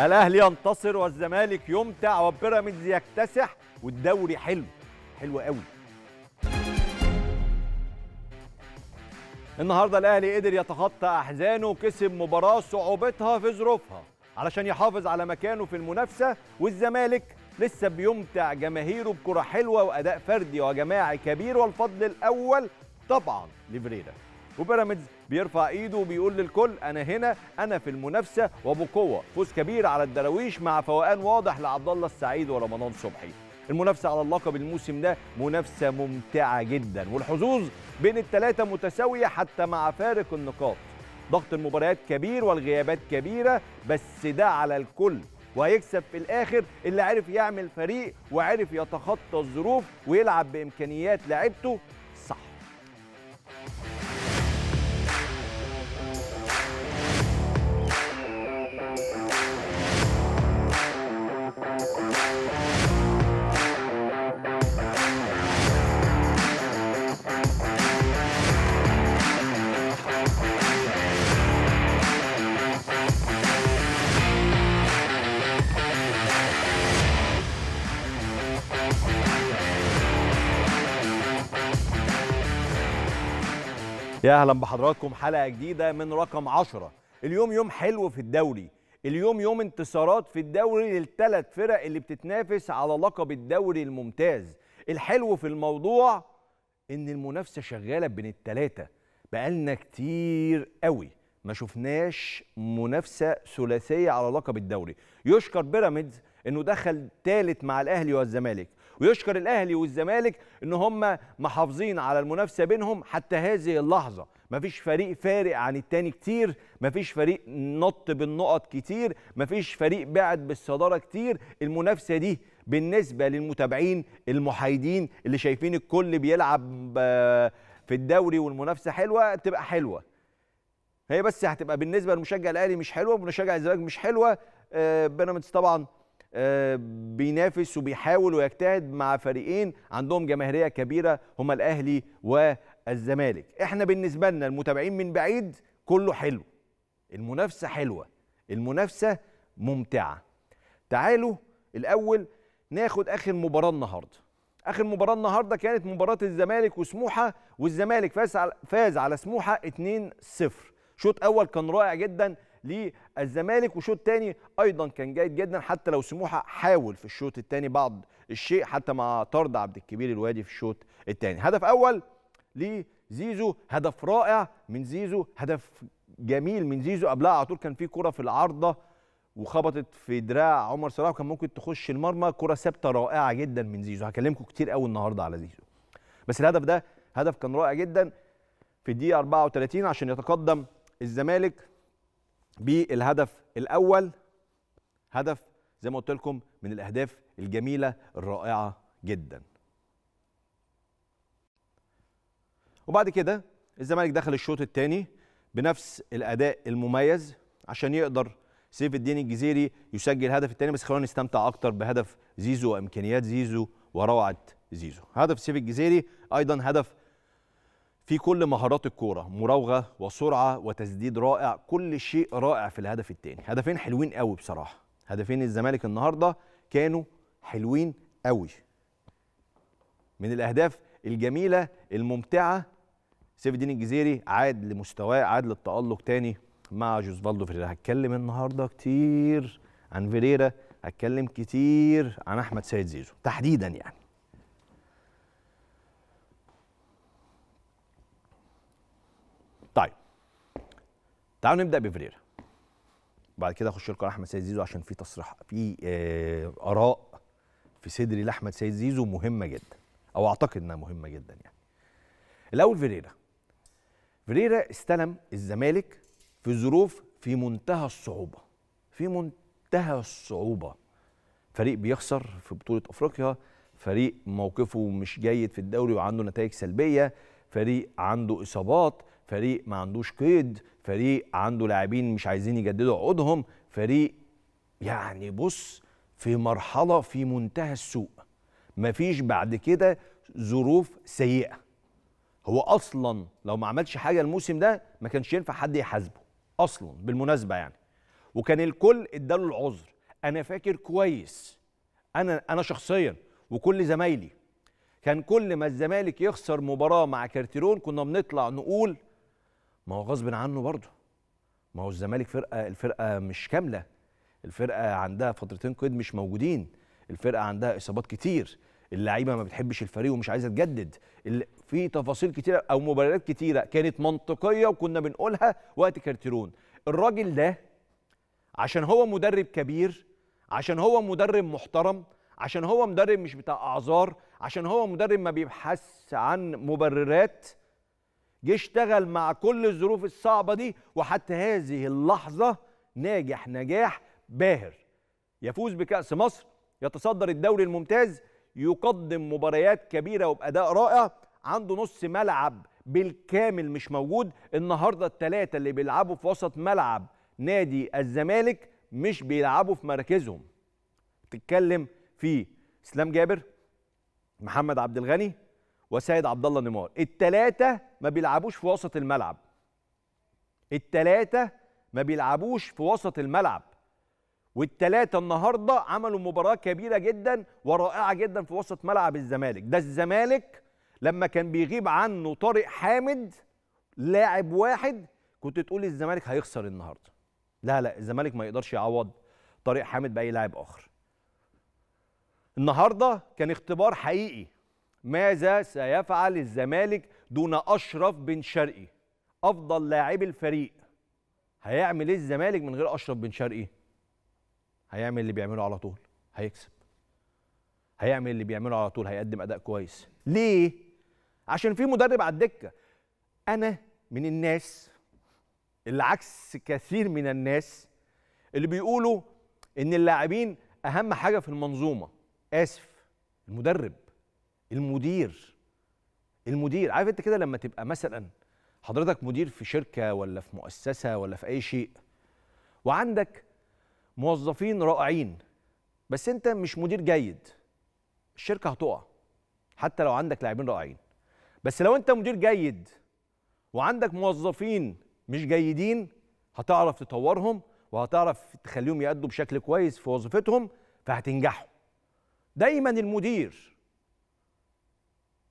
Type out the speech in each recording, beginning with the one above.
الاهلي ينتصر والزمالك يمتع وبيراميدز يكتسح والدوري حلو حلو قوي النهارده الاهلي قدر يتخطى احزانه وكسب مباراه صعوبتها في ظروفها علشان يحافظ على مكانه في المنافسه والزمالك لسه بيمتع جماهيره بكره حلوه واداء فردي وجماعي كبير والفضل الاول طبعا لفريرا وبيراميدز بيرفع ايده وبيقول للكل انا هنا انا في المنافسه وبقوه فوز كبير على الدراويش مع فوقان واضح لعبد الله السعيد ورمضان صبحي المنافسه على اللقب الموسم ده منافسه ممتعه جدا والحظوظ بين الثلاثه متساويه حتى مع فارق النقاط ضغط المباريات كبير والغيابات كبيره بس ده على الكل وهيكسب في الاخر اللي عرف يعمل فريق وعرف يتخطى الظروف ويلعب بامكانيات لعبته صح يا اهلا بحضراتكم حلقه جديده من رقم 10 اليوم يوم حلو في الدوري اليوم يوم انتصارات في الدوري للثلاث فرق اللي بتتنافس على لقب الدوري الممتاز الحلو في الموضوع ان المنافسه شغاله بين الثلاثه بقالنا كتير قوي ما شفناش منافسه ثلاثيه على لقب الدوري يشكر بيراميدز انه دخل ثالث مع الاهلي والزمالك ويشكر الاهلي والزمالك ان هم محافظين على المنافسه بينهم حتى هذه اللحظه مفيش فريق فارق عن التاني كتير مفيش فريق نط بالنقط كتير مفيش فريق بعد بالصداره كتير المنافسه دي بالنسبه للمتابعين المحايدين اللي شايفين الكل بيلعب آه، في الدوري والمنافسه حلوه تبقى حلوه هي بس هتبقى بالنسبه للمشجع الاهلي مش حلوه ومشجع الزمالك مش حلوه آه، بيراميدز طبعا آه، بينافس وبيحاول ويجتهد مع فريقين عندهم جماهيريه كبيره هما الاهلي و الزمالك احنا بالنسبه لنا المتابعين من بعيد كله حلو المنافسه حلوه المنافسه ممتعه تعالوا الاول ناخد اخر مباراه النهارده اخر مباراه النهارده كانت مباراه الزمالك وسموحه والزمالك فاز على فاز على سموحه 2-0 شوط اول كان رائع جدا للزمالك وشوط تاني ايضا كان جيد جدا حتى لو سموحه حاول في الشوط التاني بعض الشيء حتى مع طرد عبد الكبير الوادي في الشوط التاني هدف اول لزيزو هدف رائع من زيزو هدف جميل من زيزو قبلها على طول كان في كره في العارضه وخبطت في دراع عمر صلاح وكان ممكن تخش المرمى كره ثابته رائعه جدا من زيزو هكلمكم كتير قوي النهارده على زيزو بس الهدف ده هدف كان رائع جدا في الدقيقه 34 عشان يتقدم الزمالك بالهدف الاول هدف زي ما قلت لكم من الاهداف الجميله الرائعه جدا وبعد كده الزمالك دخل الشوط الثاني بنفس الاداء المميز عشان يقدر سيف الدين الجزيري يسجل الهدف الثاني بس خلونا نستمتع اكتر بهدف زيزو وامكانيات زيزو وروعه زيزو هدف سيف الجزيري ايضا هدف في كل مهارات الكوره مراوغه وسرعه وتسديد رائع كل شيء رائع في الهدف الثاني هدفين حلوين قوي بصراحه هدفين الزمالك النهارده كانوا حلوين قوي من الاهداف الجميله الممتعه سيف الدين الجزيري عاد لمستواه عاد للتألق تاني مع جوزفالدو فيريرا هتكلم النهارده كتير عن فيريرا هتكلم كتير عن احمد سيد زيزو تحديدا يعني طيب تعالوا نبدا بفريرا بعد كده اخش لكم احمد سيد زيزو عشان في تصريح في آه، اراء في صدري لاحمد سيد زيزو مهمه جدا او اعتقد انها مهمه جدا يعني الاول فيريرا فريرا استلم الزمالك في ظروف في منتهى الصعوبه في منتهى الصعوبه فريق بيخسر في بطوله افريقيا فريق موقفه مش جيد في الدوري وعنده نتائج سلبيه فريق عنده اصابات فريق ما عندوش قيد فريق عنده لاعبين مش عايزين يجددوا عقودهم فريق يعني بص في مرحله في منتهى السوء مفيش بعد كده ظروف سيئه هو اصلا لو ما عملش حاجه الموسم ده ما كانش ينفع حد يحاسبه اصلا بالمناسبه يعني وكان الكل اداله العذر انا فاكر كويس انا انا شخصيا وكل زمايلي كان كل ما الزمالك يخسر مباراه مع كارتيرون كنا بنطلع نقول ما هو غصب عنه برضه ما هو الزمالك فرقه الفرقه مش كامله الفرقه عندها فترتين قيد مش موجودين الفرقه عندها اصابات كتير اللعيبه ما بتحبش الفريق ومش عايزه تجدد في تفاصيل كتيره او مبررات كتيره كانت منطقيه وكنا بنقولها وقت كارتيرون الراجل ده عشان هو مدرب كبير عشان هو مدرب محترم عشان هو مدرب مش بتاع اعذار عشان هو مدرب ما بيبحث عن مبررات جه اشتغل مع كل الظروف الصعبه دي وحتى هذه اللحظه ناجح نجاح باهر يفوز بكاس مصر يتصدر الدوري الممتاز يقدم مباريات كبيره وباداء رائع عنده نص ملعب بالكامل مش موجود النهارده الثلاثه اللي بيلعبوا في وسط ملعب نادي الزمالك مش بيلعبوا في مراكزهم تتكلم في اسلام جابر محمد عبد الغني وسيد عبد الله نيمار الثلاثه ما بيلعبوش في وسط الملعب الثلاثه ما بيلعبوش في وسط الملعب والثلاثه النهارده عملوا مباراه كبيره جدا ورائعه جدا في وسط ملعب الزمالك ده الزمالك لما كان بيغيب عنه طارق حامد لاعب واحد كنت تقول الزمالك هيخسر النهارده لا لا الزمالك ما يقدرش يعوض طارق حامد باي لاعب اخر النهارده كان اختبار حقيقي ماذا سيفعل الزمالك دون اشرف بن شرقي افضل لاعب الفريق هيعمل ايه الزمالك من غير اشرف بن شرقي هيعمل اللي بيعمله على طول هيكسب هيعمل اللي بيعمله على طول هيقدم اداء كويس ليه عشان في مدرب على الدكه انا من الناس اللي عكس كثير من الناس اللي بيقولوا ان اللاعبين اهم حاجه في المنظومه اسف المدرب المدير المدير عارف انت كده لما تبقى مثلا حضرتك مدير في شركه ولا في مؤسسه ولا في اي شيء وعندك موظفين رائعين بس انت مش مدير جيد الشركه هتقع حتى لو عندك لاعبين رائعين بس لو انت مدير جيد وعندك موظفين مش جيدين هتعرف تطورهم وهتعرف تخليهم يأدوا بشكل كويس في وظيفتهم فهتنجحوا دايما المدير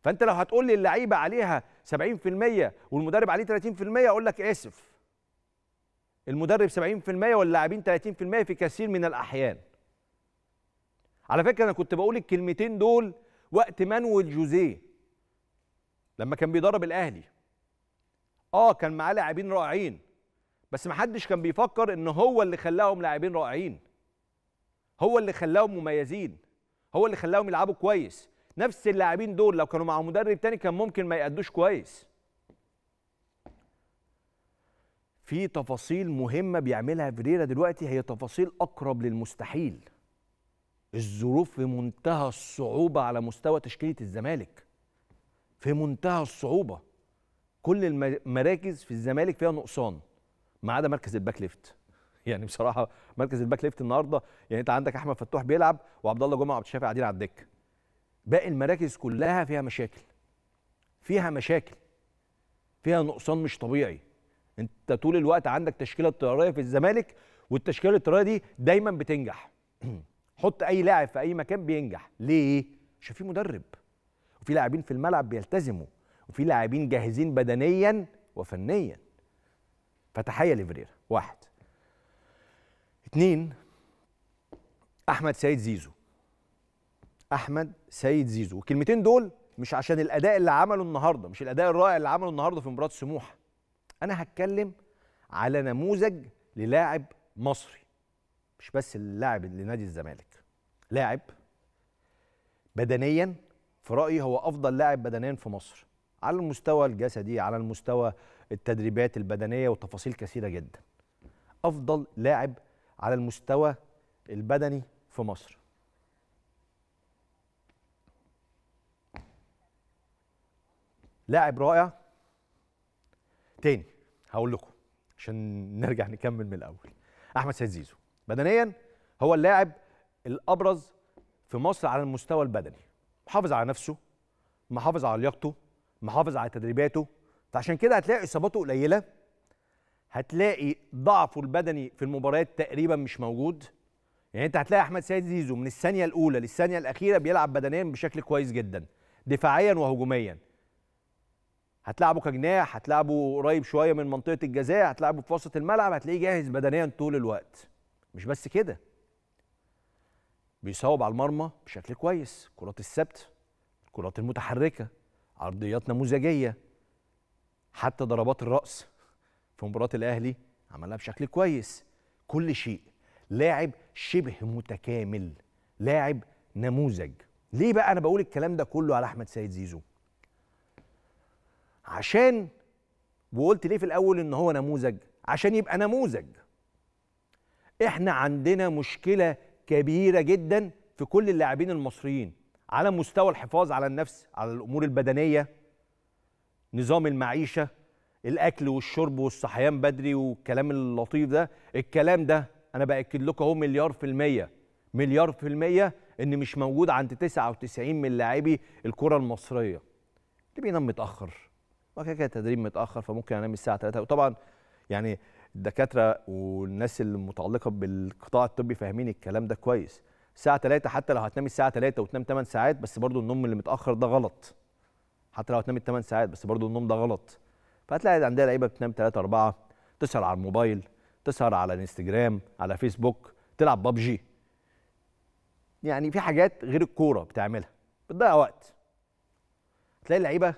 فانت لو هتقول لي اللعيبه عليها 70% والمدرب عليه 30% اقول لك اسف المدرب 70% واللاعبين 30% في كثير من الاحيان على فكره انا كنت بقول الكلمتين دول وقت مانويل جوزيه لما كان بيدرب الاهلي اه كان معاه لاعبين رائعين بس محدش كان بيفكر ان هو اللي خلاهم لاعبين رائعين هو اللي خلاهم مميزين هو اللي خلاهم يلعبوا كويس نفس اللاعبين دول لو كانوا مع مدرب تاني كان ممكن ما يأدوش كويس في تفاصيل مهمه بيعملها فيريرا دلوقتي هي تفاصيل اقرب للمستحيل الظروف في منتهى الصعوبه على مستوى تشكيله الزمالك في منتهى الصعوبه كل المراكز في الزمالك فيها نقصان ما عدا مركز الباك ليفت يعني بصراحه مركز الباك ليفت النهارده يعني انت عندك احمد فتوح بيلعب وعبد الله جمعه وعبد الشافع قاعدين على الدكه باقي المراكز كلها فيها مشاكل فيها مشاكل فيها نقصان مش طبيعي انت طول الوقت عندك تشكيله اضطراريه في الزمالك والتشكيله الاضطراريه دي دايما بتنجح حط اي لاعب في اي مكان بينجح ليه عشان في مدرب وفي لاعبين في الملعب بيلتزموا وفي لاعبين جاهزين بدنيا وفنيا فتحيه لفريرا واحد اتنين احمد سيد زيزو احمد سيد زيزو والكلمتين دول مش عشان الاداء اللي عمله النهارده مش الاداء الرائع اللي عمله النهارده في مباراه سموحه انا هتكلم على نموذج للاعب مصري مش بس اللاعب لنادي الزمالك لاعب بدنيا في رايي هو افضل لاعب بدنيا في مصر على المستوى الجسدي على المستوى التدريبات البدنيه وتفاصيل كثيره جدا افضل لاعب على المستوى البدني في مصر لاعب رائع تاني هقول لكم عشان نرجع نكمل من الاول احمد سيد زيزو بدنيا هو اللاعب الابرز في مصر على المستوى البدني محافظ على نفسه محافظ على لياقته محافظ على تدريباته فعشان كده هتلاقي اصاباته قليله هتلاقي ضعفه البدني في المباريات تقريبا مش موجود يعني انت هتلاقي احمد سيد زيزو من الثانيه الاولى للثانيه الاخيره بيلعب بدنيا بشكل كويس جدا دفاعيا وهجوميا هتلعبه كجناح هتلعبه قريب شويه من منطقه الجزاء هتلعبه في وسط الملعب هتلاقيه جاهز بدنيا طول الوقت مش بس كده بيصوب على المرمى بشكل كويس كرات الثبت الكرات المتحركه عرضيات نموذجيه حتى ضربات الراس في مباراه الاهلي عملها بشكل كويس كل شيء لاعب شبه متكامل لاعب نموذج ليه بقى انا بقول الكلام ده كله على احمد سيد زيزو عشان وقلت ليه في الاول ان هو نموذج عشان يبقى نموذج احنا عندنا مشكله كبيره جدا في كل اللاعبين المصريين على مستوى الحفاظ على النفس على الامور البدنيه نظام المعيشه الاكل والشرب والصحيان بدري والكلام اللطيف ده الكلام ده انا باكد لكم اهو مليار في الميه مليار في الميه ان مش موجود عند 99 من لاعبي الكره المصريه اللي بينام متاخر وكده كده تدريب متاخر فممكن انام الساعه 3 وطبعا يعني الدكاتره والناس المتعلقه بالقطاع الطبي فاهمين الكلام ده كويس الساعه 3 حتى لو هتنام الساعه 3 وتنام 8 ساعات بس برضو النوم اللي متاخر ده غلط حتى لو هتنام 8 ساعات بس برضو النوم ده غلط فهتلاقي عندها لعيبه بتنام 3 4 تسهر على الموبايل تسهر على الانستجرام على فيسبوك تلعب ببجي يعني في حاجات غير الكوره بتعملها بتضيع وقت تلاقي اللعيبه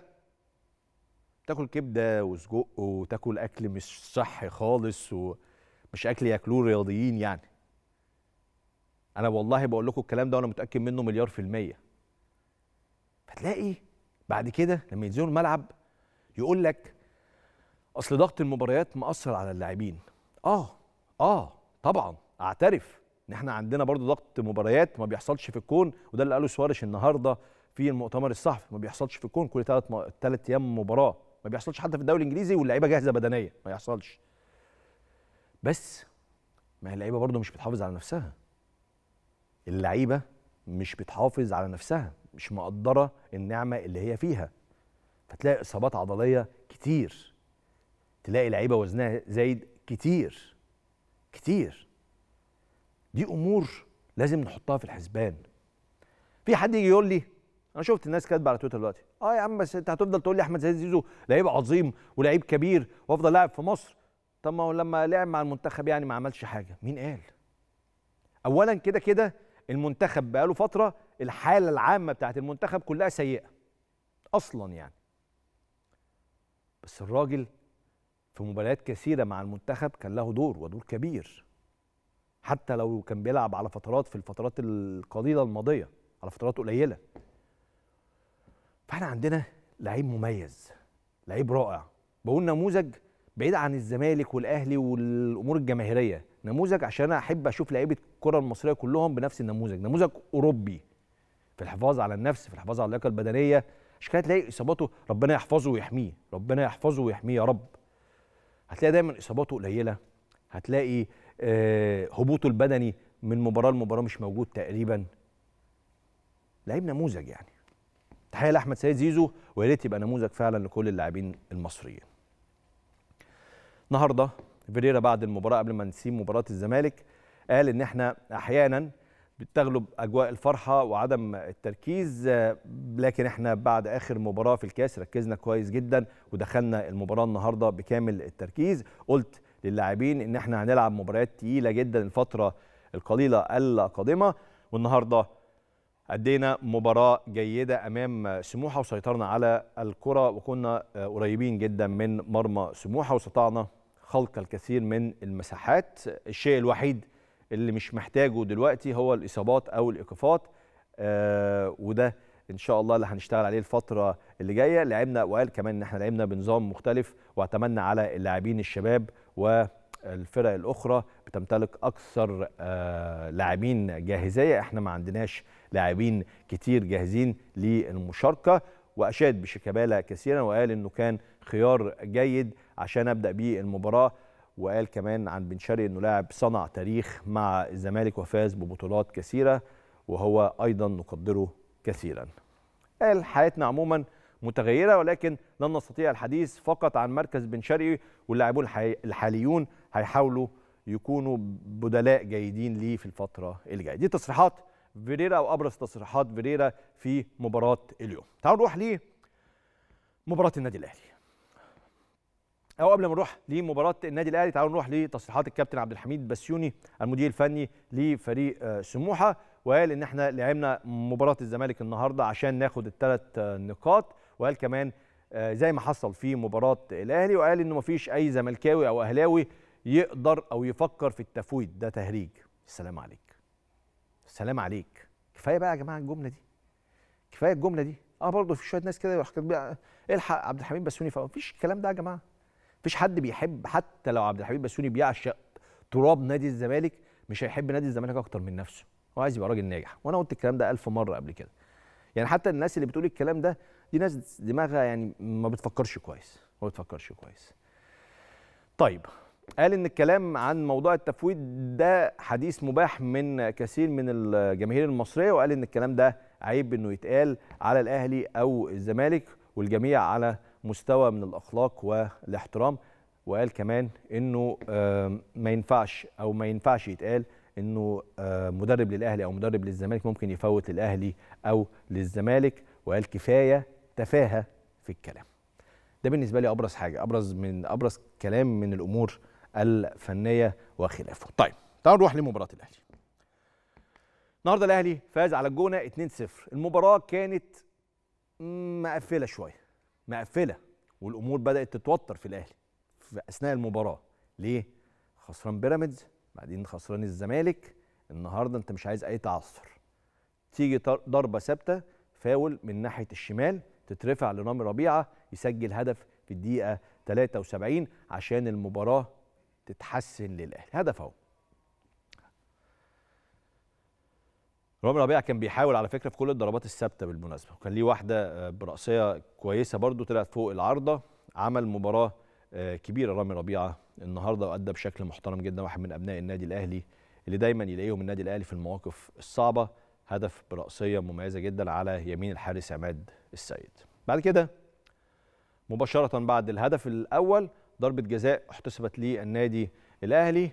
تاكل كبده وسجق وتاكل اكل مش صحي خالص ومش اكل ياكلوه رياضيين يعني انا والله بقول لكم الكلام ده وانا متاكد منه مليار في الميه فتلاقي بعد كده لما ينزلوا الملعب يقول لك اصل ضغط المباريات مأثر على اللاعبين اه اه طبعا اعترف ان احنا عندنا برضو ضغط مباريات ما بيحصلش في الكون وده اللي قاله سوارش النهارده في المؤتمر الصحفي ما بيحصلش في الكون كل ثلاث ثلاث ايام مباراه ما بيحصلش حتى في الدوري الانجليزي واللعيبه جاهزه بدنيا ما يحصلش بس ما هي اللعيبه برضه مش بتحافظ على نفسها اللعيبه مش بتحافظ على نفسها مش مقدره النعمه اللي هي فيها فتلاقي اصابات عضليه كتير تلاقي لعيبه وزنها زايد كتير كتير دي امور لازم نحطها في الحسبان في حد يجي يقول لي انا شفت الناس كاتبه على تويتر دلوقتي اه يا عم بس انت هتفضل تقول لي احمد زيزو زيزو لعيب عظيم ولعيب كبير وافضل لاعب في مصر طب ما هو لما لعب مع المنتخب يعني ما عملش حاجه مين قال اولا كده كده المنتخب بقاله فتره الحاله العامه بتاعت المنتخب كلها سيئه اصلا يعني بس الراجل في مباريات كثيره مع المنتخب كان له دور ودور كبير حتى لو كان بيلعب على فترات في الفترات القليله الماضيه على فترات قليله فاحنا عندنا لعيب مميز لعيب رائع بقول نموذج بعيد عن الزمالك والاهلي والامور الجماهيريه نموذج عشان انا احب اشوف لعيبه الكره المصريه كلهم بنفس النموذج نموذج اوروبي في الحفاظ على النفس في الحفاظ على اللياقه البدنيه عشان كده تلاقي اصاباته ربنا يحفظه ويحميه ربنا يحفظه ويحميه يا رب هتلاقي دايما اصاباته قليله هتلاقي آه، هبوطه البدني من مباراه لمباراه مش موجود تقريبا لعيب نموذج يعني تحيه لاحمد سيد زيزو ويا ريت يبقى نموذج فعلا لكل اللاعبين المصريين النهارده فيريرا بعد المباراه قبل ما نسيب مباراه الزمالك قال ان احنا احيانا بتغلب اجواء الفرحه وعدم التركيز لكن احنا بعد اخر مباراه في الكاس ركزنا كويس جدا ودخلنا المباراه النهارده بكامل التركيز قلت للاعبين ان احنا هنلعب مباريات تقيله جدا الفتره القليله القادمه والنهارده أدينا مباراة جيدة أمام سموحة وسيطرنا على الكرة وكنا قريبين جدا من مرمى سموحة واستطعنا خلق الكثير من المساحات الشيء الوحيد اللي مش محتاجه دلوقتي هو الإصابات أو الإيقافات آه وده ان شاء الله اللي هنشتغل عليه الفتره اللي جايه لعبنا وقال كمان ان احنا لعبنا بنظام مختلف واعتمدنا على اللاعبين الشباب والفرق الاخرى بتمتلك اكثر آه لاعبين جاهزيه احنا ما عندناش لاعبين كتير جاهزين للمشاركه واشاد بشيكابالا كثيرا وقال انه كان خيار جيد عشان ابدا بيه المباراه وقال كمان عن بن شرقي انه لاعب صنع تاريخ مع الزمالك وفاز ببطولات كثيره وهو ايضا نقدره كثيرا. قال حياتنا عموما متغيره ولكن لن نستطيع الحديث فقط عن مركز بن شرقي واللاعبون الحاليون هيحاولوا يكونوا بدلاء جيدين ليه في الفتره الجايه. دي تصريحات فيريرا او ابرز تصريحات فيريرا في مباراه اليوم تعالوا نروح ليه مباراه النادي الاهلي او قبل ما نروح لمباراه النادي الاهلي تعالوا نروح لتصريحات الكابتن عبد الحميد بسيوني المدير الفني لفريق آه، سموحه وقال ان احنا لعبنا مباراه الزمالك النهارده عشان ناخد الثلاث آه، نقاط وقال كمان آه، زي ما حصل في مباراه الاهلي وقال انه مفيش اي زملكاوي او اهلاوي يقدر او يفكر في التفويت ده تهريج السلام عليكم سلام عليك كفايه بقى يا جماعه الجمله دي كفايه الجمله دي اه برضه في شويه ناس كده يروح الحق عبد الحميد بسوني فما فيش الكلام ده يا جماعه مفيش حد بيحب حتى لو عبد الحميد بسوني بيعشق تراب نادي الزمالك مش هيحب نادي الزمالك اكتر من نفسه هو عايز يبقى راجل ناجح وانا قلت الكلام ده ألف مره قبل كده يعني حتى الناس اللي بتقول الكلام ده دي ناس دماغها يعني ما بتفكرش كويس ما بتفكرش كويس طيب قال ان الكلام عن موضوع التفويض ده حديث مباح من كثير من الجماهير المصريه وقال ان الكلام ده عيب انه يتقال على الاهلي او الزمالك والجميع على مستوى من الاخلاق والاحترام وقال كمان انه آه، ما ينفعش او ما ينفعش يتقال انه آه، مدرب للاهلي او مدرب للزمالك ممكن يفوت للاهلي او للزمالك وقال كفايه تفاهه في الكلام ده بالنسبه لي ابرز حاجه ابرز من ابرز كلام من الامور الفنيه وخلافه. طيب تعالوا نروح لمباراه الاهلي. النهارده الاهلي فاز على الجونه 2-0 المباراه كانت مقفله شويه مقفله والامور بدات تتوتر في الاهلي في اثناء المباراه ليه خسران بيراميدز بعدين خسران الزمالك النهارده انت مش عايز اي تعثر تيجي ضربه ثابته فاول من ناحيه الشمال تترفع لرامي ربيعه يسجل هدف في الدقيقه 73 عشان المباراه تتحسن للاهلي هدف اهو رامي ربيع كان بيحاول على فكره في كل الضربات الثابته بالمناسبه وكان ليه واحده آه، براسيه كويسه برده طلعت فوق العارضه عمل مباراه آه، كبيره رامي ربيعه النهارده وادى بشكل محترم جدا واحد من ابناء النادي الاهلي اللي دايما يلاقيهم النادي الاهلي في المواقف الصعبه هدف براسيه مميزه جدا على يمين الحارس عماد السيد بعد كده مباشره بعد الهدف الاول ضربه جزاء احتسبت للنادي الاهلي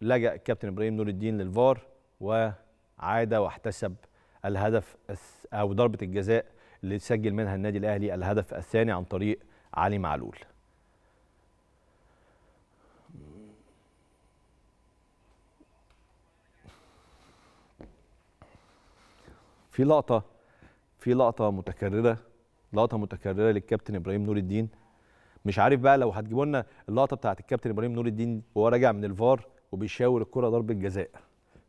لجا الكابتن ابراهيم نور الدين للفار وعاد واحتسب الهدف او ضربه الجزاء اللي سجل منها النادي الاهلي الهدف الثاني عن طريق علي معلول في لقطه في لقطه متكرره لقطه متكرره للكابتن ابراهيم نور الدين مش عارف بقى لو هتجيبوا لنا اللقطه بتاعت الكابتن ابراهيم نور الدين وهو راجع من الفار وبيشاور الكره ضربه جزاء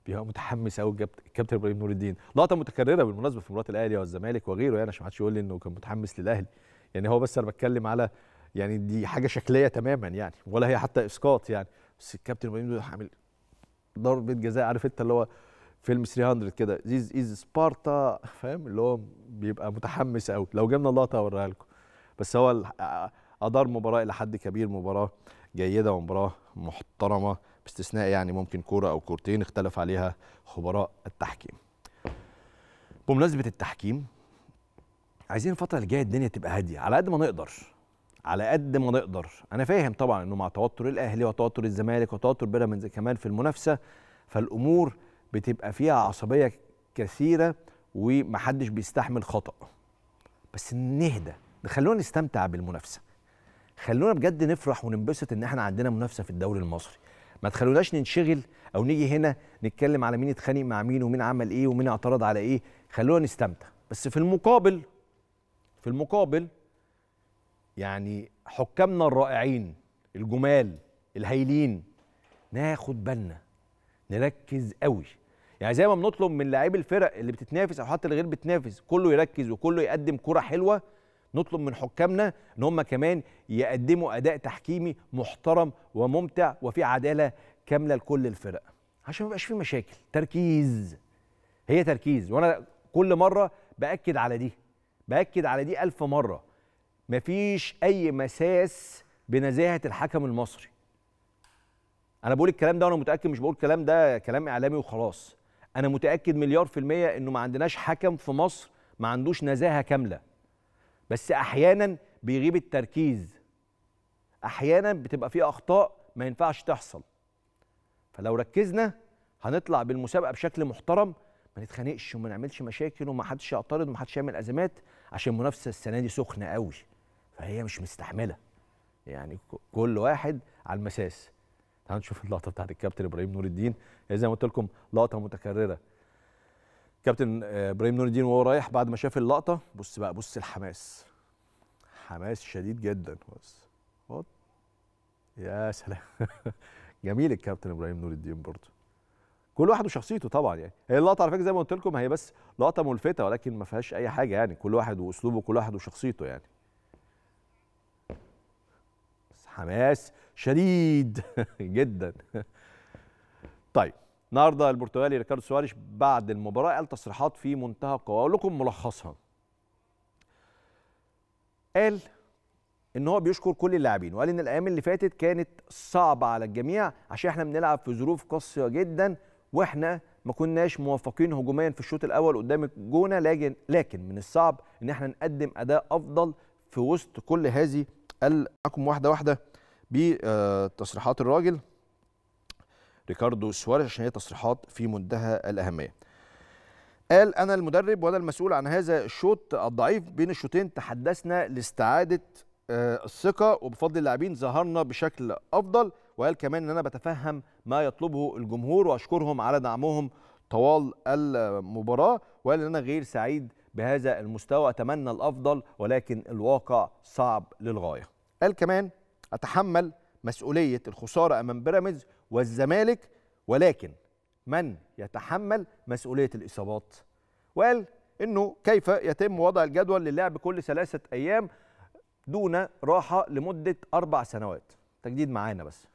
بيبقى متحمس قوي الكابتن ابراهيم نور الدين لقطه متكرره بالمناسبه في مباراه الاهلي والزمالك وغيره يعني عشان ما حدش يقول لي انه كان متحمس للاهلي يعني هو بس انا بتكلم على يعني دي حاجه شكليه تماما يعني ولا هي حتى اسقاط يعني بس الكابتن ابراهيم نور عامل ضربه جزاء عارف انت اللي هو فيلم 300 كده زيز از سبارتا فاهم اللي هو بيبقى متحمس قوي لو جبنا اللقطه هوريها لكم بس هو ادار مباراه الى حد كبير مباراه جيده ومباراه محترمه باستثناء يعني ممكن كوره او كورتين اختلف عليها خبراء التحكيم. بمناسبه التحكيم عايزين الفتره اللي جايه الدنيا تبقى هاديه على قد ما نقدر على قد ما نقدر انا فاهم طبعا انه مع توتر الاهلي وتوتر الزمالك وتوتر بيراميدز كمان في المنافسه فالامور بتبقى فيها عصبيه كثيره ومحدش بيستحمل خطأ بس نهدى خلونا نستمتع بالمنافسه خلونا بجد نفرح وننبسط ان احنا عندنا منافسه في الدوري المصري ما تخلوناش ننشغل او نيجي هنا نتكلم على مين اتخانق مع مين ومين عمل ايه ومين اعترض على ايه خلونا نستمتع بس في المقابل في المقابل يعني حكامنا الرائعين الجمال الهايلين ناخد بالنا نركز قوي يعني زي ما بنطلب من لاعبي الفرق اللي بتتنافس او حتى اللي غير بتنافس كله يركز وكله يقدم كره حلوه نطلب من حكامنا ان هم كمان يقدموا اداء تحكيمي محترم وممتع وفي عداله كامله لكل الفرق عشان ما يبقاش في مشاكل تركيز هي تركيز وانا كل مره باكد على دي باكد على دي ألف مره مفيش اي مساس بنزاهه الحكم المصري انا بقول الكلام ده وانا متاكد مش بقول الكلام ده كلام اعلامي وخلاص انا متاكد مليار في الميه انه ما عندناش حكم في مصر ما عندوش نزاهه كامله بس احيانا بيغيب التركيز احيانا بتبقى في اخطاء ما ينفعش تحصل فلو ركزنا هنطلع بالمسابقه بشكل محترم ما نتخانقش وما نعملش مشاكل وما حدش يعترض وما حدش يعمل ازمات عشان المنافسه السنه دي سخنه قوي فهي مش مستحمله يعني كل واحد على المساس تعالوا نشوف اللقطه بتاعت الكابتن ابراهيم نور الدين إيه، زي ما قلت لكم لقطه متكرره كابتن آه، ابراهيم نور الدين وهو رايح بعد ما شاف اللقطه بص بقى بص الحماس حماس شديد جدا بص يا سلام جميل الكابتن ابراهيم نور الدين برضه كل واحد وشخصيته طبعا يعني هي اللقطه على فكره زي ما قلت لكم هي بس لقطه ملفته ولكن ما فيهاش اي حاجه يعني كل واحد واسلوبه كل واحد وشخصيته يعني حماس شديد جدا طيب النهارده البرتغالي ريكاردو سواريش بعد المباراه قال تصريحات في منتهى القوه اقول لكم ملخصها قال ان هو بيشكر كل اللاعبين وقال ان الايام اللي فاتت كانت صعبه على الجميع عشان احنا بنلعب في ظروف قاسيه جدا واحنا ما كناش موفقين هجوميا في الشوط الاول قدام الجونه لكن لكن من الصعب ان احنا نقدم اداء افضل في وسط كل هذه قال واحده واحده بتصريحات الراجل ريكاردو سواريز عشان هي تصريحات في منتهى الاهميه قال انا المدرب وانا المسؤول عن هذا الشوط الضعيف بين الشوطين تحدثنا لاستعاده آه، الثقه وبفضل اللاعبين ظهرنا بشكل افضل وقال كمان ان انا بتفهم ما يطلبه الجمهور واشكرهم على دعمهم طوال المباراه وقال ان انا غير سعيد بهذا المستوى اتمنى الافضل ولكن الواقع صعب للغايه قال كمان اتحمل مسؤوليه الخساره امام بيراميدز والزمالك ولكن من يتحمل مسؤولية الإصابات وقال أنه كيف يتم وضع الجدول للعب كل ثلاثة أيام دون راحة لمدة أربع سنوات تجديد معانا بس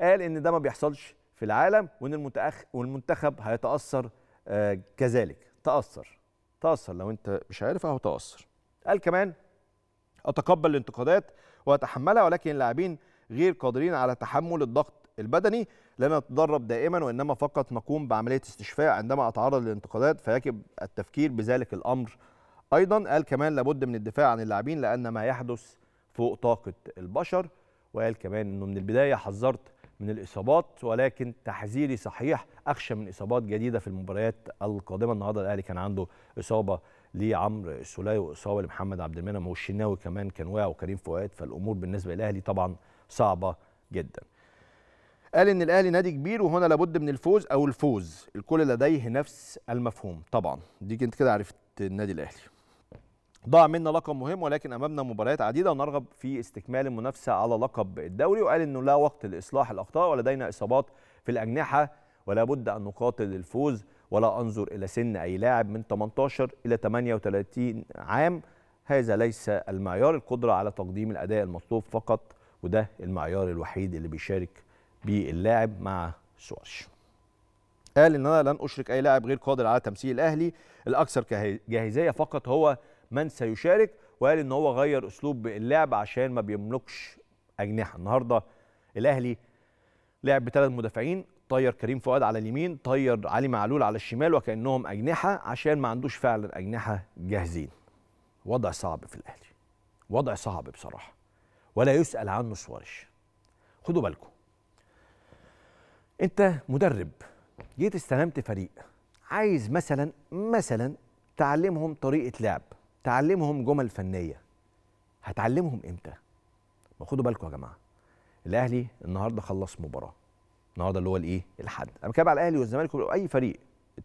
قال أن ده ما بيحصلش في العالم وأن المتأخ... والمنتخب هيتأثر آه كذلك تأثر تأثر لو أنت مش عارف أهو تأثر قال كمان أتقبل الانتقادات وأتحملها ولكن اللاعبين غير قادرين على تحمل الضغط البدني لا نتدرب دائما وإنما فقط نقوم بعملية استشفاء عندما أتعرض للانتقادات فيجب التفكير بذلك الأمر أيضا قال كمان لابد من الدفاع عن اللاعبين لأن ما يحدث فوق طاقة البشر وقال كمان أنه من البداية حذرت من الإصابات ولكن تحذيري صحيح أخشى من إصابات جديدة في المباريات القادمة النهاردة الأهلي كان عنده إصابة لعمرو السولي وإصابة لمحمد عبد المنعم والشناوي كمان كان واقع وكريم فؤاد فالأمور بالنسبة للأهلي طبعا صعبة جداً قال ان الاهلي نادي كبير وهنا لابد من الفوز او الفوز الكل لديه نفس المفهوم طبعا دي انت كده عرفت النادي الاهلي ضاع منا لقب مهم ولكن امامنا مباريات عديده ونرغب في استكمال المنافسه على لقب الدوري وقال انه لا وقت لاصلاح الاخطاء ولدينا اصابات في الاجنحه ولا بد ان نقاتل للفوز ولا انظر الى سن اي لاعب من 18 الى 38 عام هذا ليس المعيار القدره على تقديم الاداء المطلوب فقط وده المعيار الوحيد اللي بيشارك باللاعب مع سواريش قال ان انا لن اشرك اي لاعب غير قادر على تمثيل الاهلي الاكثر جاهزيه فقط هو من سيشارك وقال ان هو غير اسلوب اللعب عشان ما بيملكش اجنحه النهارده الاهلي لعب بثلاث مدافعين طير كريم فؤاد على اليمين طير علي معلول على الشمال وكانهم اجنحه عشان ما عندوش فعلا اجنحه جاهزين وضع صعب في الاهلي وضع صعب بصراحه ولا يسال عنه سوارش خدوا بالكم انت مدرب جيت استلمت فريق عايز مثلا مثلا تعلمهم طريقه لعب تعلمهم جمل فنيه هتعلمهم امتى ما خدوا بالكم يا جماعه الاهلي النهارده خلص مباراه النهارده اللي هو الايه الحد انا بتكلم على الاهلي والزمالك اي فريق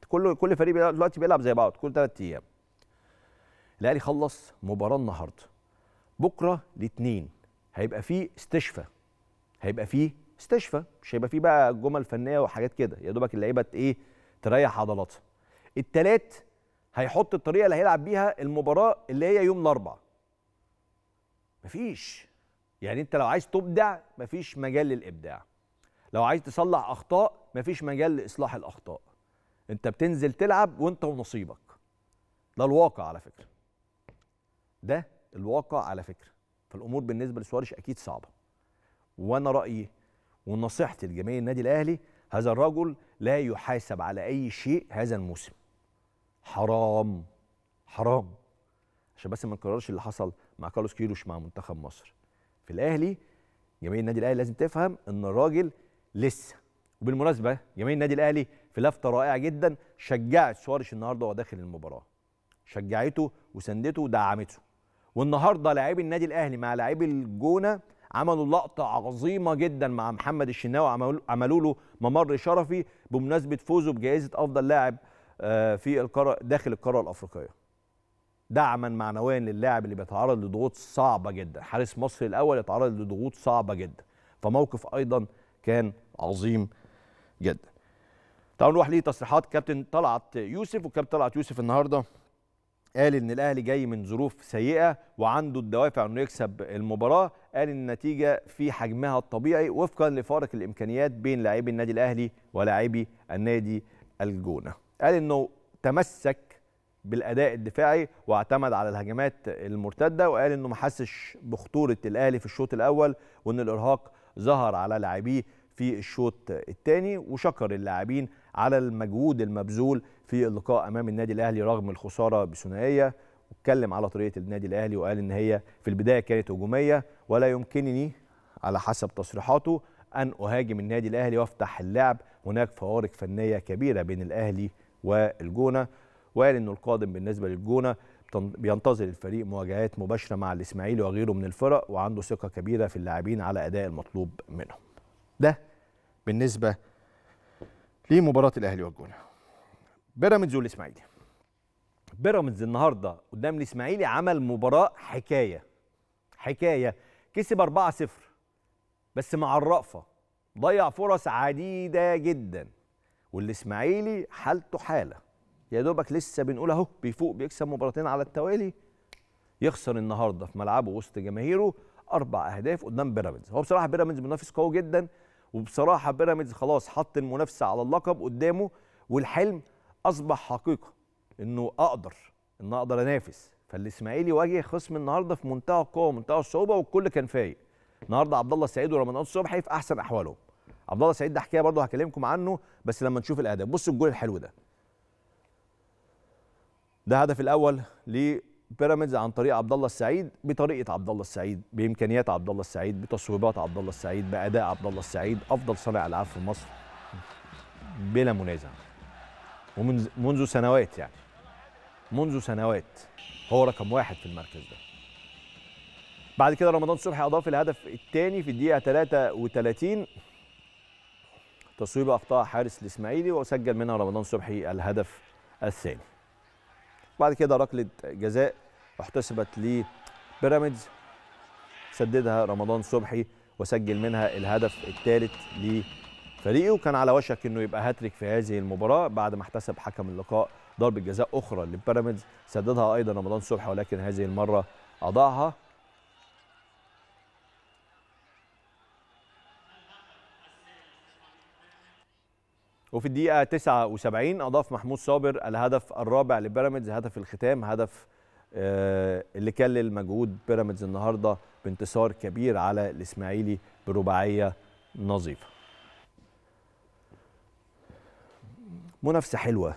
كل كل فريق دلوقتي بيلعب زي بعض كل ثلاث ايام الاهلي خلص مباراه النهارده بكره الاثنين هيبقى فيه استشفاء هيبقى فيه مستشفى مش هيبقى فيه بقى جمل فنيه وحاجات كده يا دوبك اللعيبه ايه تريح عضلاتها التلات هيحط الطريقه اللي هيلعب بيها المباراه اللي هي يوم الاربعاء مفيش يعني انت لو عايز تبدع مفيش مجال للابداع لو عايز تصلح اخطاء مفيش مجال لاصلاح الاخطاء انت بتنزل تلعب وانت ونصيبك ده الواقع على فكره ده الواقع على فكره فالامور بالنسبه لسواريش اكيد صعبه وانا رايي ونصيحتي لجماهير النادي الاهلي هذا الرجل لا يحاسب على اي شيء هذا الموسم حرام حرام عشان بس ما نكررش اللي حصل مع كارلوس كيروش مع منتخب مصر في الاهلي جماهير النادي الاهلي لازم تفهم ان الراجل لسه وبالمناسبه جماهير النادي الاهلي في لفته رائعه جدا شجعت سواريش النهارده وهو داخل المباراه شجعته وسندته ودعمته والنهارده لاعبي النادي الاهلي مع لاعبي الجونه عملوا لقطه عظيمه جدا مع محمد الشناوي عملوا له ممر شرفي بمناسبه فوزه بجائزه افضل لاعب آه، في القاره داخل القاره الافريقيه دعما معنويا للاعب اللي بيتعرض لضغوط صعبه جدا حارس مصر الاول يتعرض لضغوط صعبه جدا فموقف ايضا كان عظيم جدا تعالوا نروح لتصريحات كابتن طلعت يوسف وكابتن طلعت يوسف النهارده قال ان الاهلي جاي من ظروف سيئه وعنده الدوافع انه يكسب المباراه قال ان النتيجه في حجمها الطبيعي وفقا لفارق الامكانيات بين لاعبي النادي الاهلي ولاعبي النادي الجونه قال انه تمسك بالاداء الدفاعي واعتمد على الهجمات المرتده وقال انه ما حسش بخطوره الاهلي في الشوط الاول وان الارهاق ظهر على لاعبيه في الشوط الثاني وشكر اللاعبين على المجهود المبذول في اللقاء امام النادي الاهلي رغم الخساره بثنائيه واتكلم على طريقه النادي الاهلي وقال ان هي في البدايه كانت هجوميه ولا يمكنني على حسب تصريحاته ان اهاجم النادي الاهلي وافتح اللعب هناك فوارق فنيه كبيره بين الاهلي والجونه وقال انه القادم بالنسبه للجونه بينتظر الفريق مواجهات مباشره مع الاسماعيلي وغيره من الفرق وعنده ثقه كبيره في اللاعبين على اداء المطلوب منهم ده بالنسبه لمباراه الاهلي والجونه بيراميدز والاسماعيلي بيراميدز النهارده قدام الاسماعيلي عمل مباراه حكايه حكايه كسب 4-0 بس مع الرأفه ضيع فرص عديده جدا والاسماعيلي حالته حاله يا دوبك لسه بنقول اهو بيفوق بيكسب مباراتين على التوالي يخسر النهارده في ملعبه وسط جماهيره اربع اهداف قدام بيراميدز هو بصراحه بيراميدز منافس قوي جدا وبصراحه بيراميدز خلاص حط المنافسه على اللقب قدامه والحلم اصبح حقيقه انه اقدر ان اقدر انافس فالاسماعيلي واجه خصم النهارده في منتهى القوه ومنتهى الصعوبه والكل كان فايق النهارده عبد الله السعيد ورمضان صبحي في احسن احوالهم عبد الله السعيد ده حكايه برضه هكلمكم عنه بس لما نشوف الاهداف بصوا الجول الحلو ده ده هدف الاول لبيراميدز عن طريق عبد الله السعيد بطريقه عبد الله السعيد بامكانيات عبد الله السعيد بتصويبات عبد الله السعيد باداء عبد الله السعيد افضل صانع العاب في مصر بلا منازع ومنذ سنوات يعني منذ سنوات هو رقم واحد في المركز ده بعد كده رمضان صبحي اضاف الهدف الثاني في الدقيقه 33 تصويبه اخطاء حارس الاسماعيلي وسجل منها رمضان صبحي الهدف الثاني بعد كده ركله جزاء احتسبت لبيراميدز سددها رمضان صبحي وسجل منها الهدف الثالث ل فريقه وكان على وشك انه يبقى هاتريك في هذه المباراه بعد ما احتسب حكم اللقاء ضربه جزاء اخرى لبيراميدز سددها ايضا رمضان صبحي ولكن هذه المره اضاعها وفي الدقيقة 79 أضاف محمود صابر الهدف الرابع لبيراميدز هدف الختام هدف آه، اللي كلل مجهود بيراميدز النهارده بانتصار كبير على الإسماعيلي برباعية نظيفة منافسه حلوه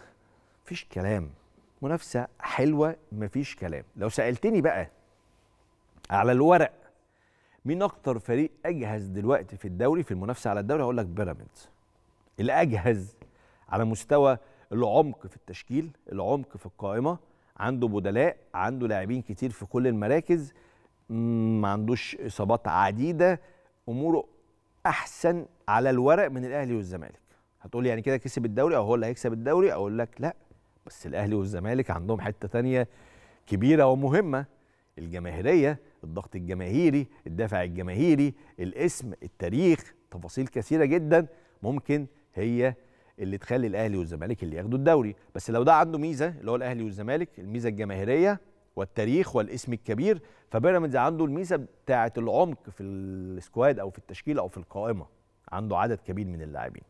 مفيش كلام منافسه حلوه مفيش كلام لو سالتني بقى على الورق مين اكتر فريق اجهز دلوقتي في الدوري في المنافسه على الدوري هقول لك بيراميدز الاجهز على مستوى العمق في التشكيل العمق في القائمه عنده بدلاء عنده لاعبين كتير في كل المراكز ما عندوش اصابات عديده اموره احسن على الورق من الاهلي والزمالك هتقول يعني كده كسب الدوري او هو اللي هيكسب الدوري اقول لك لا بس الاهلي والزمالك عندهم حته ثانيه كبيره ومهمه الجماهيريه الضغط الجماهيري الدافع الجماهيري الاسم التاريخ تفاصيل كثيره جدا ممكن هي اللي تخلي الاهلي والزمالك اللي ياخدوا الدوري بس لو ده عنده ميزه اللي هو الاهلي والزمالك الميزه الجماهيريه والتاريخ والاسم الكبير فبيراميدز عنده الميزه بتاعه العمق في السكواد او في التشكيل او في القائمه عنده عدد كبير من اللاعبين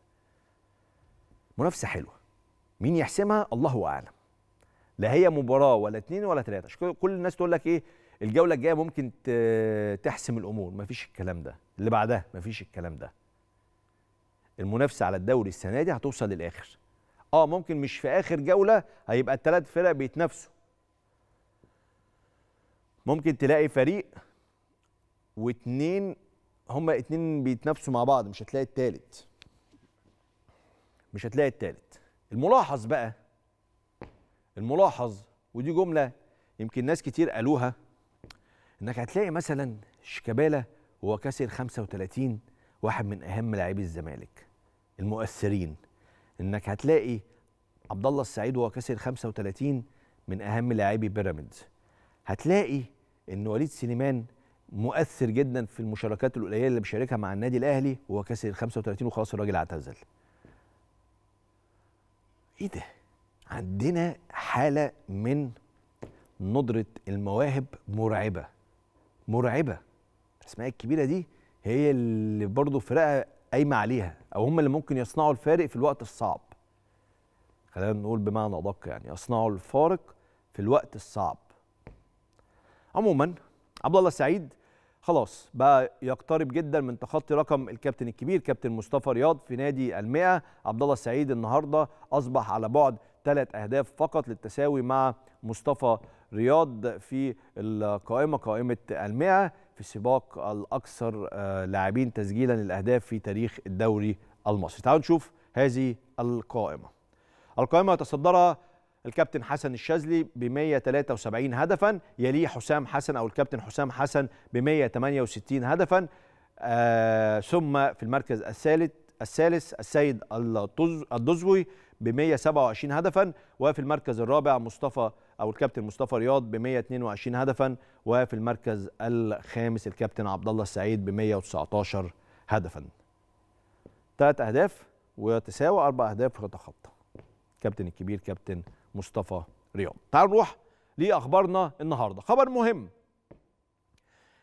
منافسه حلوه مين يحسمها الله اعلم لا هي مباراه ولا اتنين ولا تلاته كل الناس تقول لك ايه الجوله الجايه ممكن تحسم الامور مفيش الكلام ده اللي بعدها مفيش الكلام ده المنافسه على الدوري السنه دي هتوصل للاخر اه ممكن مش في اخر جوله هيبقى الثلاث فرق بيتنافسوا ممكن تلاقي فريق واتنين هما اتنين بيتنافسوا مع بعض مش هتلاقي الثالث مش هتلاقي التالت الملاحظ بقى الملاحظ ودي جملة يمكن ناس كتير قالوها انك هتلاقي مثلا شيكابالا وهو كسر 35 واحد من اهم لاعبي الزمالك المؤثرين انك هتلاقي عبد الله السعيد وهو كسر 35 من اهم لاعبي بيراميدز هتلاقي ان وليد سليمان مؤثر جدا في المشاركات القليله اللي بيشاركها مع النادي الاهلي وهو كسر 35 وخلاص الراجل اعتزل ايه ده عندنا حاله من ندره المواهب مرعبه مرعبه الاسماء الكبيره دي هي اللي برضه فرقه قايمه عليها او هم اللي ممكن يصنعوا الفارق في الوقت الصعب خلينا نقول بمعنى ادق يعني يصنعوا الفارق في الوقت الصعب عموما عبد الله سعيد خلاص بقى يقترب جدا من تخطي رقم الكابتن الكبير كابتن مصطفى رياض في نادي المئة عبد الله السعيد النهارده اصبح على بعد ثلاث اهداف فقط للتساوي مع مصطفى رياض في القائمه قائمه المئة في سباق الاكثر آه، لاعبين تسجيلا للاهداف في تاريخ الدوري المصري تعالوا نشوف هذه القائمه القائمه تصدرها الكابتن حسن الشاذلي ب 173 هدفا يليه حسام حسن او الكابتن حسام حسن ب 168 هدفا آه ثم في المركز الثالث الثالث السيد الدزوي ب 127 هدفا وفي المركز الرابع مصطفى او الكابتن مصطفى رياض ب 122 هدفا وفي المركز الخامس الكابتن عبد الله السعيد ب 119 هدفا ثلاث اهداف وتساوي اربع اهداف وتخطى كابتن الكبير كابتن مصطفى رياض تعالوا نروح لأخبارنا النهاردة خبر مهم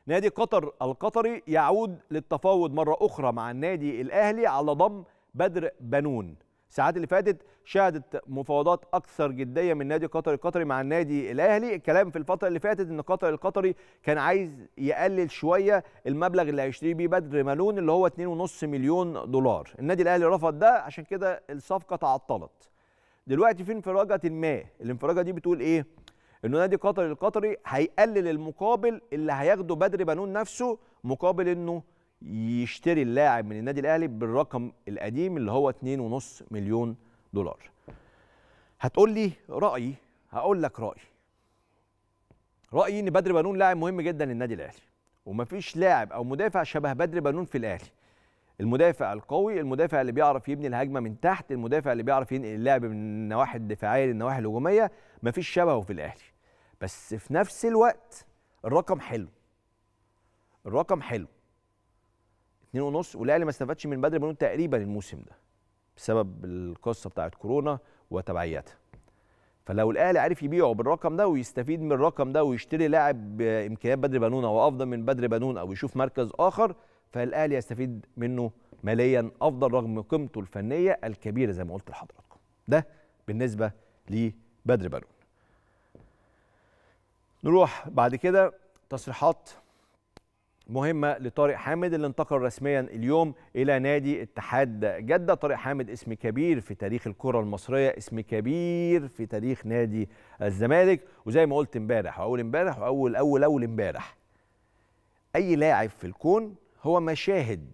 نادي قطر القطري يعود للتفاوض مرة أخرى مع النادي الأهلي على ضم بدر بنون الساعات اللي فاتت شهدت مفاوضات اكثر جديه من نادي قطر القطري مع النادي الاهلي الكلام في الفتره اللي فاتت ان قطر القطري كان عايز يقلل شويه المبلغ اللي هيشتري بيه بدر مالون اللي هو 2.5 مليون دولار النادي الاهلي رفض ده عشان كده الصفقه تعطلت دلوقتي في انفراجه ما الانفراجه دي بتقول ايه ان نادي قطر القطري هيقلل المقابل اللي هياخده بدر بنون نفسه مقابل انه يشتري اللاعب من النادي الاهلي بالرقم القديم اللي هو 2.5 مليون دولار هتقول لي رايي هقول لك رايي رايي ان بدر بنون لاعب مهم جدا للنادي الاهلي ومفيش لاعب او مدافع شبه بدر بنون في الاهلي المدافع القوي المدافع اللي بيعرف يبني الهجمه من تحت المدافع اللي بيعرف ينقل اللعب من النواحي الدفاعيه للنواحي الهجوميه مفيش شبهه في الاهلي بس في نفس الوقت الرقم حلو الرقم حلو اتنين ونص والاهلي ما استفادش من بدر بنون تقريبا الموسم ده بسبب القصه بتاعت كورونا وتبعياتها فلو الاهلي عرف يبيعه بالرقم ده ويستفيد من الرقم ده ويشتري لاعب بامكانيات بدر بنون او افضل من بدر بنون او يشوف مركز اخر فالاهلي يستفيد منه ماليا افضل رغم قيمته الفنيه الكبيره زي ما قلت لحضراتكم ده بالنسبه لبدر بنون نروح بعد كده تصريحات مهمة لطارق حامد اللي انتقل رسميا اليوم إلى نادي اتحاد جدة طارق حامد اسم كبير في تاريخ الكرة المصرية اسم كبير في تاريخ نادي الزمالك وزي ما قلت امبارح وأول امبارح وأول أول أول امبارح أي لاعب في الكون هو مشاهد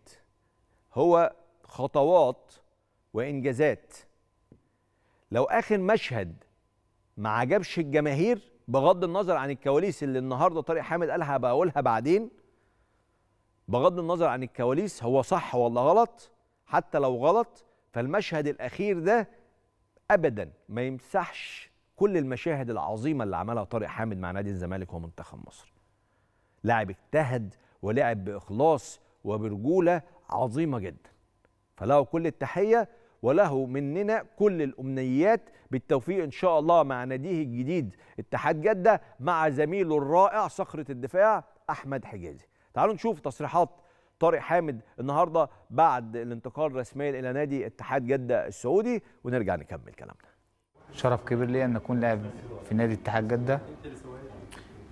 هو خطوات وانجازات لو اخر مشهد ما عجبش الجماهير بغض النظر عن الكواليس اللي النهارده طارق حامد قالها بقولها بعدين بغض النظر عن الكواليس هو صح ولا غلط حتى لو غلط فالمشهد الاخير ده ابدا ما يمسحش كل المشاهد العظيمه اللي عملها طارق حامد مع نادي الزمالك ومنتخب مصر لاعب اجتهد ولعب باخلاص وبرجوله عظيمه جدا فله كل التحيه وله مننا كل الامنيات بالتوفيق ان شاء الله مع ناديه الجديد اتحاد جده مع زميله الرائع صخره الدفاع احمد حجازي تعالوا نشوف تصريحات طارق حامد النهارده بعد الانتقال رسميا الى نادي اتحاد جده السعودي ونرجع نكمل كلامنا شرف كبير لي ان اكون لاعب في نادي اتحاد جده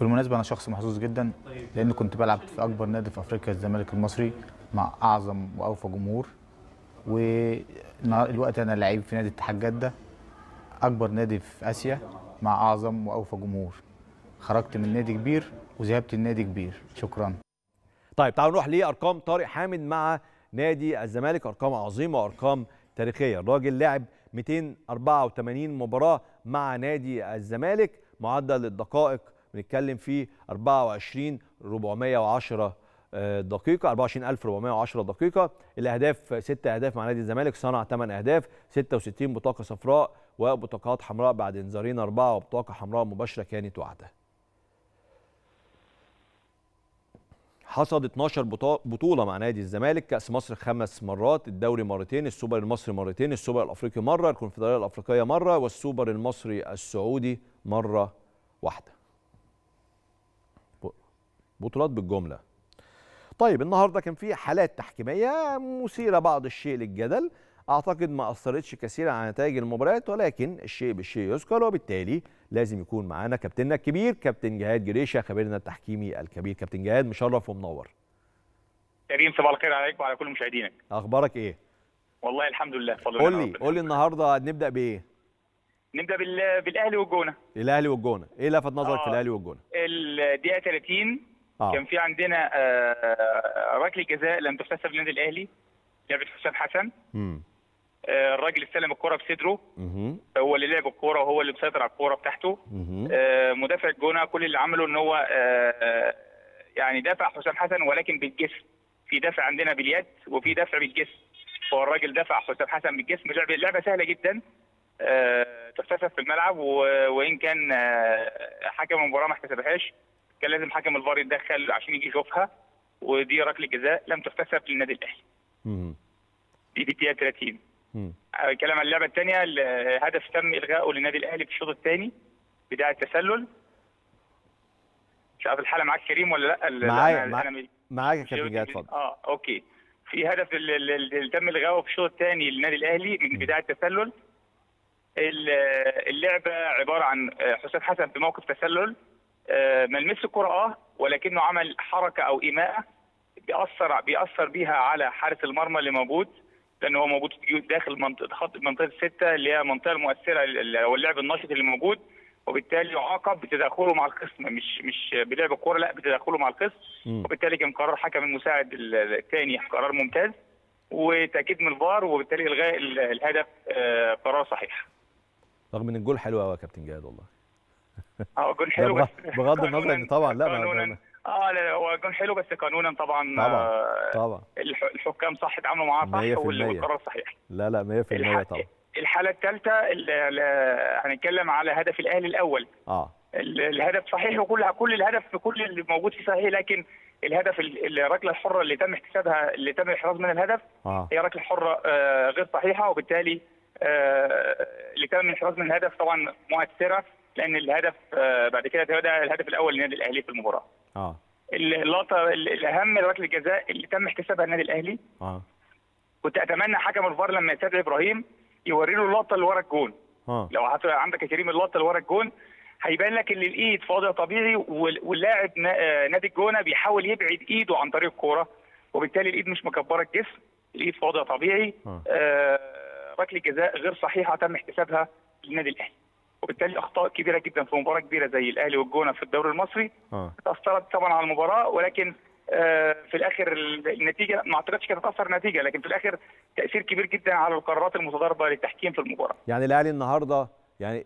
بالمناسبه انا شخص محظوظ جدا لان كنت بلعب في اكبر نادي في افريقيا الزمالك المصري مع اعظم واوفى جمهور والوقت انا لعيب في نادي اتحاد جده اكبر نادي في اسيا مع اعظم واوفى جمهور خرجت من نادي كبير وذهبت لنادي كبير شكرا طيب تعالوا نروح لارقام طارق حامد مع نادي الزمالك ارقام عظيمه وارقام تاريخيه الراجل لعب 284 مباراه مع نادي الزمالك معدل الدقائق بنتكلم في 24 410 آه، دقيقة 24410 دقيقة الأهداف ست أهداف مع نادي الزمالك صنع 8 أهداف 66 بطاقة صفراء وبطاقات حمراء بعد إنذارين أربعة وبطاقة حمراء مباشرة كانت واحدة حصد 12 بطولة مع نادي الزمالك كأس مصر خمس مرات الدوري مرتين السوبر المصري مرتين السوبر الأفريقي مرة الكونفدرالية الأفريقية مرة والسوبر المصري السعودي مرة واحدة بطولات بالجمله طيب النهارده كان في حالات تحكيميه مثيره بعض الشيء للجدل اعتقد ما اثرتش كثيرا على نتائج المباريات ولكن الشيء بالشيء يذكر وبالتالي لازم يكون معانا كابتننا الكبير كابتن جهاد جريشه خبيرنا التحكيمي الكبير كابتن جهاد مشرف ومنور كريم صباح الخير عليك وعلى كل مشاهدينك اخبارك ايه والله الحمد لله قول لي قول لي النهارده نبدا بايه نبدا بالاهلي والجونه الاهلي والجونه ايه لفت نظرك آه في الاهلي والجونه الدقيقه 30 آه. كان في عندنا آه، ركله جزاء لم تحتسب للنادي الاهلي لعبه حسام حسن آه، الراجل استلم الكره بصدره هو اللي لعب الكره وهو اللي مسيطر على الكره بتاعته آه، مدافع الجونه كل اللي عمله ان هو يعني دافع حسام حسن ولكن بالجسم في دفع عندنا باليد وفي دفع بالجسم هو الراجل دفع حسام حسن بالجسم لعبه لعبه سهله جدا تحتسب في الملعب وان كان حكم المباراه ما احتسبهاش كان لازم حكم الفار يتدخل عشان يجي يشوفها ودي ركله جزاء لم تحتسب للنادي الاهلي. دي دقيقه 30. الكلام آه، عن اللعبه الثانيه الهدف تم الغائه للنادي الاهلي في الشوط الثاني بدايه تسلل. مش عارف الحاله معاك كريم ولا لا؟ معايا معايا معاك يا كابتن جاي اتفضل. اه اوكي. في هدف اللي تم الغائه في الشوط الثاني للنادي الاهلي من بدايه تسلل اللعبه عباره عن آه، حسام حسن في موقف تسلل ملمس الكره اه ولكنه عمل حركه او ايماءه بيأثر بيأثر بيها على حارس المرمى اللي موجود لان هو موجود داخل منطقه خط منطقه السته اللي هي المنطقه المؤثره او اللعب النشط اللي موجود وبالتالي يعاقب بتداخله مع الخصم مش مش بلعب الكوره لا بتداخله مع الخصم وبالتالي كان قرار حكم المساعد الثاني قرار ممتاز وتاكيد من الفار وبالتالي الغاء الهدف آه، قرار صحيح رغم ان الجول حلو قوي يا كابتن جهاد والله هو اه، جون حلو بغض النظر ان طبعا لا ما اه لا هو جون حلو بس قانونا طبعا طبعا آه، طبعا الحكام صح اتعاملوا معاه صح والقرار صحيح لا لا 100% طبعا الحاله الثالثه هنتكلم على هدف الاهلي الاول اه الهدف صحيح وكل كل الهدف في كل اللي موجود فيه صحيح لكن الهدف الركله الحره اللي تم احتسابها اللي تم الاحراز من الهدف آه. هي ركله حره آه، غير صحيحه وبالتالي اللي تم الاحراز من الهدف طبعا مؤثره لان الهدف آه، بعد كده تبدا الهدف الاول للنادي الاهلي في المباراه. اه اللقطه الاهم ركله الجزاء اللي تم احتسابها النادي الاهلي. اه كنت اتمنى حكم الفار لما يستدعي ابراهيم يوري له اللقطه اللي ورا الجون. اه لو عندك يا كريم اللقطه اللي ورا الجون هيبان لك ان الايد في وضع طبيعي واللاعب آه، نادي الجونه بيحاول يبعد ايده عن طريق الكوره وبالتالي الايد مش مكبره الجسم الايد في وضع طبيعي آه. آه ركله جزاء غير صحيحه تم احتسابها للنادي الاهلي وبالتالي اخطاء كبيره جدا في مباراه كبيره زي الاهلي والجونه في الدوري المصري آه. تاثرت طبعا على المباراه ولكن آه، في الاخر النتيجه ما اعتقدش كانت تاثر النتيجه لكن في الاخر تاثير كبير جدا على القرارات المتضاربه للتحكيم في المباراه يعني الاهلي النهارده يعني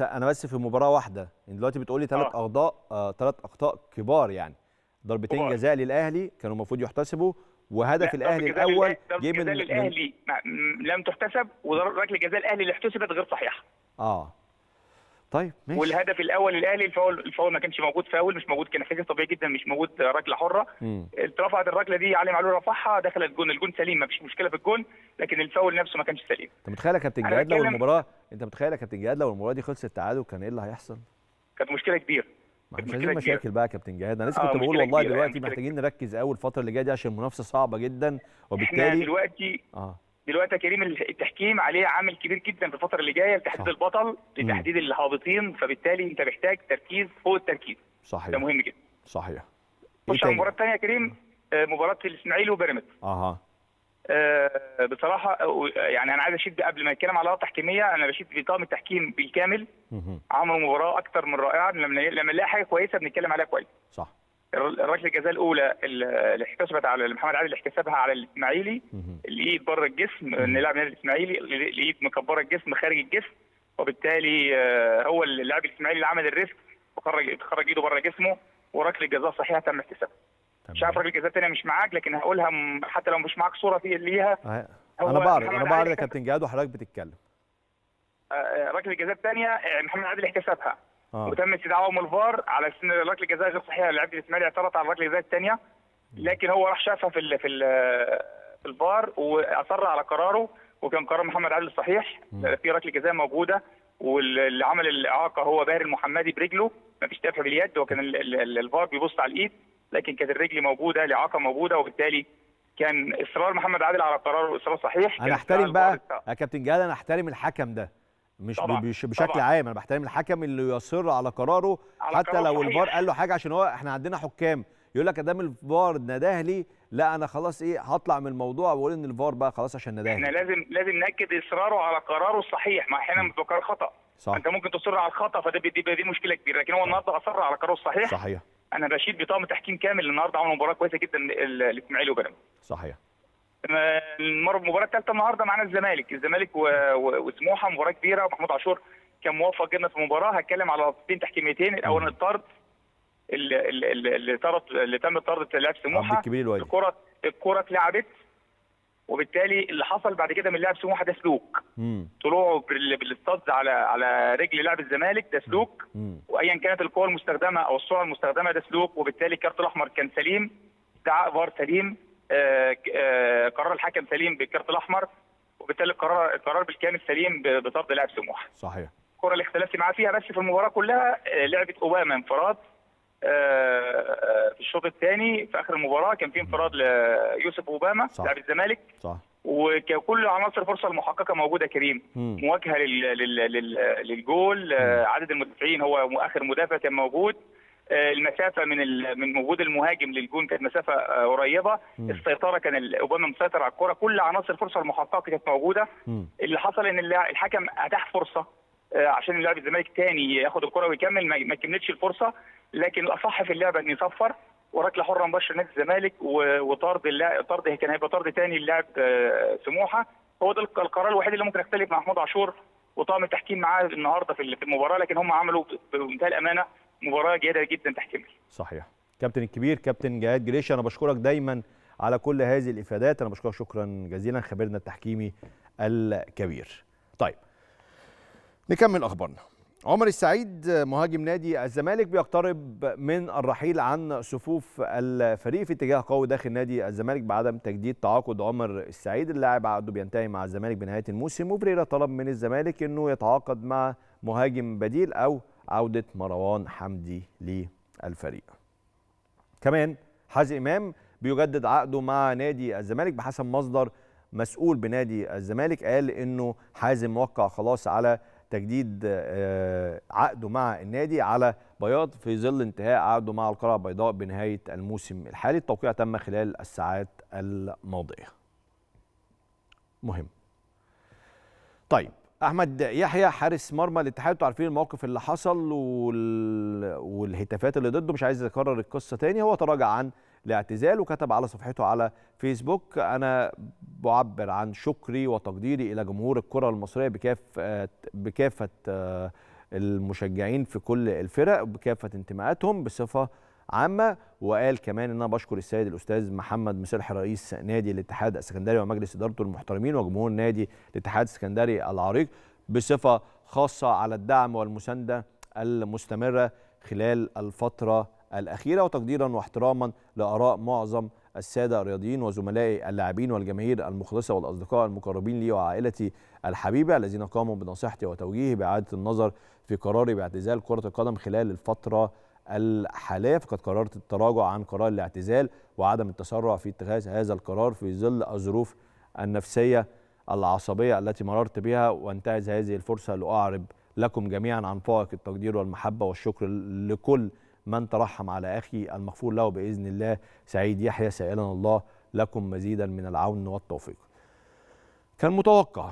انا بس في مباراه واحده يعني دلوقتي بتقولي ثلاث آه. اخطاء ثلاث آه اخطاء كبار يعني ضربتين جزاء للاهلي كانوا المفروض يحتسبوا وهدف الاهلي الاول جه من للاهلي لم تحتسب وركله جزاء الاهلي اللي احتسبت غير صحيحه اه طيب ماشي. والهدف الاول الاهلي الفاول الفاول ما كانش موجود فاول مش موجود كان حاجه طبيعي جدا مش موجود ركله حره اترفعت الركله دي علي معلول رفعها دخلت الجون الجون سليم ما فيش مشكله في الجون لكن الفاول نفسه ما كانش سليم انت متخيل يا كابتن جهاد لو المباراه انت متخيل يا كابتن جهاد لو المباراه دي خلصت تعادل كان ايه اللي هيحصل؟ كانت مشكله كبيره مش عايزين مشاكل بقى يا كابتن جهاد انا لسه آه، كنت بقول والله دلوقتي محتاجين نركز قوي الفتره اللي جايه دي عشان المنافسه صعبه جدا وبالتالي احنا دلوقتي آه. دلوقتي يا كريم التحكيم عليه عامل كبير جدا في الفتره اللي جايه لتحديد البطل لتحديد الهابطين فبالتالي انت محتاج تركيز فوق التركيز صحيح ده مهم جدا صحيح إيه خش على المباراه الثانيه يا كريم آه، مباراه الاسماعيلي وبيراميدز اها أه بصراحه آه، يعني انا عايز اشد قبل ما اتكلم على تحكيميه انا في طاقم التحكيم بالكامل عملوا مباراه اكثر من رائعه لما لما نلاقي حاجه كويسه بنتكلم عليها كويس صح ركله الجزاء الاولى اللي احتسبت على محمد عادل اللي احتسبها على الاسماعيلي الايد بره الجسم لاعب نادي الاسماعيلي الايد مكبره الجسم خارج الجسم وبالتالي آه، هو اللاعب الاسماعيلي اللي عمل الريسك وخرج خرج ايده بره جسمه وركله جزاء صحيحه تم احتسابها مش عارف ركله الجزاء الثانيه مش معاك لكن هقولها حتى لو مش معاك صوره فيها ليها أه، انا بعرف انا بعرف يا كابتن جهاد وحضرتك بتتكلم آه، ركله الجزاء الثانيه محمد عادل احتسبها آه. وتم من الفار على اساس ان ركله جزاء غير صحيحه لعبد الاسماعيلي اعترض على الركله الجزاء الثانيه لكن هو راح شافها في الـ في الـ في الفار واصر على قراره وكان قرار محمد عادل صحيح في ركله جزاء موجوده واللي عمل الاعاقه هو باهر المحمدي برجله ما فيش دفع باليد وكان الفار بيبص على الايد لكن كانت الرجل موجوده الاعاقه موجوده وبالتالي كان اصرار محمد عادل على قراره اصرار صحيح انا احترم بقى يا كابتن جهاد انا احترم الحكم ده مش طبعًا. بشكل طبعًا. عام انا بحترم الحكم اللي يصر على قراره على حتى قرار لو صحيح. الفار قال له حاجه عشان هو احنا عندنا حكام يقول لك ادام الفار ناداه لي لا انا خلاص ايه هطلع من الموضوع واقول ان الفار بقى خلاص عشان ناداه احنا لازم لازم ناكد اصراره على قراره الصحيح ما احيانا بتكرر خطا صح. انت ممكن تصر على الخطا فده دي, دي مشكله كبيره لكن هو النهارده اصر على قراره الصحيح صحيح انا بشيل بطاقم تحكيم كامل النهارده عمل مباراه كويسه جدا الاسماعيلي وبيراميدز صحيح المباراه الثالثه النهارده معانا الزمالك الزمالك وسموحه مباراه كبيره ومحمود عاشور كان موفق جدا في المباراه هتكلم على نقطتين تحكيميتين الاول الطرد اللي طرد اللي تم طرد لاعب سموحه الكره الكره اتلعبت وبالتالي اللي حصل بعد كده من لاعب سموحه ده سلوك طلوعه بالاستاد على على رجل لاعب الزمالك ده سلوك وايا كانت القوه المستخدمه او السرعه المستخدمه ده سلوك وبالتالي الكارت الاحمر كان سليم دعاء فار سليم آه، قرار الحكم سليم بالكارت الاحمر وبالتالي القرار القرار بالكامل سليم بطرد لاعب سموحه. صحيح. الكره اللي اختلفت معاه فيها بس في المباراه كلها آه، لعبت اوباما انفراد آه، في الشوط الثاني في اخر المباراه كان في انفراد ليوسف اوباما لاعب الزمالك صح وكل عناصر الفرصه المحققه موجوده كريم مم. مواجهه للجول عدد المدافعين هو اخر مدافع كان موجود آه، المسافه من من وجود المهاجم للجون كانت مسافه آه، قريبه السيطره كان اوباما مسيطر على الكره كل عناصر الفرصه المحققه كانت موجوده اللي حصل ان الحكم اتاح فرصه آه، عشان لاعب الزمالك تاني ياخد الكره ويكمل ما كملتش الفرصه لكن الاصح في اللعبه ان يصفر وركله حره مباشره نادي الزمالك وطرد اللاعب طرد كان هيبقى طرد تاني للاعب سموحه هو ده القرار الوحيد اللي ممكن اختلف مع محمود عاشور وطاقم التحكيم معاه النهارده في المباراه لكن هم عملوا بمنتهى الامانه مباراه جيده جدا تحتمل صحيح كابتن الكبير كابتن جهاد جريش انا بشكرك دايما على كل هذه الافادات انا بشكرك شكرا جزيلا خبيرنا التحكيمي الكبير طيب نكمل اخبارنا عمر السعيد مهاجم نادي الزمالك بيقترب من الرحيل عن صفوف الفريق في اتجاه قوي داخل نادي الزمالك بعدم تجديد تعاقد عمر السعيد اللاعب عقده بينتهي مع الزمالك بنهايه الموسم وبريرا طلب من الزمالك انه يتعاقد مع مهاجم بديل او عودة مروان حمدي للفريق كمان حازم إمام بيجدد عقده مع نادي الزمالك بحسب مصدر مسؤول بنادي الزمالك قال انه حازم موقع خلاص على تجديد آه، عقده مع النادي على بياض في ظل انتهاء عقده مع القرعة البيضاء بنهايه الموسم الحالي التوقيع تم خلال الساعات الماضيه مهم طيب احمد يحيى حارس مرمى الاتحاد عارفين الموقف اللي حصل وال... والهتافات اللي ضده مش عايز اكرر القصه تاني هو تراجع عن الاعتزال وكتب على صفحته على فيسبوك انا بعبر عن شكري وتقديري الى جمهور الكره المصريه بكافه بكافه المشجعين في كل الفرق بكافه انتماءاتهم بصفه عامه وقال كمان ان انا بشكر السيد الاستاذ محمد مسلح رئيس نادي الاتحاد السكندري ومجلس ادارته المحترمين وجمهور نادي الاتحاد السكندري العريق بصفه خاصه على الدعم والمسانده المستمره خلال الفتره الاخيره وتقديرا واحتراما لاراء معظم الساده الرياضيين وزملائي اللاعبين والجماهير المخلصه والاصدقاء المقربين لي وعائلتي الحبيبه الذين قاموا بنصيحتي وتوجيهي باعاده النظر في قراري باعتزال كره القدم خلال الفتره الحاليه فقد قررت التراجع عن قرار الاعتزال وعدم التسرع في اتخاذ هذا القرار في ظل الظروف النفسيه العصبيه التي مررت بها وانتهز هذه الفرصه لاعرب لكم جميعا عن فائق التقدير والمحبه والشكر لكل من ترحم على اخي المغفور له باذن الله سعيد يحيى سائلا الله لكم مزيدا من العون والتوفيق. كان متوقع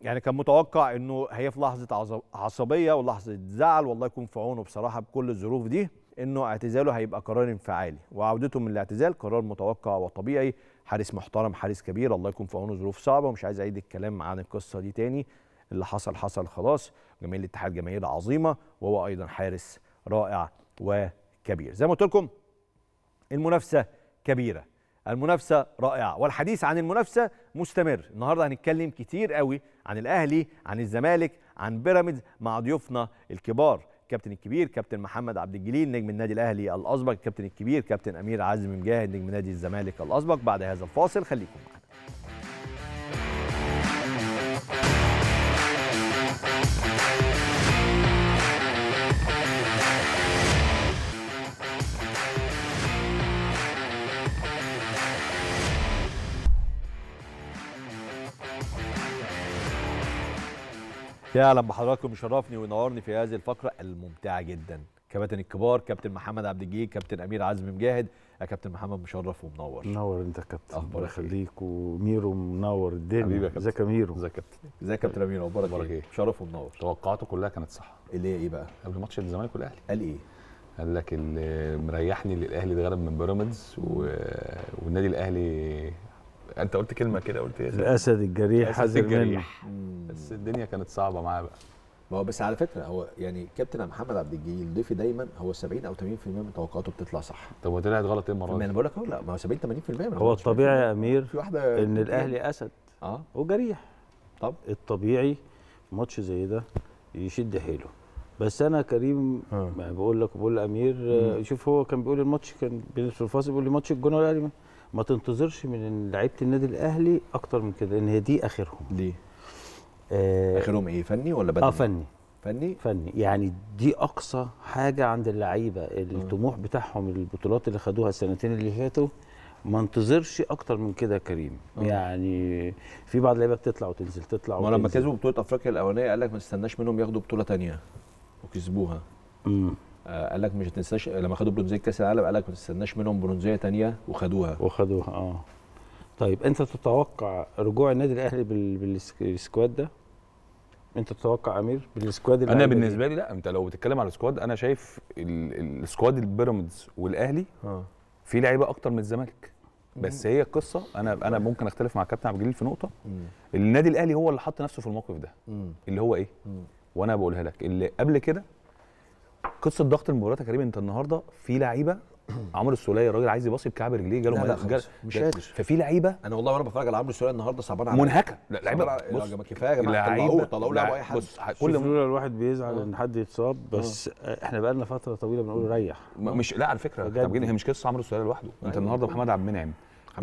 يعني كان متوقع انه هي في لحظه عصبيه ولحظه زعل والله يكون في عونه بصراحه بكل الظروف دي انه اعتزاله هيبقى قرار انفعالي وعودته من الاعتزال قرار متوقع وطبيعي حارس محترم حارس كبير الله يكون في عونه ظروف صعبه ومش عايز اعيد الكلام عن القصه دي تاني اللي حصل حصل خلاص جماهير الاتحاد جماهير عظيمه وهو ايضا حارس رائع وكبير زي ما قلت لكم المنافسه كبيره المنافسه رائعه والحديث عن المنافسه مستمر النهارده هنتكلم كتير قوي عن الاهلي عن الزمالك عن بيراميدز مع ضيوفنا الكبار الكابتن الكبير كابتن محمد عبد الجليل نجم النادي الاهلي الاسبق الكابتن الكبير كابتن امير عزم مجاهد نجم نادي الزمالك الاسبق بعد هذا الفاصل خليكم معنا اهلا بحضراتكم يشرفني وينورني في هذه الفقره الممتعه جدا كباتن الكبار كابتن محمد عبد الجليل كابتن امير عزمي مجاهد يا كابتن محمد مشرف ومنور منور انت يا كابتن اخبارك يخليك إيه؟ وميرو منور الدنيا حبيبي يا كابتن ازيك يا ميرو ازيك يا كابتن ازيك يا كابتن اميرو اخبارك إيه؟, ايه مشرف ومنور توقعاته كلها كانت صح اللي هي ايه بقى قبل ماتش الزمالك والاهلي قال ايه قال لك اللي مريحني للاهلي اتغلب من بيراميدز والنادي الاهلي انت قلت كلمه كده قلت ايه الاسد الجريح حذر منه بس الدنيا كانت صعبه معاه بقى ما هو بس على فكره هو يعني كابتن محمد عبد الجليل ضيفي دايما هو 70 او 80% من توقعاته بتطلع صح طب هو طلعت غلط ايه المره دي؟ انا بقول لك لا ما هو 70 80% هو الطبيعي يا امير في واحده ان الاهلي اسد اه وجريح طب الطبيعي ماتش زي ده يشد حيله بس انا كريم آه. بقول لك وبقول لامير شوف هو كان بيقول الماتش كان في الفاصل بيقول لي ماتش الجونه والاهلي ما تنتظرش من لعيبه النادي الاهلي اكتر من كده ان هي دي اخرهم دي آه اخرهم ايه فني ولا بدني اه فني فني فني يعني دي اقصى حاجه عند اللعيبه الطموح آه. بتاعهم البطولات اللي خدوها السنتين اللي فاتوا ما انتظرش اكتر من كده يا كريم أوه. يعني في بعض اللعيبه بتطلع وتنزل تطلع وتنزل لما كسبوا بطوله افريقيا الاولانيه قال لك ما تستناش منهم ياخدوا بطوله ثانيه وكسبوها امم آه، قال لك مش تنساش لما خدوا برونزيه كاس العالم قال لك ما تستناش منهم برونزيه ثانيه وخدوها وخدوها اه طيب انت تتوقع رجوع النادي الاهلي بالسكواد ده انت تتوقع امير بالسكواد انا بالنسبه لي لا انت لو بتتكلم على السكواد انا شايف السكواد البيراميدز والاهلي اه في لعيبه اكتر من الزمالك بس هي القصه انا انا آه. ممكن اختلف مع كابتن عبد الجليل في نقطه النادي الاهلي هو اللي حط نفسه في الموقف ده اللي هو ايه وانا بقولها لك اللي قبل كده قصه ضغط المباراه يا كريم انت النهارده في لعيبه عمرو السوليه الراجل عايز يباصي بكعب رجليه جاله مش قادر ففي لعيبه انا والله وانا بتفرج على عمرو السوليه النهارده صعبان على منهكه لعيبه بص كفايه يا جماعه لعيبه طلعوا لعبوا اي حد بص كل لولا الواحد بيزعل آه. ان حد يتصاب آه. بس أوه. احنا بقى لنا فتره طويله بنقول ريح مش لا على فكره هي مش قصه عمرو السوليه لوحده انت أيوه. النهارده محمد عبد المنعم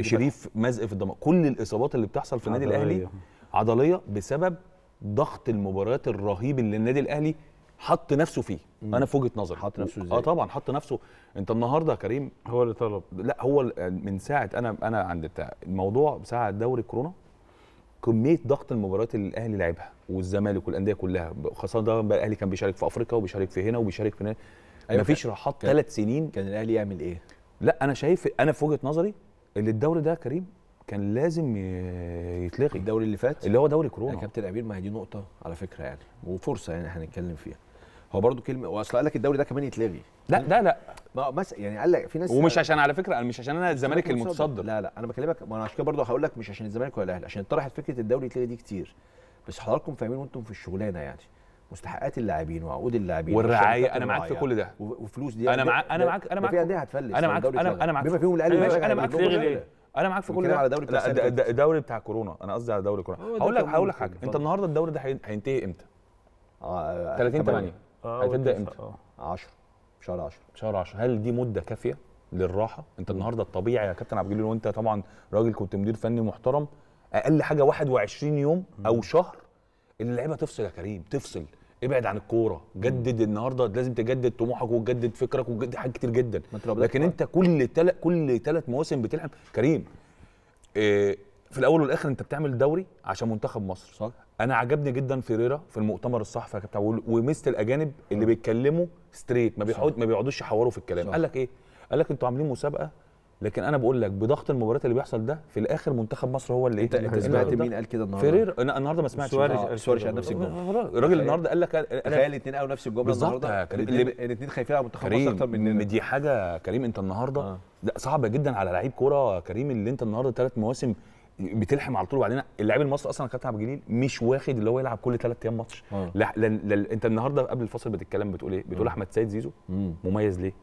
شريف مزق في الضمان كل الاصابات اللي بتحصل في النادي الاهلي عضليه بسبب ضغط المباريات الرهيب اللي النادي الاهلي حط نفسه فيه مم. انا في وجهه نظري حط نفسه ازاي اه طبعا حط نفسه انت النهارده يا كريم هو اللي طلب لا هو من ساعه انا انا عند بتاع الموضوع ساعه دوري كورونا كميه ضغط المباريات اللي الاهلي لعبها والزمالك والانديه كلها خاصه ده الاهلي كان بيشارك في افريقيا وبيشارك في هنا وبيشارك في هنا أيوة مفيش راحات ثلاث سنين كان الاهلي يعمل ايه لا انا شايف انا في وجهه نظري اللي الدوري ده كريم كان لازم يتلغي الدوري اللي فات اللي هو دوري كورونا يا كابتن امير ما هي دي نقطه على فكره يعني وفرصه يعني هنتكلم فيها هو برضه كلمه واصل قال لك الدوري ده كمان يتلغي لا ده لا ما بس يعني قال لك في ناس ومش عشان على فكره مش عشان انا الزمالك المتصدر لا لا انا بكلمك ما انا عشان كده برضه هقول لك مش عشان الزمالك ولا الاهلي عشان اتطرحت فكره الدوري يتلغي دي كتير بس حضراتكم فاهمين وانتم في الشغلانه يعني مستحقات اللاعبين وعقود اللاعبين والرعايه انا معاك في كل ده وفلوس دي انا معاك انا معاك انا معاك في انديه هتفلس انا معاك انا معاك بما فيهم الاهلي انا معاك في انا معاك في كل ده على دوري الدوري بتاع كورونا انا قصدي على دوري كورونا هقول لك هقول لك حاجه انت النهارده الدوري ده هينتهي امتى 30 آه، 8 آه، هتبدا امتى؟ 10 آه. شهر 10 شهر 10 هل دي مده كافيه للراحه؟ انت النهارده الطبيعي يا كابتن عبد الجليل وانت طبعا راجل كنت مدير فني محترم اقل حاجه 21 يوم او شهر اللعيبه تفصل يا كريم تفصل ابعد عن الكوره جدد النهارده لازم تجدد طموحك وتجدد فكرك وتجدد حاجات كتير جدا لكن انت كل تل... كل ثلاث مواسم بتلعب كريم إيه في الاول والاخر انت بتعمل دوري عشان منتخب مصر صح انا عجبني جدا فيريرا في المؤتمر الصحفي كابتن ومست الاجانب اللي آه. بيتكلموا ستريت ما بيقعد ما بيقعدوش يحوروا في الكلام صح. قال لك ايه قال لك انتوا عاملين مسابقه لكن انا بقول لك بضغط المباريات اللي بيحصل ده في الاخر منتخب مصر هو اللي انت انت سمعت مين قال كده النهارده؟ فيرير انا النهارده ما سمعتش آه. سواريز قال نفس آه، الجمله آه، الراجل النهارده قال لك انا تخيل الاثنين قالوا نفس الجمله النهارده الاثنين خايفين على منتخب مصر اكتر مننا دي حاجه كريم انت النهارده آه. صعبه جدا على لعيب كوره كريم اللي انت النهارده ثلاث مواسم بتلحم على طول وبعدين اللاعب المصري اصلا كابتن عبد الجليل مش واخد اللي هو يلعب كل ثلاث ايام ماتش آه. لا لأ انت النهارده قبل الفاصل بتتكلم بتقول ايه بتقول آه. احمد سيد زيزو مميز ليه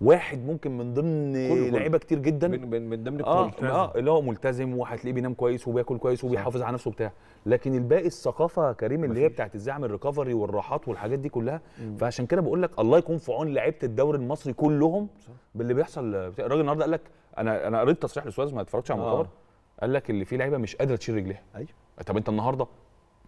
واحد ممكن من ضمن لعيبه كتير جدا من, من ضمن آه, اه اللي هو ملتزم وهتلاقيه بينام كويس وبياكل كويس وبيحافظ على نفسه وبتاع لكن الباقي الثقافه كريم اللي هي بتاعت ازاي اعمل ريكفري والراحات والحاجات دي كلها مم. فعشان كده بقول لك الله يكون في عون لعيبه الدوري المصري كلهم باللي بيحصل الراجل النهارده قال لك انا انا قريت تصريح لسواريز ما اتفرجتش على آه. المؤتمر آه. قال لك اللي فيه لعيبه مش قادره تشيل رجليها ايوه طب انت النهارده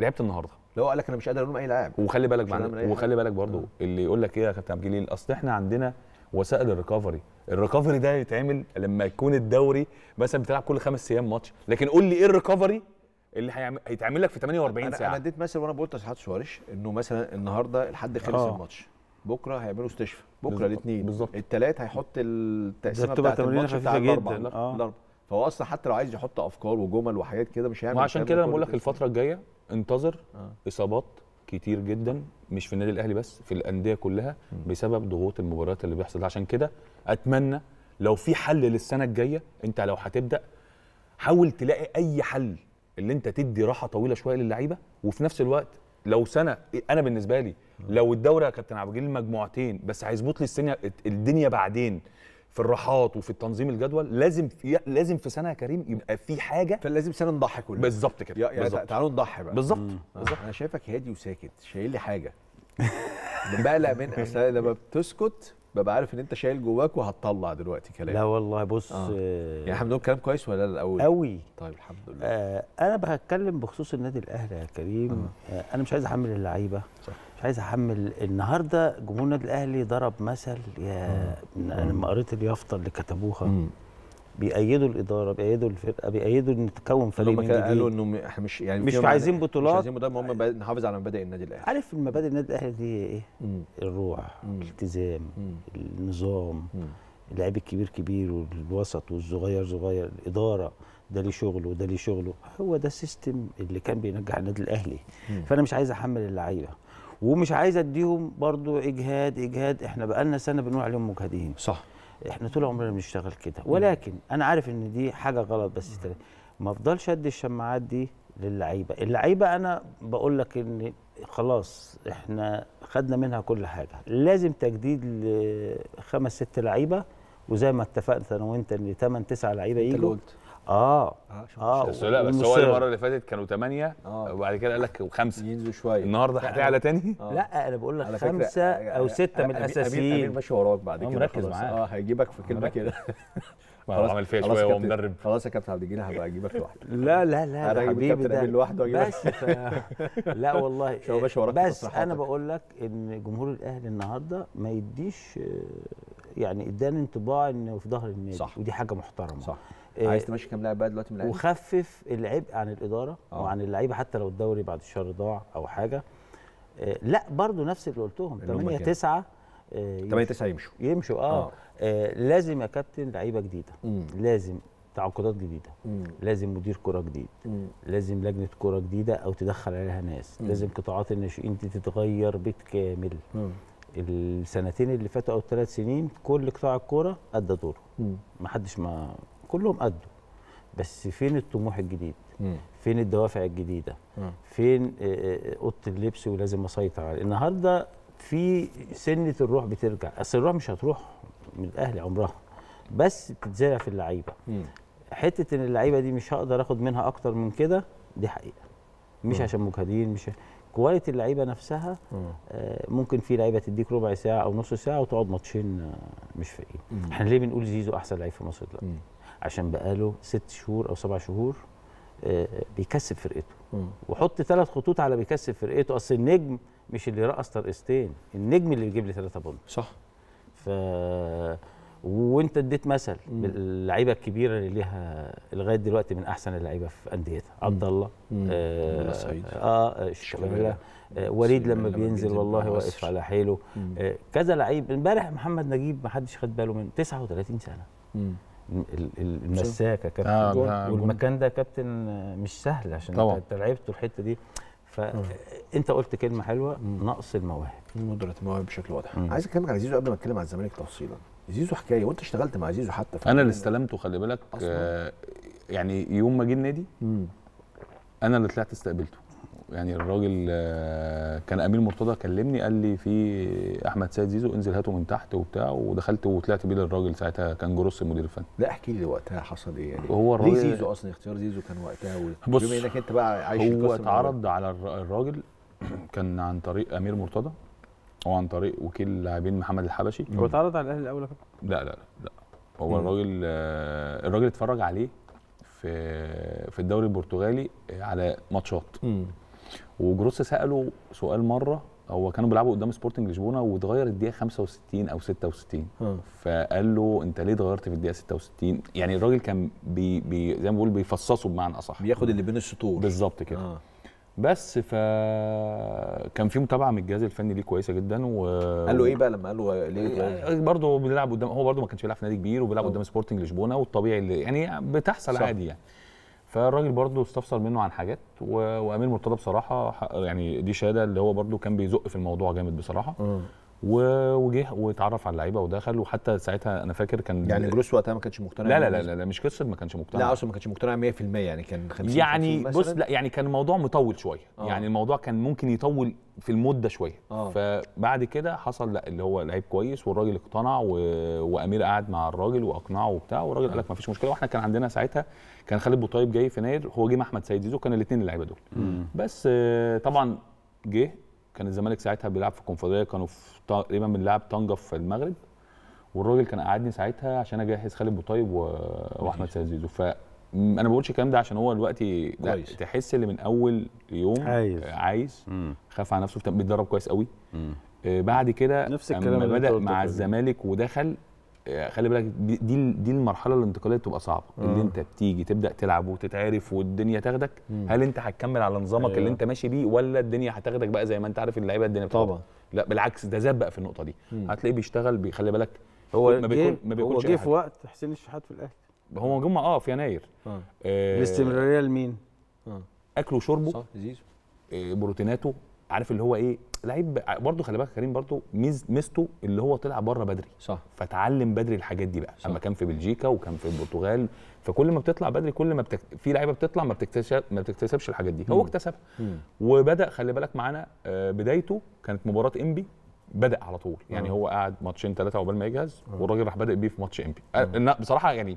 لعبت النهارده لو قال لك انا مش قادر الوم اي لاعب وخلي بالك معنا وخلي بالك برضو أه. اللي يقول لك ايه يا كابتن عبد الجليل اصل احنا عندنا وسائل الريكفري الريكفري ده يتعمل لما يكون الدوري مثلا بتلعب كل خمس ايام ماتش لكن قول لي ايه الريكفري اللي هيعمل هيتعمل لك في 48 أنا ساعه انا اديت مثل وانا بقول تصحيحات شوارش انه مثلا النهارده الحد خلص آه. الماتش بكره هيعملوا استشفاء بكره الاثنين الثلاث هيحط التقسيمه بتاعت الماتش بتاع الاربعه آه. فهو اصلا حتى لو عايز يحط افكار وجمل وحاجات كده مش هيعمل وعشان كده انا بقول لك الفتره الجايه انتظر آه. اصابات كتير جدا مش في النادي الاهلي بس في الانديه كلها بسبب ضغوط المباريات اللي بيحصل عشان كده اتمنى لو في حل للسنه الجايه انت لو هتبدا حاول تلاقي اي حل اللي انت تدي راحه طويله شويه للعيبه وفي نفس الوقت لو سنه انا بالنسبه لي لو الدوري يا كابتن عبد الجليل مجموعتين بس هيظبط لي السنه الدنيا بعدين في الراحات وفي التنظيم الجدول لازم في لازم في سنه يا كريم يبقى في حاجه فلازم سنه نضحي كلنا بالظبط كده يعني تعالوا نضحي بقى بالظبط بالظبط آه، انا شايفك هادي وساكت شايل لي حاجه بقلق من اصل لما بتسكت ببقى عارف ان انت شايل جواك وهتطلع دلوقتي كلام لا والله بص آه. آه يعني احنا بنقول كلام كويس ولا لا الاول قوي طيب الحمد لله آه انا بتكلم بخصوص النادي الاهلي يا كريم آه. آه انا مش عايز احمل اللعيبه صح مش عايز احمل النهارده جمهور النادي الاهلي ضرب مثل يا انا لما قريت اليافطه اللي كتبوها مم. بيأيدوا الاداره بيأيدوا الفرقه بيأيدوا ان تكون فريق من جديد قالوا انه احنا مش يعني مش عايزين بطولات مش عايزين بطولات هم نحافظ على مبادئ النادي الاهلي عارف مبادئ النادي الاهلي دي ايه؟ مم. الروح مم. الالتزام مم. النظام اللعيب الكبير كبير والوسط والصغير صغير الاداره ده ليه شغله وده ليه شغله هو ده السيستم اللي كان بينجح النادي الاهلي مم. فانا مش عايز احمل اللعيبه ومش عايز اديهم برضو اجهاد اجهاد احنا بقالنا سنه بنقول عليهم مجهدين صح احنا طول عمرنا بنشتغل كده ولكن انا عارف ان دي حاجه غلط بس ما افضلش ادي الشماعات دي للعيبه اللعيبه انا بقول لك ان خلاص احنا خدنا منها كل حاجه لازم تجديد لخمس ست لعيبه وزي ما اتفقنا انا وانت ان 8 9 لعيبه يجوا اه اه, آه. بس لا بس هو المره اللي فاتت كانوا ثمانية آه. وبعد كده قال لك خمسه ينزلوا شويه النهارده هتعلى تاني آه. لا انا بقول لك خمسه آه، او آه، سته آه، من الاساسيين امير ماشي وراك بعد كده مركز معاه اه هيجيبك في كلمه كده خلاص عمل فيها شويه وهو مدرب خلاص يا كابتن عبد الجليل هبقى اجيبك لوحدي لا لا لا انا هجيب الكابتن امير لوحده واجيبك بس لا والله بس انا بقول لك ان جمهور الاهلي النهارده ما يديش يعني اداني انطباع انه في ظهر النادي صح ودي حاجه محترمه صح إيه، عايز تمشي كام لاعب بقى دلوقتي من اللعيبه وخفف العبء عن الاداره أوه. وعن اللعيبه حتى لو الدوري بعد الشهر ضاع او حاجه آه، لا برضو نفس اللي قلتهم 8 9 8 9 يمشوا يمشوا آه. اه, آه. لازم يا كابتن لعيبه جديده مم. لازم تعاقدات جديده مم. لازم مدير كره جديد مم. لازم لجنه كره جديده او تدخل عليها ناس مم. لازم قطاعات الناشئين دي تتغير بالكامل السنتين اللي فاتوا او الثلاث سنين كل قطاع الكوره ادى دوره ما حدش ما كلهم قدوا بس فين الطموح الجديد مم. فين الدوافع الجديدة مم. فين آه، آه، أوضة اللبس ولازم أسيطر عليه النهاردة في سنة الروح بترجع أصل الروح مش هتروح من الأهلي عمرها بس بتتزرع في اللعيبة حتة إن اللعيبة دي مش هقدر آخد منها أكتر من كده دي حقيقة مش مم. عشان مجهدين مش كواليتي اللعيبه نفسها آه ممكن في لعيبه تديك ربع ساعه او نص ساعه وتقعد ماتشين آه، مش فايقين احنا ليه بنقول زيزو احسن لعيب في مصر دلوقتي عشان بقاله ست شهور او سبع شهور آه، بيكسب فرقته وحط ثلاث خطوط على بيكسب فرقته اصل النجم مش اللي رقص ترقصتين النجم اللي بيجيب لي ثلاثه بونت صح ف وانت اديت مثل باللعيبه الكبيره اللي ليها لغايه دلوقتي من احسن اللعيبه في انديتها عبد الله آه سعيد اه آه, آه، وليد لما بينزل والله واقف على حيله آه كذا لعيب امبارح محمد نجيب ما حدش خد باله منه 39 سنه مم. المساكه كابتن آه،, آه جون والمكان ده كابتن مش سهل عشان طبعا. انت لعبته الحته دي فانت قلت كلمه حلوه نقص المواهب ندره المواهب بشكل واضح عايز اتكلم على زيزو قبل ما اتكلم على الزمالك تفصيلا زيزو حكايه وانت اشتغلت مع زيزو حتى في انا اللي استلمته خلي بالك آه يعني يوم ما جه النادي انا اللي طلعت استقبلته يعني الراجل آه، كان امير مرتضى كلمني قال لي في احمد سيد زيزو انزل هاته من تحت وبتاع ودخلت وطلعت بيه للراجل ساعتها كان جروس المدير الفني لا احكي لي وقتها حصل ايه يعني هو الراجل ليه زيزو اصلا اختيار زيزو كان وقتها بص بما انك انت بقى عايش هو اتعرض على الراجل كان عن طريق امير مرتضى وعن طريق وكيل اللاعبين محمد الحبشي هو اتعرض على الاهلي الاول لا لا لا هو الراجل آه، الراجل اتفرج عليه في في الدوري البرتغالي على ماتشات وجروس ساله سؤال مره هو كانوا بيلعبوا قدام سبورتنج لشبونه واتغير الدقيقه 65 او 66 فقال له انت ليه اتغيرت في الدقيقه 66 يعني الراجل كان بي بي زي ما بقول بيفصصه بمعنى اصح بياخد اللي بين السطور بالظبط كده آه. بس ف كان في متابعه من الجهاز الفني ليه كويسه جدا و قال له ايه بقى لما قال له ليه برضه بنلعب قدام هو برضه ما كانش بيلعب في نادي كبير وبيلعب قدام سبورتنج لشبونه والطبيعي اللي يعني بتحصل صح. عادي يعني فالراجل برضه استفسر منه عن حاجات وامير مرتضى بصراحه يعني دي شهاده اللي هو برضه كان بيزق في الموضوع جامد بصراحه آه. وجه واتعرف على اللعيبه ودخل وحتى ساعتها انا فاكر كان يعني جروس وقتها ما كانش مقتنع لا لا لا, لا, لا مش قصه ما كانش مقتنع لا اصلا ما كانش مقتنع 100% يعني كان 50 يعني بص لا يعني كان الموضوع مطول شويه آه. يعني الموضوع كان ممكن يطول في المده شويه آه. فبعد كده حصل لا اللي هو لعيب كويس والراجل اقتنع و... وامير قعد مع الراجل واقنعه وبتاع والراجل قال لك ما فيش مشكله واحنا كان عندنا ساعتها كان خالد بوطيب جاي في ناير هو جه مع احمد سيد زيزو كان الاثنين اللعيبه دول بس آه، طبعا جه كان الزمالك ساعتها بيلعب في الكونفدراليه كانوا في تقريبا بنلعب طنجه في المغرب والراجل كان قعدني ساعتها عشان اجهز خالد بوطيب واحمد سيد ف انا ما بقولش الكلام ده عشان هو دلوقتي لا تحس اللي من اول يوم عايز عايز خاف على نفسه بيتدرب كويس قوي آه، بعد كده نفس الكلام بدا مع الزمالك ودخل آه، خلي بالك دي دي, المرحله الانتقاليه بتبقى صعبه آه. اللي انت بتيجي تبدا تلعب وتتعرف والدنيا تاخدك مم. هل انت هتكمل على نظامك أيوة. اللي انت ماشي بيه ولا الدنيا هتاخدك بقى زي ما انت عارف اللعيبه الدنيا بتاخدك. طبعا لا بالعكس ده زاد بقى في النقطه دي مم. هتلاقيه بيشتغل خلي بالك هو ما بيكون ما بيكونش هو جه في وقت حسين الشحات في الاهلي هو جمع اه في يناير آه. آه. الاستمراريه لمين؟ آه. اكله وشربه صح زيزو آه بروتيناته عارف اللي هو ايه لعيب برضه خلي بالك كريم برضه ميزته اللي هو طلع بره بدري صح فتعلم بدري الحاجات دي بقى صح. اما كان في بلجيكا وكان في البرتغال فكل ما بتطلع بدري كل ما بتك... في لعيبه بتطلع ما بتكتسب ما بتكتسبش الحاجات دي هو اكتسبها وبدا خلي بالك معانا آه، بدايته كانت مباراه انبي بدا على طول يعني مم. آه. هو قعد ماتشين ثلاثه عقبال ما يجهز آه. والراجل راح بادئ بيه في ماتش انبي بصراحه يعني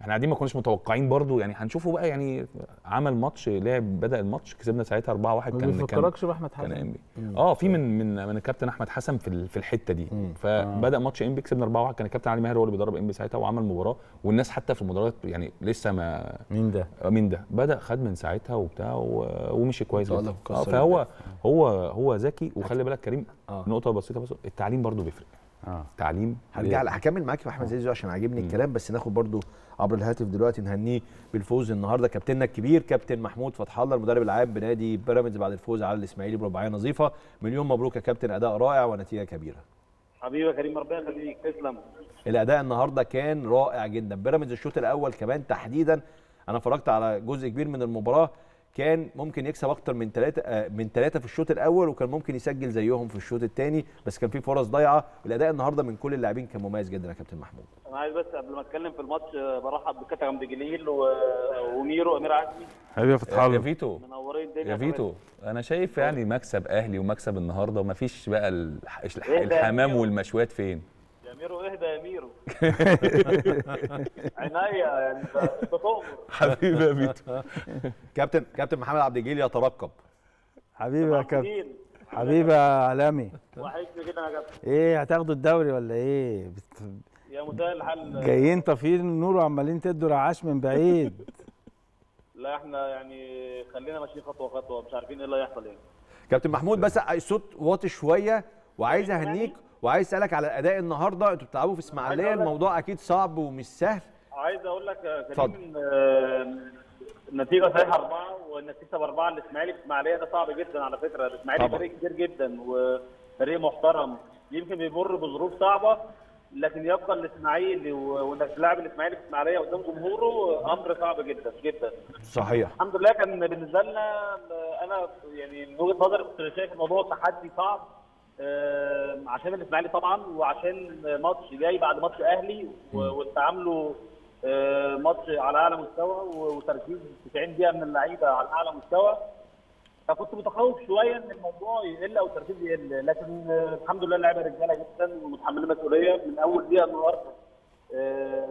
احنا قاعدين ما كناش متوقعين برضو يعني هنشوفه بقى يعني عمل ماتش لعب بدا الماتش كسبنا ساعتها 4 1 كان ما بيفكركش باحمد حسن كان اه في من من من الكابتن احمد حسن في في الحته دي مم. فبدا آه. ماتش انبي كسبنا 4 1 كان الكابتن علي ماهر هو اللي بيدرب انبي ساعتها وعمل مباراه والناس حتى في المدرجات يعني لسه ما مين ده آه، مين ده بدا خد من ساعتها وبتاع ومشي كويس جدا آه، فهو هو هو ذكي وخلي بالك كريم آه. نقطه بسيطه بس التعليم برضو بيفرق آه. تعليم هرجع هكمل معاك في احمد زيزو عشان عاجبني الكلام بس ناخد برضو عبر الهاتف دلوقتي نهنيه بالفوز النهارده كابتننا الكبير كابتن محمود فتح الله المدرب العام بنادي بيراميدز بعد الفوز على الاسماعيلي برباعيه نظيفه مليون مبروك يا كابتن اداء رائع ونتيجه كبيره حبيبي كريم ربنا يخليك تسلم الاداء النهارده كان رائع جدا بيراميدز الشوط الاول كمان تحديدا انا اتفرجت على جزء كبير من المباراه كان ممكن يكسب اكتر من ثلاثه آه، من ثلاثه في الشوط الاول وكان ممكن يسجل زيهم في الشوط الثاني بس كان في فرص ضايعه والاداء النهارده من كل اللاعبين كان مميز جدا يا كابتن محمود انا عايز بس قبل ما اتكلم في الماتش آه، برحب بكابتن عبد الجليل آه، وميرو امير عزمي حبيبي يا فتح الله يا فيتو منورين الدنيا يا فيتو انا شايف يعني مكسب اهلي ومكسب النهارده ومفيش بقى الح... إيه الحمام والمشوات فين يا ميرو اهدى يا ميرو عينيا يعني انت تؤمر حبيبي يا ميرو كابتن كابتن محمد عبد الجليل يترقب حبيبي يا كابتن حبيبي يا علامي وحشني جدا يا كابتن ايه هتاخدوا الدوري ولا ايه؟ بت... يا متهيألي الحل جايين طافيين النور وعمالين تدوا رعاش من بعيد لا احنا يعني خلينا ماشيين خطوه خطوه مش عارفين ايه اللي هيحصل يعني كابتن محمود بس الصوت واطي شويه وعايز اهنيك يعني وعايز اسالك على الاداء النهارده انتوا بتلعبوا في اسماعيليه الموضوع اكيد صعب ومش سهل عايز اقول لك كريم آه، النتيجه صحيحه اربعه والنتيجه تكسب اربعه الاسماعيلي في اسماعيليه ده صعب جدا على فكره الاسماعيلي فريق كبير جدا وفريق محترم يمكن بيمر بظروف صعبه لكن يبقى الاسماعيلي وانك تلعب الاسماعيلي في اسماعيليه قدام جمهوره امر صعب جدا جدا صحيح الحمد لله كان بالنسبه لنا انا يعني من وجهه نظري كنت شايف الموضوع تحدي صعب عشان الاسماعيلي طبعا وعشان ماتش جاي بعد ماتش اهلي واستعملوا ماتش على اعلى مستوى وتركيز 90 دقيقه من اللعيبه على اعلى مستوى فكنت متخوف شويه ان الموضوع يقل او تركيز يقل لكن الحمد لله اللعيبه رجاله جدا ومتحملين مسؤوليه من اول دقيقه النهارده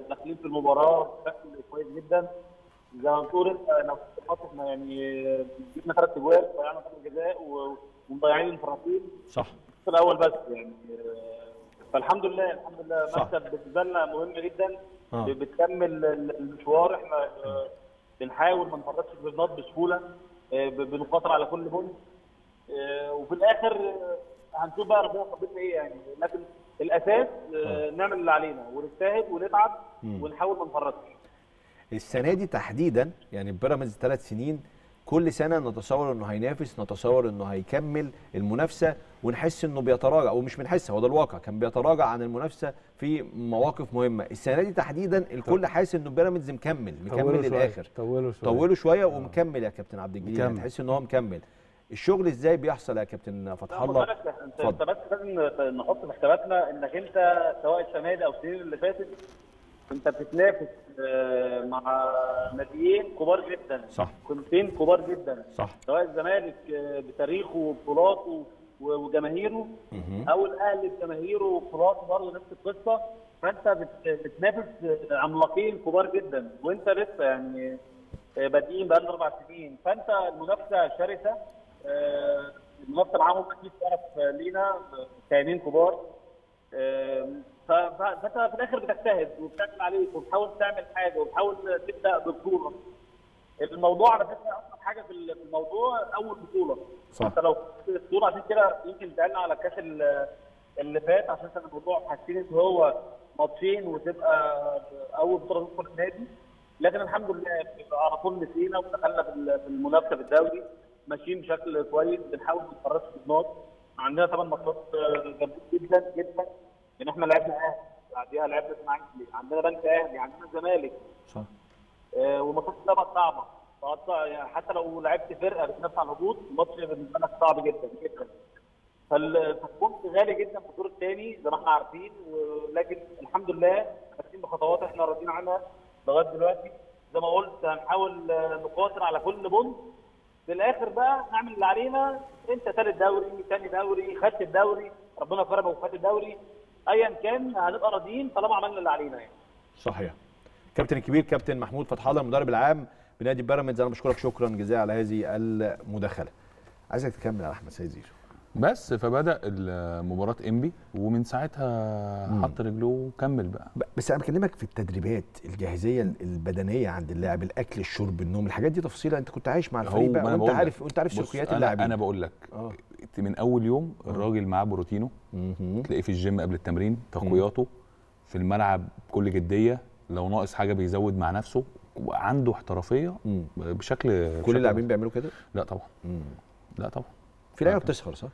داخلين في المباراه بشكل كويس جدا زي ما بتقول انت لو حاطط يعني جبنا ثلاث اجوال ضيعنا ثلاث جزاء ومضيعين الفرنسيين صح الشوط الاول بس يعني فالحمد لله الحمد لله مكسب بالنسبه لنا مهم جدا آه. بتكمل المشوار احنا آه، بنحاول ما نفرطش البيضات بسهوله آه، بنقاطر على كل بول آه، وفي الاخر هنشوف بقى ربنا قبلنا ايه يعني لكن الاساس نعمل اللي علينا ونجتهد ونتعب ونحاول ما نفرطش السنه دي تحديدا يعني بيراميدز ثلاث سنين كل سنه نتصور انه هينافس نتصور انه هيكمل المنافسه ونحس انه بيتراجع ومش بنحس هو ده الواقع كان بيتراجع عن المنافسه في مواقف مهمه السنه دي تحديدا الكل حاسس انه بيراميدز مكمل مكمل للاخر طولوا شويه طولوا شويه آه. ومكمل يا كابتن عبد الجليل يعني تحس ان هو مكمل الشغل ازاي بيحصل يا كابتن فتح الله انت بس لازم نحط في حساباتنا انك انت سواء السنه دي او السنين اللي فاتت انت بتتنافس آه، مع ناديين كبار جدا صح كنتين كبار جدا صح سواء الزمالك آه، بتاريخه وبطولاته وجماهيره او الاهلي بجماهيره وقراءته برضه نفس القصه فانت بتنافس عملاقين كبار جدا وانت لسه يعني آه، بادئين بقالنا اربع سنين فانت المنافسه شرسه آه، المنافسه معاهم اكيد شرف لينا آه، كائنين كبار فانت في الاخر بتجتهد وبتعمل عليك وبتحاول تعمل حاجه وبتحاول تبدا بالبطوله الموضوع على فكره اصعب حاجه في الموضوع اول بطوله صح انت لو الصوره عشان كده يمكن اتقالنا على الكاس اللي فات عشان كان الموضوع حاسين ان هو ماتشين وتبقى اول بطوله تدخل النادي لكن الحمد لله على طول نسينا ودخلنا في المنافسه في الدوري ماشيين بشكل كويس بنحاول ما نتفرجش في النقط عندنا ثمان ماتشات آه، جامدين جدا جدا ان احنا لعبنا اهلي بعديها لعبنا اسماعيلي عندنا بنك اهلي عندنا الزمالك صح وماتشات طبعا صعبه يعني حتى لو لعبت فرقه بتنافس على الهبوط الماتش بالنسبه لك صعب جدا جدا فالكونت غالي جدا في الدور الثاني زي ما احنا عارفين ولكن الحمد لله ماشيين بخطوات احنا راضيين عنها لغايه دلوقتي زي ما قلت هنحاول نقاتل على كل بند في الاخر بقى نعمل اللي علينا انت ثالث دوري ثاني دوري خدت الدوري ربنا كرمك وخدت الدوري ايا كان هنبقى راضيين طالما عملنا اللي علينا يعني صحيح كابتن الكبير كابتن محمود فتح الله المدرب العام بنادي بيراميدز انا بشكرك شكرا جزيلا على هذه المداخله عايزك تكمل على احمد سيد زيزو بس فبدا مباراه انبي ومن ساعتها حط رجله وكمل بقى بس انا بكلمك في التدريبات الجاهزيه البدنيه عند اللاعب الاكل الشرب النوم الحاجات دي تفصيله انت كنت عايش مع الفريق بقى وانت عارف وانت عارف سلوكيات اللاعبين انا بقول لك آه. من اول يوم آه. الراجل معاه بروتينه تلاقيه في الجيم قبل التمرين تقوياته في الملعب بكل جديه لو ناقص حاجه بيزود مع نفسه وعنده احترافيه بشكل كل اللاعبين بيعملوا كده؟ لا طبعا مم. لا طبعا في لعيبه بتسهر صح؟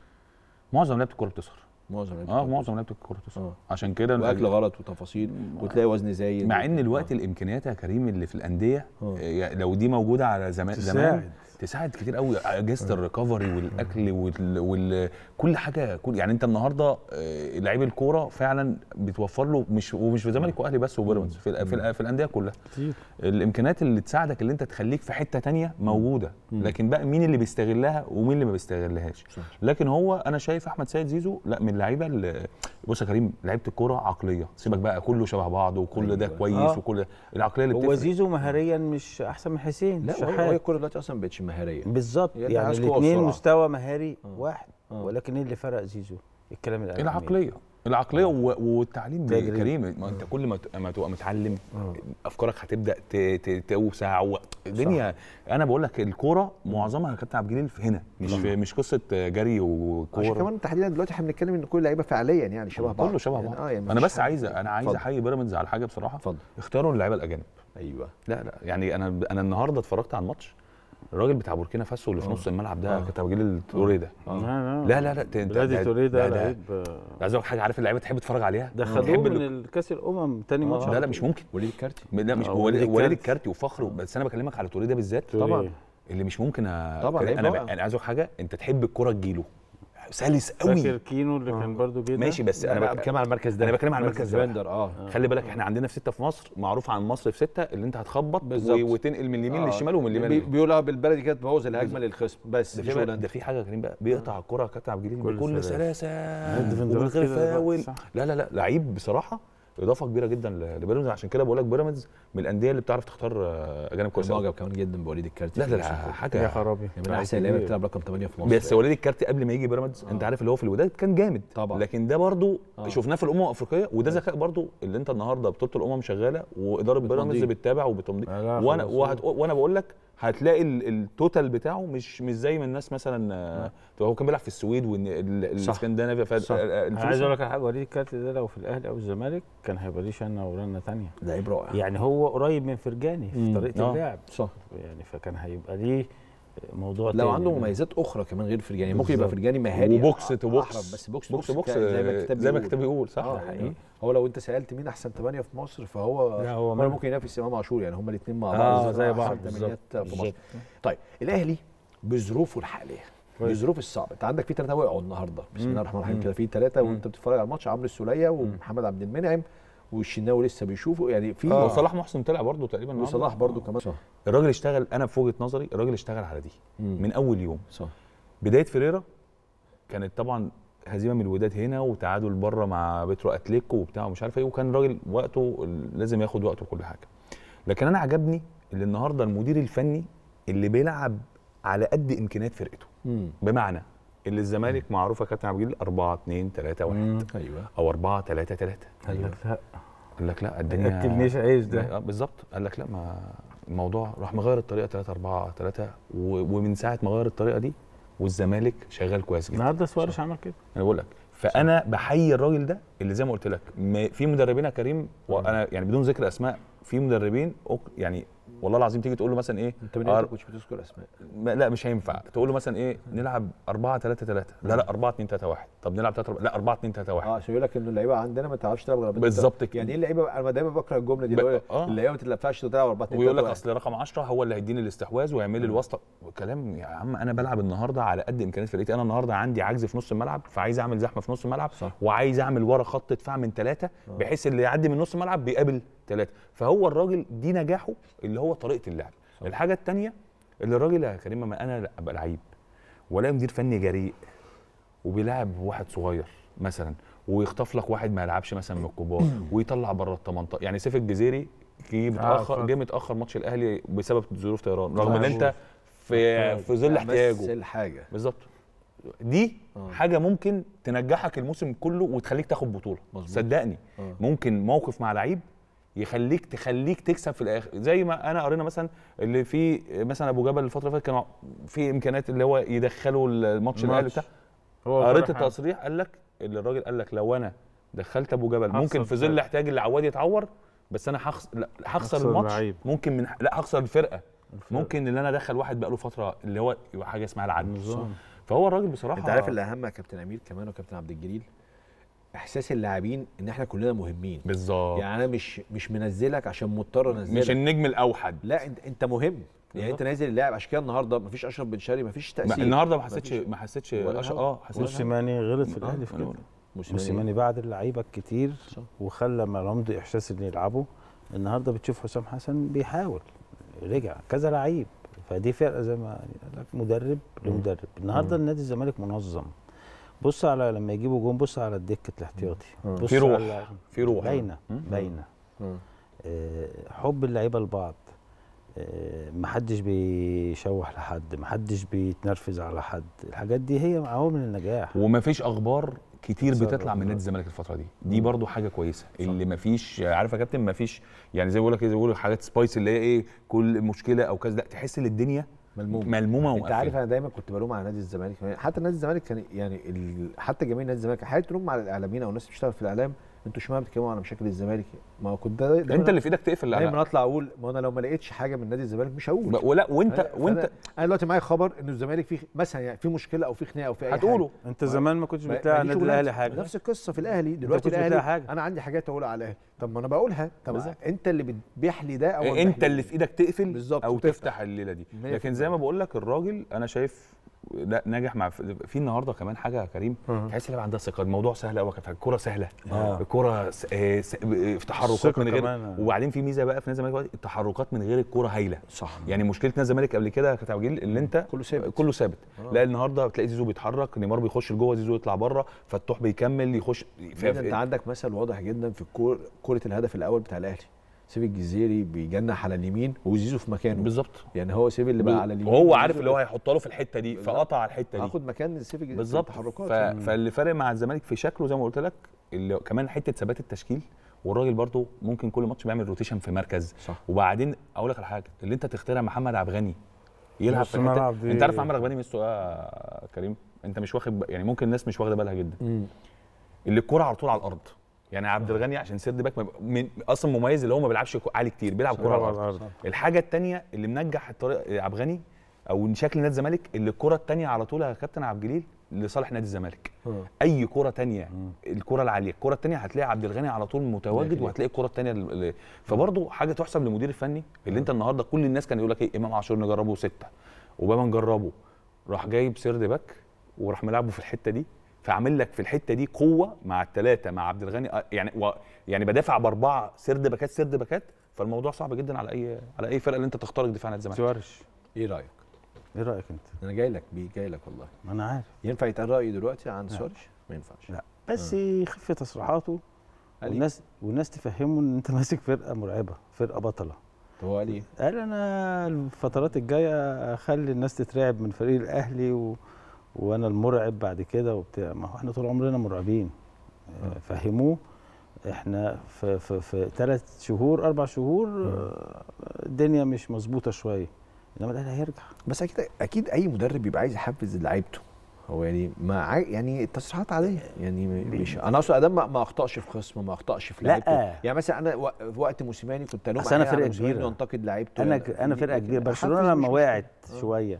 معظم لعيبه الكوره بتسهر معظم لعيبه اه معظم لعيبه الكوره بتسهر آه. عشان كده واكل غلط وتفاصيل وتلاقي وزن زايد مع ان الوقت آه. الامكانيات يا كريم اللي في الانديه آه. لو دي موجوده على زمان زمان تساعد كتير قوي اجهزه الريكفري والاكل وال... وال... كل حاجه كل يعني انت النهارده آه، لعيب الكوره فعلا بتوفر له مش ومش في الزمالك واهلي بس وبيراميدز في, ال... في, ال... في الانديه كلها كتير الامكانيات اللي تساعدك اللي انت تخليك في حته تانية موجوده لكن بقى مين اللي بيستغلها ومين اللي ما بيستغلهاش لكن هو انا شايف احمد سيد زيزو لا من اللعيبه اللي بص يا كريم لعيبه الكوره عقليه سيبك بقى كله شبه بعض وكل أيوة. ده كويس آه. وكل العقليه اللي هو زيزو مهاريا مش احسن من حسين لا هو الكوره دلوقتي اصلا ما مهاريا بالظبط يعني الاثنين مستوى مهاري آه. واحد آه. ولكن ايه اللي فرق زيزو الكلام الاولاني العقليه العقليه آه. والتعليم كريم ما انت كل ما تبقى متعلم آه. افكارك هتبدا توسع الدنيا انا بقول لك الكوره معظمها يا كابتن عبد الجليل هنا مش في مش قصه جري وكوره عشان كمان تحديدا دلوقتي احنا بنتكلم ان كل اللعيبه فعليا يعني شبه بعض كله شبه يعني بعض يعني آه يعني انا بس عايز انا عايز احيي بيراميدز على حاجه بصراحه اختاروا اللعيبه الاجانب ايوه لا لا يعني انا انا النهارده اتفرجت على الماتش الراجل بتاع بوركينا فاسو اللي في آه. نص الملعب ده آه. كتبجيل توريه ده آه. لا لا لا ده توريه ده لعيب عايز اقول حاجه عارف اللعيبه تحب تتفرج عليها ده خدوه من الكاس الامم تاني ماتش لا لا مش ممكن وليد الكارتي لا مش وليد الكارتي وفخر بس انا بكلمك على توريه ده بالذات طبعا اللي مش ممكن أ... طبعا انا انا عايز حاجه انت تحب الكوره تجيله سلس قوي فاكر كينو اللي آه. كان برده جدا ماشي بس انا بتكلم على المركز ده انا بتكلم على المركز ده آه. اه خلي بالك احنا عندنا في سته في مصر معروف عن مصر في سته اللي انت هتخبط وتنقل من اليمين آه. للشمال ومن اليمين بيقولها بالبلدي كده تبوظ الهجمه للخصم بس ده في, ده في حاجه كريم بقى بيقطع الكره كابتن عبد الجليل بكل سلاسه من غير فاول لا لا لا لعيب بصراحه اضافه كبيره جدا لبيراميدز عشان كده بقول لك بيراميدز من الانديه اللي بتعرف تختار آه، اجانب انا معجب كمان جدا بوليد الكارتي لا لا حاجه يا خرابي يعني من احسن اللعيبه بتلعب رقم 8 في مصر بس وليد الكارتي قبل ما يجي بيراميدز آه. انت عارف اللي هو في الوداد كان جامد طبعا لكن ده برضو آه. شفناه في الامم الافريقيه وده آه. ذكاء برضو اللي انت النهارده بطوله الامم شغاله واداره بيراميدز بتتابع وبتمضي وانا وانا بقول لك هتلاقي التوتال بتاعه مش مش زي ما الناس مثلا آه، نعم. هو كان بيلعب في السويد والاسكندنافيا ف آه، عايز اقول لك على حاجه وليد الكارت ده لو في الاهلي او الزمالك كان هيبقى ليه شنه ورنه ثانيه لعيب رائع يعني هو قريب من فرجاني في طريقه آه. اللعب صح يعني فكان هيبقى ليه موضوع لو عنده يعني. مميزات اخرى كمان غير فرجاني يعني ممكن يبقى فرجاني مهاري وبوكس تو بوكس بس بوكس بوكس بوكس زي ما الكتاب زي ما الكتاب بيقول صح آه يعني هو لو انت سالت مين احسن ثمانيه في مصر فهو لا هو, هو ممكن ينافس امام عاشور يعني هما الاثنين مع آه، بعض آه زي بعض في مصر طيب الاهلي بظروفه الحاليه بالظروف طيب. الصعبه انت عندك في ثلاثه وقعوا النهارده بسم الله الرحمن الرحيم كده في ثلاثه وانت بتتفرج على الماتش عمرو السوليه ومحمد عبد المنعم والشناوي لسه بيشوفه يعني في آه. وصلاح محسن طلع برضه تقريبا وصلاح برضه آه. كمان صح. الراجل اشتغل انا في وجهه نظري الراجل اشتغل على دي مم. من اول يوم صح بدايه فيريرا كانت طبعا هزيمه من الوداد هنا وتعادل بره مع بترو اتليكو وبتاع ومش عارف ايه وكان الراجل وقته لازم ياخد وقته كل حاجه لكن انا عجبني ان النهارده المدير الفني اللي بيلعب على قد امكانيات فرقته مم. بمعنى اللي الزمالك معروفه كابتن عبد الجليل 4 2 3 1 ايوه او 4 3 3 ايوه لا قال لك لا الدنيا ما تكلنيش عيش ده بالظبط قال لك لا ما الموضوع راح مغير الطريقه 3 4 3 ومن ساعه ما غير الطريقه دي والزمالك شغال كويس جدا النهارده سوارش عمل كده انا بقول لك فانا بحيي الراجل ده اللي زي ما قلت لك في مدربين يا كريم وانا يعني بدون ذكر اسماء في مدربين يعني والله العظيم تيجي تقول له مثلا ايه انت من إيه؟ أر... مش بتذكر اسماء لا مش هينفع تقول له مثلا ايه نلعب 4 3 3 لا لا 4 2 3 1 طب نلعب 3 لا 4 2 3 1 اه عشان يقول لك ان اللعيبه عندنا ما تعرفش تلعب غلط بالظبط كده يعني ايه اللعيبه انا دايما بكره الجمله دي ب... آه. اللعيبه ما تنفعش تلعب 4 2 3 ويقول لك اصل رقم 10 هو اللي هيديني الاستحواذ ويعمل لي الواسطه كلام يا عم انا بلعب النهارده على قد امكانيات فرقتي انا النهارده عندي عجز في نص الملعب فعايز اعمل زحمه في نص الملعب صح. وعايز اعمل ورا خط دفاع من ثلاثه آه. بحيث اللي يعدي من نص الملعب بيقابل ثلاثه فهو الراجل دي نجاحه اللي هو طريقه اللعب صح. الحاجه الثانيه اللي الراجل يا كريم ما انا ابقى لعيب ولا مدير فني جريء وبيلعب واحد صغير مثلا ويخطف لك واحد ما يلعبش مثلا من الكبار ويطلع بره ال 18 يعني سيف الجزيري جه متاخر جه متاخر ماتش الاهلي بسبب ظروف طيران رغم ان انت في في ظل احتياجه بس الحاجه بالظبط دي آه. حاجه ممكن تنجحك الموسم كله وتخليك تاخد بطوله مزبوط. صدقني آه. ممكن موقف مع لعيب يخليك تخليك تكسب في الاخر زي ما انا قرينا مثلا اللي في مثلا ابو جبل الفتره اللي فاتت كان في امكانيات اللي هو يدخله الماتش الاهلي بتاع قريت التصريح قال لك اللي الراجل قال لك لو انا دخلت ابو جبل ممكن في ظل احتياج اللي عواد يتعور بس انا هخسر هخسر الماتش العيب. ممكن من لا هخسر الفرقه الفرق. ممكن ان انا ادخل واحد بقاله فتره اللي هو يبقى حاجه اسمها العدل فهو الراجل بصراحه انت عارف الاهم يا كابتن امير كمان وكابتن عبد الجليل احساس اللاعبين ان احنا كلنا مهمين بالظبط يعني انا مش مش منزلك عشان مضطر انزلك مش النجم الاوحد لا انت, انت مهم يعني انت نازل اللاعب عشان كده النهارده مفيش اشرف بن شرقي مفيش تاثير النهارده ما حسيتش ما حسيتش اه حسيت موسيماني غلط في الاهلي في كده موسيماني بعد اللعيبه الكتير وخلى مرمض احساس ان يلعبه النهارده بتشوف حسام حسن بيحاول رجع كذا لعيب فدي فرقه زي ما قال لك مدرب لمدرب النهارده النادي الزمالك منظم بص على لما يجيبوا جون بص على الدكه الاحتياطي بص في روح على في روح باينه باينه أه حب اللعيبه لبعض أه محدش بيشوح لحد محدش بيتنرفز على حد الحاجات دي هي عوامل النجاح ومفيش اخبار كتير بتطلع من نادي الزمالك الفتره دي دي برضو حاجه كويسه اللي مفيش عارف يا كابتن مفيش يعني زي بيقول لك إيه، زي بقول حاجات سبايس اللي هي ايه كل مشكله او كذا لا تحس ان الدنيا ملمومه ملمومه انت عارف انا دايما كنت بلوم على نادي الزمالك حتى نادي الزمالك كان يعني حتى جماهير نادي الزمالك حياتي تلوم على الاعلاميين او الناس بتشتغل في الاعلام انتوا اشمعنى بتتكلموا على مشاكل الزمالك ما كنت ده, ده انت اللي في ايدك تقفل انا اطلع اقول ما انا لو ما لقيتش حاجه من نادي الزمالك مش هقول ولا وانت أنا وانت انا دلوقتي معايا خبر ان الزمالك فيه مثلا يعني في مشكله او في خناقه او في اي حاجه هتقوله انت زمان ما كنتش بتلاقي على النادي الاهلي حاجه نفس القصه في الاهلي دلوقتي الاهلي حاجة. انا عندي حاجات اقولها على الاهلي طب ما انا بقولها طب انت اللي بتبيح لي ده او انت اللي في ايدك تقفل او تفتح الليله دي لكن زي ما بقول لك الراجل انا شايف لا ناجح مع في النهارده كمان حاجه يا كريم آه. تحس اللعيبه عندها ثقه الموضوع سهل قوي الكوره سهله آه. الكوره في آه، تحركات من غير وبعدين في ميزه بقى في نادي الزمالك التحركات من غير الكوره هايله صح يعني مشكله نادي الزمالك قبل كده كانت اللي انت كله ثابت كله ثابت لا النهارده بتلاقي زيزو بيتحرك نيمار بيخش لجوه زيزو يطلع بره فتوح بيكمل يخش انت عندك مثل واضح جدا في كوره الهدف الاول بتاع الاهلي سيف الجزيري بيجنح على اليمين وزيزو في مكانه بالظبط يعني هو سيف اللي بقى على اليمين وهو عارف اللي هو هيحطها له في الحته دي فقطع الحته دي هاخد مكان سيف الجزيري بالظبط ف... فاللي فارق مع الزمالك في شكله زي ما قلت لك اللي كمان حته ثبات التشكيل والراجل برضه ممكن كل ماتش بيعمل روتيشن في مركز صح. وبعدين اقول لك على حاجه اللي انت تخترع محمد عبد الغني يلعب في الملعب انت عارف محمد عبد الغني ميزته إيه يا كريم انت مش واخد يعني ممكن الناس مش واخده بالها جدا مم. اللي الكوره على طول على الارض يعني عبد الغني عشان سيرد باك من اصلا مميز اللي هو ما بيلعبش عالي كتير بيلعب كره على الارض الحاجه الثانيه اللي منجح الطريق عبد الغني او شكل نادي الزمالك اللي الكره الثانيه على طول يا كابتن عبد الجليل لصالح نادي الزمالك اه. اي كره تانية اه. الكره العاليه الكره التانية هتلاقي عبد الغني على طول متواجد وهتلاقي الكره التانية فبرضه حاجه تحسب للمدير الفني اللي انت النهارده كل الناس كان يقول لك ايه امام عاشور نجربه سته وبابا نجربه راح جايب سيرد باك وراح ملعبه في الحته دي فعامل لك في الحته دي قوه مع الثلاثه مع عبد الغني آه، يعني و يعني بدافع باربعه سرد باكات سرد باكات فالموضوع صعب جدا على اي على اي فرقه اللي انت تخترق دفاع نادي الزمالك سوارش ايه رايك؟ ايه رايك انت؟ انا جاي لك بيه جاي لك والله ما انا عارف ينفع يتقال رايي دلوقتي عن سوارش؟ ما ينفعش لا آه. بس يخف تصريحاته والناس والناس تفهمه ان انت ماسك فرقه مرعبه فرقه بطله هو قال ايه؟ قال انا الفترات الجايه اخلي الناس تترعب من فريق الاهلي و... وانا المرعب بعد كده وبتاع ما هو احنا طول عمرنا مرعبين آه. فهموه احنا في في في ثلاث شهور اربع شهور آه. آه، الدنيا مش مظبوطه شويه انما الاهلي هيرجع بس اكيد اكيد اي مدرب بيبقى عايز يحفز لعيبته هو يعني ما يعني التصريحات عاديه يعني مش انا اصلا ادم ما اخطاش في خصم ما اخطاش في لعيبته يعني مثلا انا في وقت موسيماني كنت الوم انا فرقه كبيره انتقد لعيبته انا يعني انا فرقه كبيره برشلونه لما وقعت شويه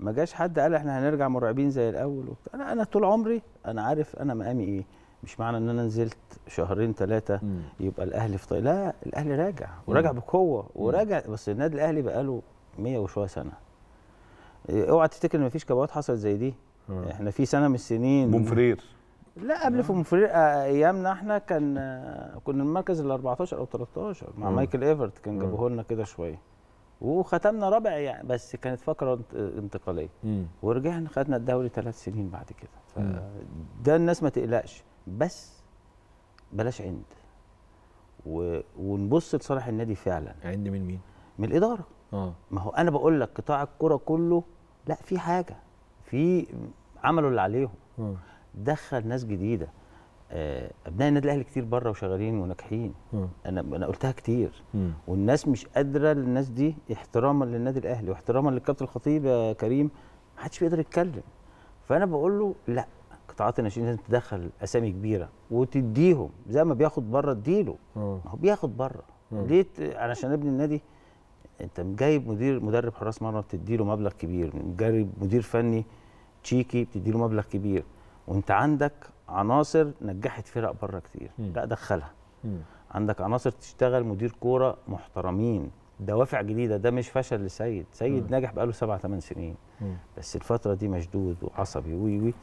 ما جاش حد قال احنا هنرجع مرعبين زي الاول وبتاع انا انا طول عمري انا عارف انا مقامي ايه مش معنى ان انا نزلت شهرين ثلاثه يبقى الاهلي في طيب لا الاهلي راجع وراجع بقوه وراجع بس النادي الاهلي بقى له 100 وشويه سنه إيه، اوعى تفتكر ان مفيش كبوات حصلت زي دي مم. احنا في سنه من السنين بومفرير لا قبل بومفرير آه، ايامنا احنا كان آه، كنا المركز ال 14 او 13 مع مم. مايكل ايفرت كان جابوه لنا كده شويه وختمنا رابع يعني بس كانت فقره انتقاليه ورجعنا خدنا الدوري ثلاث سنين بعد كده ده الناس ما تقلقش بس بلاش عند و... ونبص لصالح النادي فعلا عند من مين؟ من الاداره اه ما هو انا بقول لك قطاع الكره كله لا في حاجه في عملوا اللي عليهم آه. دخل ناس جديده آه، ابناء النادي الاهلي كتير بره وشغالين وناجحين انا انا قلتها كتير م. والناس مش قادره الناس دي احتراما للنادي الاهلي واحتراما للكابتن الخطيب يا كريم ما حدش بيقدر يتكلم فانا بقول له لا قطاعات الناشئين لازم تدخل اسامي كبيره وتديهم زي ما بياخد بره اديله ما هو بياخد بره ليه علشان ابن النادي انت جايب مدير مدرب حراس مرمى بتديله مبلغ كبير جايب مدير فني تشيكي بتديله مبلغ كبير وانت عندك عناصر نجحت فرق بره كتير لا دخلها م. عندك عناصر تشتغل مدير كوره محترمين دوافع جديده ده مش فشل لسيد سيد م. ناجح بقاله سبع ثمان سنين م. بس الفتره دي مشدود وعصبي وي وي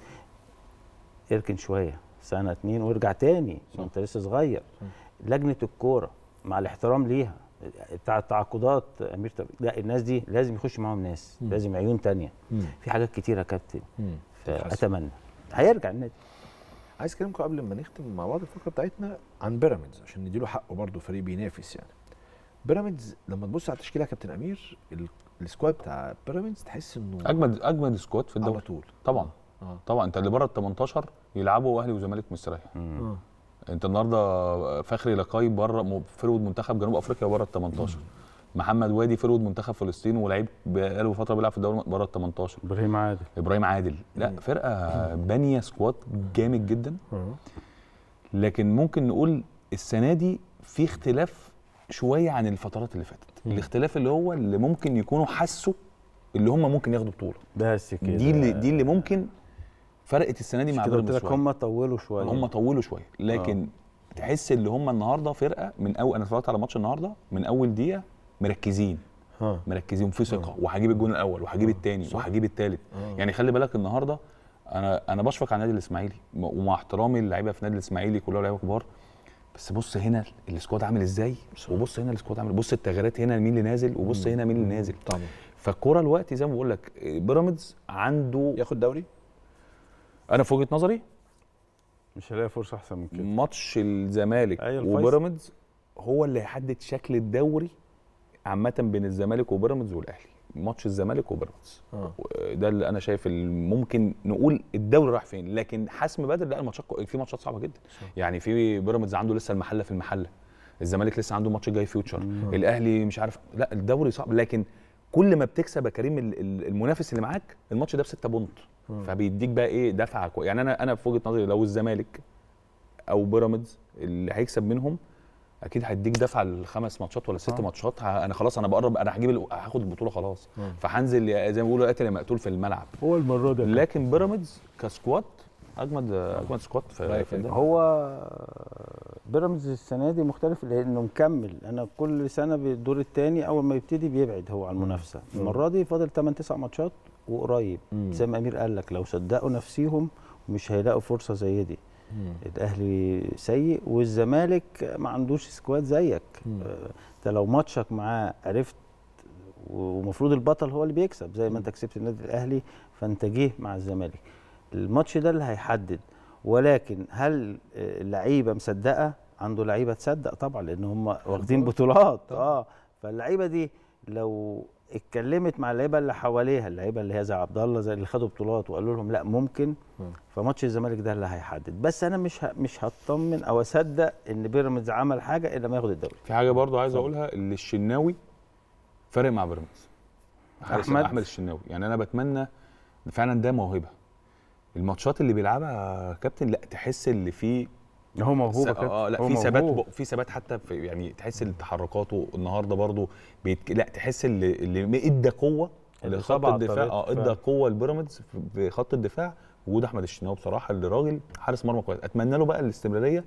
اركن شويه سنه اتنين وارجع تاني صح. انت لسه صغير لجنه الكوره مع الاحترام ليها بتاع التعاقدات امير طب... لا الناس دي لازم يخش معاهم ناس م. لازم عيون تانية م. في حاجات كتيره كابتن اتمنى هيرجع النادي عايز اكلمكم قبل ما نختم مع بعض الفقره بتاعتنا عن بيراميدز عشان نديله حقه برضه فريق بينافس يعني بيراميدز لما تبص على التشكيله يا كابتن امير السكواد بتاع بيراميدز تحس انه اجمد اجمد سكواد في الدوري على طول طبعا آه. طبعا انت اللي بره ال 18 يلعبوا اهلي وزمالك مستريح آه. انت النهارده فخري لقاي بره فرود منتخب جنوب افريقيا بره ال 18 محمد وادي فرود منتخب فلسطين ولاعيب بقاله فتره بيلعب في الدوري بره ال 18 ابراهيم عادل ابراهيم عادل لا فرقه بانيه سكواد جامد جدا آه. لكن ممكن نقول السنه دي في اختلاف شويه عن الفترات اللي فاتت الاختلاف اللي هو اللي ممكن يكونوا حسوا اللي هم ممكن ياخدوا بطوله ده كده دي اللي دي اللي ممكن فرقت السنه دي مع بيراميدز قلت لك هم طولوا شويه هم طولوا شويه لكن أوه. تحس اللي هم النهارده فرقه من اول انا اتفرجت على ماتش النهارده من اول دقيقه مركزين ها. مركزين في ثقه وهجيب الجون الاول وهجيب الثاني وهجيب الثالث يعني خلي بالك النهارده انا انا بشفق على النادي الاسماعيلي ومع احترامي للعيبه في النادي الاسماعيلي كلها لعيبه كبار بس بص هنا السكواد عامل ازاي وبص هنا السكواد عامل بص التغييرات هنا مين اللي نازل وبص هنا مين اللي نازل طبعا فالكوره الوقت زي ما بقول لك بيراميدز عنده ياخد دوري انا في وجهه نظري مش هلاقي فرصه احسن من كده ماتش الزمالك أيوة، وبيراميدز هو اللي هيحدد شكل الدوري عامه بين الزمالك وبيراميدز والاهلي ماتش الزمالك وبيراميدز آه. ده اللي انا شايف ممكن نقول الدوري راح فين لكن حسم بدر لا الماتشات في ماتشات صعبه جدا يعني في بيراميدز عنده لسه المحله في المحله الزمالك لسه عنده ماتش جاي فيوتشر آه. الاهلي مش عارف لا الدوري صعب لكن كل ما بتكسب يا كريم المنافس اللي معاك الماتش ده بستة بونت آه. فبيديك بقى ايه دفعه يعني انا انا في وجهه نظري لو الزمالك او بيراميدز اللي هيكسب منهم اكيد هيديك دفع الخمس ماتشات ولا ست آه. ماتشات انا خلاص انا بقرب انا هجيب هاخد البطوله خلاص آه. فهنزل زي ما بيقولوا قاتل مقتول في الملعب هو المره دي لكن بيراميدز كسكواد اجمد اجمد سكواد في, في ده. إيه؟ هو بيراميدز السنه دي مختلف لانه مكمل انا كل سنه بالدور الثاني اول ما يبتدي بيبعد هو عن المنافسه المره دي فاضل 8 9 ماتشات وقريب زي ما امير قال لك لو صدقوا نفسيهم مش هيلاقوا فرصه زي دي الاهلي سيء والزمالك ما عندوش سكواد زيك آه، انت لو ماتشك معاه عرفت ومفروض البطل هو اللي بيكسب زي ما انت كسبت النادي الاهلي فانت جه مع الزمالك الماتش ده اللي هيحدد ولكن هل اللعيبه مصدقه عنده لعيبه تصدق طبعا لان هم واخدين بطولات اه فاللعيبه دي لو اتكلمت مع اللعيبه اللي حواليها اللعيبه اللي هي زي عبد الله زي اللي خدوا بطولات وقالوا لهم لا ممكن فماتش الزمالك ده اللي هيحدد بس انا مش مش هطمن او اصدق ان بيراميدز عمل حاجه الا ما ياخد الدوري في حاجه برضو عايز اقولها ان الشناوي فارق مع بيراميدز احمد احمد الشناوي يعني انا بتمنى فعلا ده موهبه الماتشات اللي بيلعبها كابتن لا تحس اللي فيه هو موهوب كده اه لا في ثبات في ثبات حتى في يعني تحس ان تحركاته النهارده برده بيتك... لا تحس اللي, ادى قوه لخط الدفاع اه ادى قوه لبيراميدز في خط الدفاع وجود احمد الشناوي بصراحه اللي راجل حارس مرمى كويس اتمنى له بقى الاستمراريه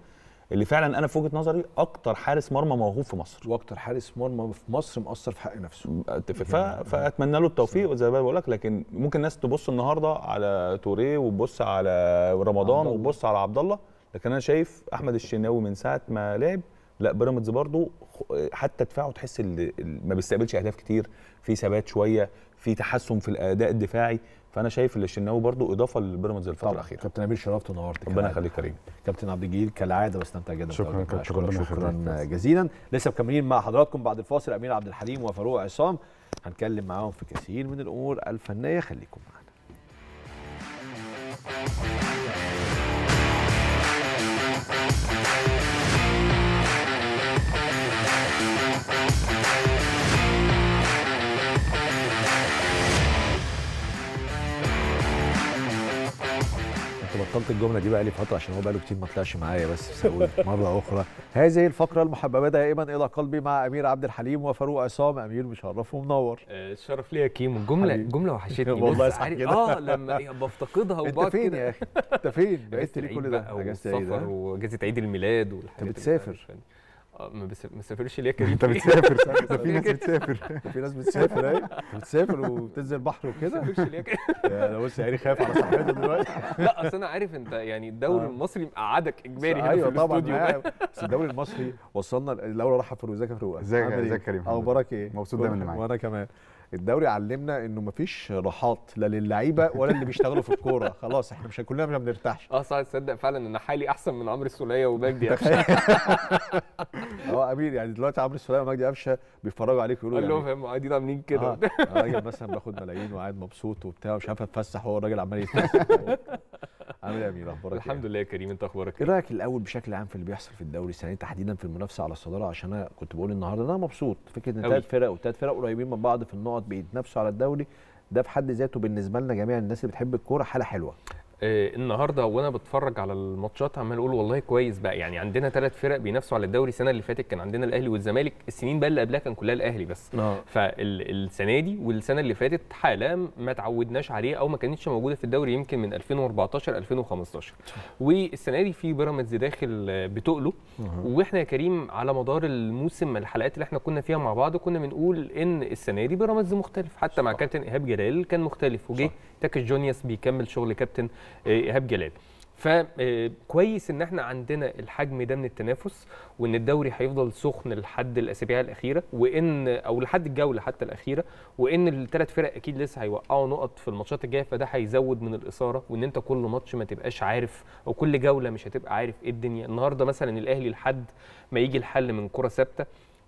اللي فعلا انا في وجهه نظري اكتر حارس مرمى موهوب في مصر واكتر حارس مرمى في مصر مقصر في حق نفسه اتفق فاتمنى له التوفيق وزي ما بقول لك لكن ممكن الناس تبص النهارده على توريه وتبص على رمضان وتبص على عبد الله لكن انا شايف احمد الشناوي من ساعه ما لعب لا بيراميدز برضو حتى دفاعه تحس ما بيستقبلش اهداف كتير في ثبات شويه في تحسن في الاداء الدفاعي فانا شايف ان الشناوي برضو اضافه لبيراميدز الفتره الاخيره كابتن نبيل شرفت ونورت ربنا يخليك كريم كابتن عبد الجليل كالعاده واستمتع جدا شكرا شكرا, شكرا, شكرا, شكرا جزيلا لسه مكملين مع حضراتكم بعد الفاصل امير عبد الحليم وفاروق عصام هنتكلم معاهم في كثير من الامور الفنيه خليكم معانا بطلت الجمله دي بقى لي فتره عشان هو بقى له كتير ما طلعش معايا بس بسوي مره اخرى هذه الفقره المحببه دائما الى قلبي مع امير عبد الحليم وفاروق عصام امير مشرف ومنور آه، الشرف ليا كيمو الجمله جمله وحشتني والله صح كده اه لما يعني بفتقدها وبقى انت فين يا اخي انت فين بقيت ليه كل ده؟ اجازه عيد وجازه عيد الميلاد والحاجات انت بتسافر آه، ما بسافرش ليه كريم انت بتسافر صح في ناس بتسافر في ناس بتسافر اهي أيوة. بتسافر وبتنزل البحر وكده ما بسافرش ليه كريم بص يعني خايف على صحتك دلوقتي لا اصل انا عارف انت يعني الدوري آه. المصري مقعدك اجباري هنا ايوه طبعا بس الدوري المصري وصلنا الاول رحب في ازيك يا فاروق ازيك يا إيه؟ كريم اخبارك ايه مبسوط دايما اللي معاك وانا كمان الدوري علمنا انه مفيش راحات لا للعيبه ولا اللي بيشتغلوا في الكوره خلاص احنا مش كلنا ما بنرتاحش اه صح تصدق فعلا ان حالي احسن من عمرو السوليه ومجدي قفشه اه امير يعني دلوقتي عمرو السوليه ومجدي قفشه بيتفرجوا عليك يقولوا لهم فاهم يعني قاعدين عاملين آه، كده آه. راجل مثلا باخد ملايين وقاعد مبسوط وبتاع مش عارف اتفسح هو الراجل عمال يتفسح عامل ايه يا امير اخبارك إيه؟ الحمد لله يا كريم انت اخبارك إيه؟, ايه رايك الاول بشكل عام في اللي بيحصل في الدوري السنه تحديدا في المنافسه على الصداره عشان انا كنت بقول النهارده انا مبسوط فكره ان ثلاث فرق وثلاث فرق قريبين من بعض في النقط نقط بيتنافسوا على الدوري ده في حد ذاته بالنسبه لنا جميع الناس اللي بتحب الكوره حاله حلوه آه، النهارده وانا بتفرج على الماتشات عمال اقول والله كويس بقى يعني عندنا ثلاث فرق بينافسوا على الدوري السنه اللي فاتت كان عندنا الاهلي والزمالك السنين بقى اللي قبلها كان كلها الاهلي بس نعم. آه. فالسنه دي والسنه اللي فاتت حاله ما تعودناش عليه او ما كانتش موجوده في الدوري يمكن من 2014 2015 والسنه دي في بيراميدز داخل بتقله واحنا يا كريم على مدار الموسم الحلقات اللي احنا كنا فيها مع بعض كنا بنقول ان السنه دي بيراميدز مختلف حتى صح. مع كابتن ايهاب جلال كان مختلف وجه تاكش جونيوس بيكمل شغل كابتن آه، ايهاب جلال فكويس آه، ان احنا عندنا الحجم ده من التنافس وان الدوري هيفضل سخن لحد الاسابيع الاخيره وان او لحد الجوله حتى الاخيره وان الثلاث فرق اكيد لسه هيوقعوا نقط في الماتشات الجايه فده هيزود من الاثاره وان انت كل ماتش ما تبقاش عارف او كل جوله مش هتبقى عارف ايه الدنيا النهارده مثلا الاهلي لحد ما يجي الحل من كره ثابته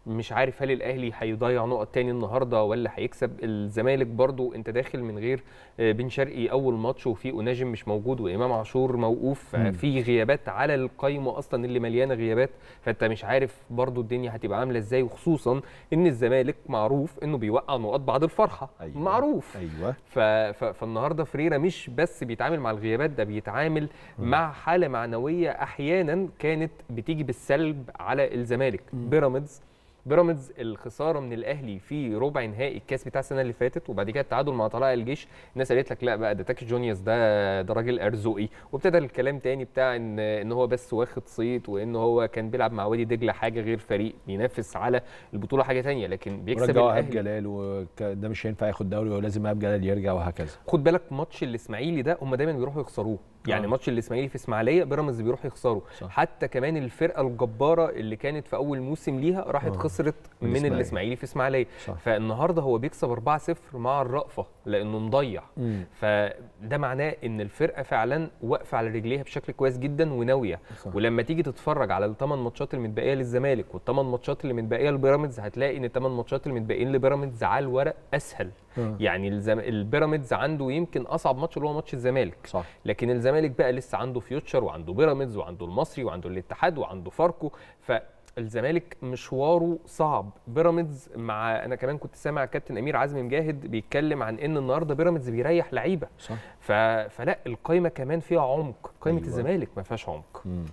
مش عارف هل الاهلي هيضيع نقط تاني النهارده ولا هيكسب الزمالك برضو انت داخل من غير آه، بن شرقي اول ماتش وفي اوناجم مش موجود وامام عاشور موقوف في غيابات على القايمه اصلا اللي مليانه غيابات فانت مش عارف برضو الدنيا هتبقى عامله ازاي وخصوصا ان الزمالك معروف انه بيوقع نقط بعد الفرحه أيوة. معروف ايوه ف... ف... فالنهارده فريرة مش بس بيتعامل مع الغيابات ده بيتعامل مم. مع حاله معنويه احيانا كانت بتيجي بالسلب على الزمالك بيراميدز بيراميدز الخساره من الاهلي في ربع نهائي الكاس بتاع السنه اللي فاتت وبعد كده التعادل مع طلائع الجيش الناس قالت لك لا بقى ده تاكي جونيورز ده ده راجل ارزقي وابتدى الكلام تاني بتاع ان ان هو بس واخد صيت وان هو كان بيلعب مع وادي دجله حاجه غير فريق بينافس على البطوله حاجه تانية لكن بيكسب الاهلي جلال وده مش هينفع ياخد دوري ولازم ايهاب جلال يرجع وهكذا خد بالك ماتش الاسماعيلي ده هم دايما بيروحوا يخسروه يعني آه. ماتش الاسماعيلي في اسماعيليه بيراميدز بيروح يخسره صح. حتى كمان الفرقه الجباره اللي كانت في اول موسم ليها راحت آه. خسرت من الاسماعيلي في اسماعيليه فالنهارده هو بيكسب 4-0 مع الرأفه لانه مضيع مم. فده معناه ان الفرقه فعلا واقفه على رجليها بشكل كويس جدا وناويه ولما تيجي تتفرج على الثمان ماتشات اللي متبقيه للزمالك والثمان ماتشات اللي متبقيه لبيراميدز هتلاقي ان الثمان ماتشات اللي متبقيين لبيراميدز على الورق اسهل مم. آه. يعني الزم... البيراميدز عنده يمكن اصعب ماتش اللي هو ماتش الزمالك صح. لكن الزمالك بقى لسه عنده فيوتشر وعنده بيراميدز وعنده المصري وعنده الاتحاد وعنده فاركو ف الزمالك مشواره صعب بيراميدز مع انا كمان كنت سامع كابتن امير عزمي مجاهد بيتكلم عن ان النهارده بيراميدز بيريح لعيبه صح ف... فلا القايمه كمان فيها عمق قايمه أيوة. الزمالك ما فيهاش عمق مم.